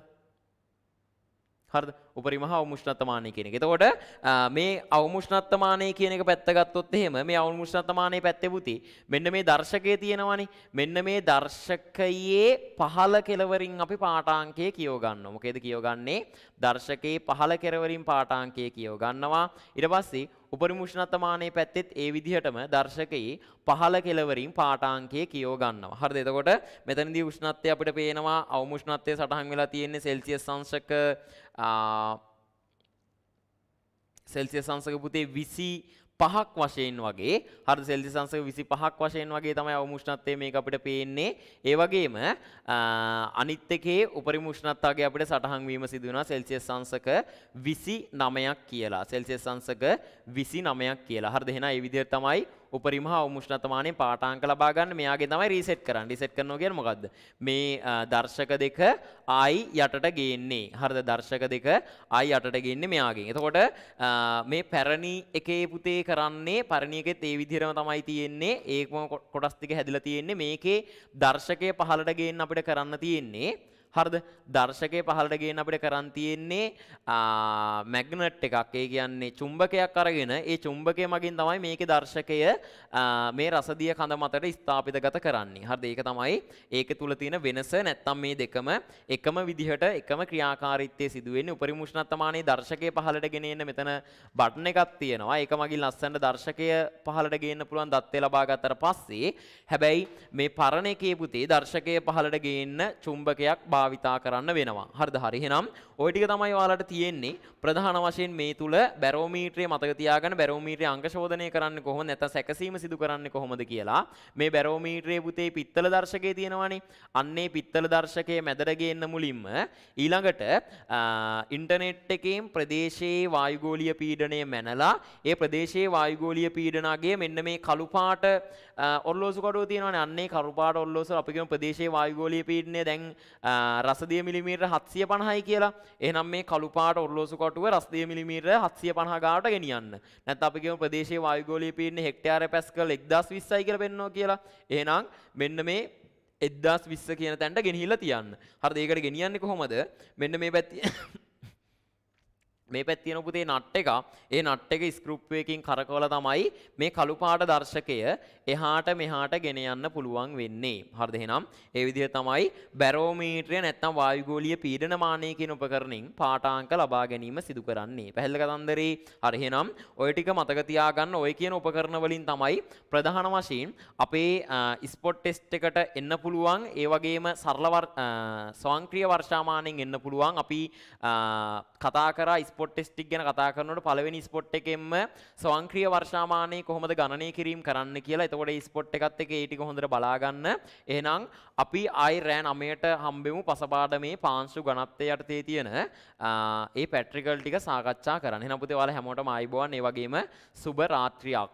හරිද? උපරිමහ අවමුෂ්ණත්තමානය කියන එක. එතකොට මේ අවමුෂ්ණත්තමානය කියන එක පැත්තගත්තොත් එහෙම මේ අවමුෂ්ණත්තමානයේ පැත්තේ පුති මෙන්න මේ දර්ශකයේ තියෙනවනේ. මෙන්න මේ දර්ශකයේ පහළ කෙලවරින් අපි පාඨාංකය කියව ගන්නවා. මොකේද කියවගන්නේ? දර්ශකයේ පහළ කෙලවරින් පාඨාංකය කියව ගන්නවා. ඊට පස්සේ උපරිමුෂ්ණතමානයේ පැත්තෙත් ඒ විදිහටම දර්ශකයේ පහළ කෙලවරින් පාඨාංකය කියෝ ගන්නවා. හරිද? එතකොට මෙතනදී උෂ්ණත්වය අපිට පේනවා අවමුෂ්ණත්වය සටහන් වෙලා තියෙන්නේ සෙල්සියස් අංශක සෙල්සියස් අංශක පුතේ 25ක් වශයෙන් වගේ හරිද සෙල්සියස් අංශක 25ක් වශයෙන් වගේ තමයි අවම උෂ්ණත්වය මේක අපිට පේන්නේ ඒ වගේම අනිත් එකේ උපරිම උෂ්ණත්වය අපිට සටහන් වීම සිදු වෙනවා සෙල්සියස් අංශක 29ක් කියලා සෙල්සියස් අංශක 29ක් කියලා හරිද එහෙනම් ඒ විදිහට තමයි උපරිම අවමුෂ්ණතමානය පාටාංක ලබා ගන්න මෙයාගේ තමයි රීසෙට් කරන්න රිසෙට් කරනවා කියන්නේ මොකද්ද මේ දර්ශක දෙක ආයි යටට ගේන්නේ හරිද දර්ශක දෙක ආයි යටට ගේන්නේ මෙයාගෙන් එතකොට මේ පැරණි එකේ පුතේ කරන්නේ පැරණි එකෙත් ඒ විදිහටම තමයි තියෙන්නේ ඒකම කොටස් ටික හැදිලා තියෙන්නේ මේකේ දර්ශකය පහළට ගේන්න අපිට කරන්න තියෙන්නේ හරිද? දර්ශකයේ පහළට ගේන්න අපිට කරන් තියෙන්නේ මැග්නට් එකක්. ඒ කියන්නේ චුම්බකයක් අරගෙන ඒ චුම්බකය මගින් තමයි මේකේ දර්ශකය මේ රසදිය කඳ මතට ස්ථාපිතගත කරන්නේ. හරිද? ඒක තමයි ඒක තුල තියෙන වෙනස. නැත්තම් මේ දෙකම එකම විදිහට එකම ක්‍රියාකාරීත්වයේ සිදු වෙන්නේ. උපරිම උෂ්ණත්වමානයේ දර්ශකයේ පහළට ගෙන එන්න මෙතන බටන් එකක් තියෙනවා. ඒක මගින් ලස්සන දර්ශකය පහළට ගේන්න පුළුවන් දත්තය ලබා ගත්තට පස්සේ හැබැයි මේ පරණ එකේ පුතේ දර්ශකය පහළට ගේන්න චුම්බකයක් බා භාවිතා කරන්න වෙනවා. හරිද? හරි. එහෙනම් ওই ටික තමයි ඔයාලට තියෙන්නේ. ප්‍රධාන වශයෙන් මේ තුල බැරෝමීටරය මතක තියාගන්න බැරෝමීටරය අංක ශෝධනය කරන්නේ කොහොමද නැත්නම් සැකසීම සිදු කරන්නේ කොහොමද කියලා. මේ බැරෝමීටරයේ පුතේ පිත්තල දර්ශකයේ තියෙනවානේ. අන්නේ පිත්තල දර්ශකයේ මැදට ගේන්න මුලින්ම ඊළඟට ඉන්ටර්නෙට් එකෙන් ප්‍රදේශයේ වායුගෝලීය පීඩනය මැනලා ඒ ප්‍රදේශයේ වායුගෝලීය පීඩන අගය මෙන්න මේ කළු පාට ඔල්ලෝසු කඩුව තියෙනවනේ අන්නේ කරුපාට ඔල්ලෝසු අපිගේම ප්‍රදේශයේ වායුගෝලීය පීඩනය දැන් රසදිය මිලිමීටර 750යි කියලා. එහෙනම් මේ කළු පාට ඔල්ලෝසු කටුව රසදිය මිලිමීටර 750 ගානට ගෙනියන්න. නැත්නම් අපිගේම ප්‍රදේශයේ වායුගෝලීය පීඩනය හෙක්ටයාර පැස්කල් 1020යි කියලා පෙන්වනවා කියලා. එහෙනම් මෙන්න මේ එද්දස් විස්ස කියන තැන්ට ගෙනහිල්ලා තියන්න හරි ඒකට ගෙනියන්නේ කොහොමද මෙන්න මේ පැත්ති මේ පැත්තියන පුතේ නට් එක ඒ නට් එක ස්කෘප්වයකින් කරකවල තමයි මේ කළුපාට දර්ශකය එහාට මෙහාට ගෙන යන්න පුළුවන් වෙන්නේ. හරිද එහෙනම් ඒ විදිහ තමයි බැරෝමීටරය නැත්නම් වායුගෝලීය පීඩනමානය කියන උපකරණෙන් පාඨාංක ලබා ගැනීම සිදු කරන්නේ. පැහැදිලි කතන්දරේ හරි එහෙනම් ඔය ටික මතක තියාගන්න ඔය කියන උපකරණ වලින් තමයි ප්‍රධාන වශයෙන් අපේ ස්පොට් ටෙස්ට් එකට එන්න පුළුවන් ඒ වගේම සරල ස්වයංක්‍රීය වර්ෂාමානයෙන් එන්න පුළුවන් අපි කතා කරා ස්පොට් ටෙස්ට් එක ගැන කතා කරනකොට පළවෙනි ස්පොට් එකෙන්ම ස්වංක්‍රීය වර්ෂාමානය කොහොමද ගණනය කිරීම කරන්න කියලා. එතකොට මේ ස්පොට් එකත් එක්ක ඒ ටික හොඳට බලා ගන්න. එහෙනම් අපි ආයි රෑ 9ට හම්බෙමු පසපාඩමේ පාංශු ගණත්වය යටතේ තියෙන ඒ පැට්‍රිකල් ටික සාකච්ඡා කරන්න. එහෙනම් පුතේ ඔයාලා හැමෝටම ආයිබෝවන්. ඒ වගේම සුබ රාත්‍රියක්.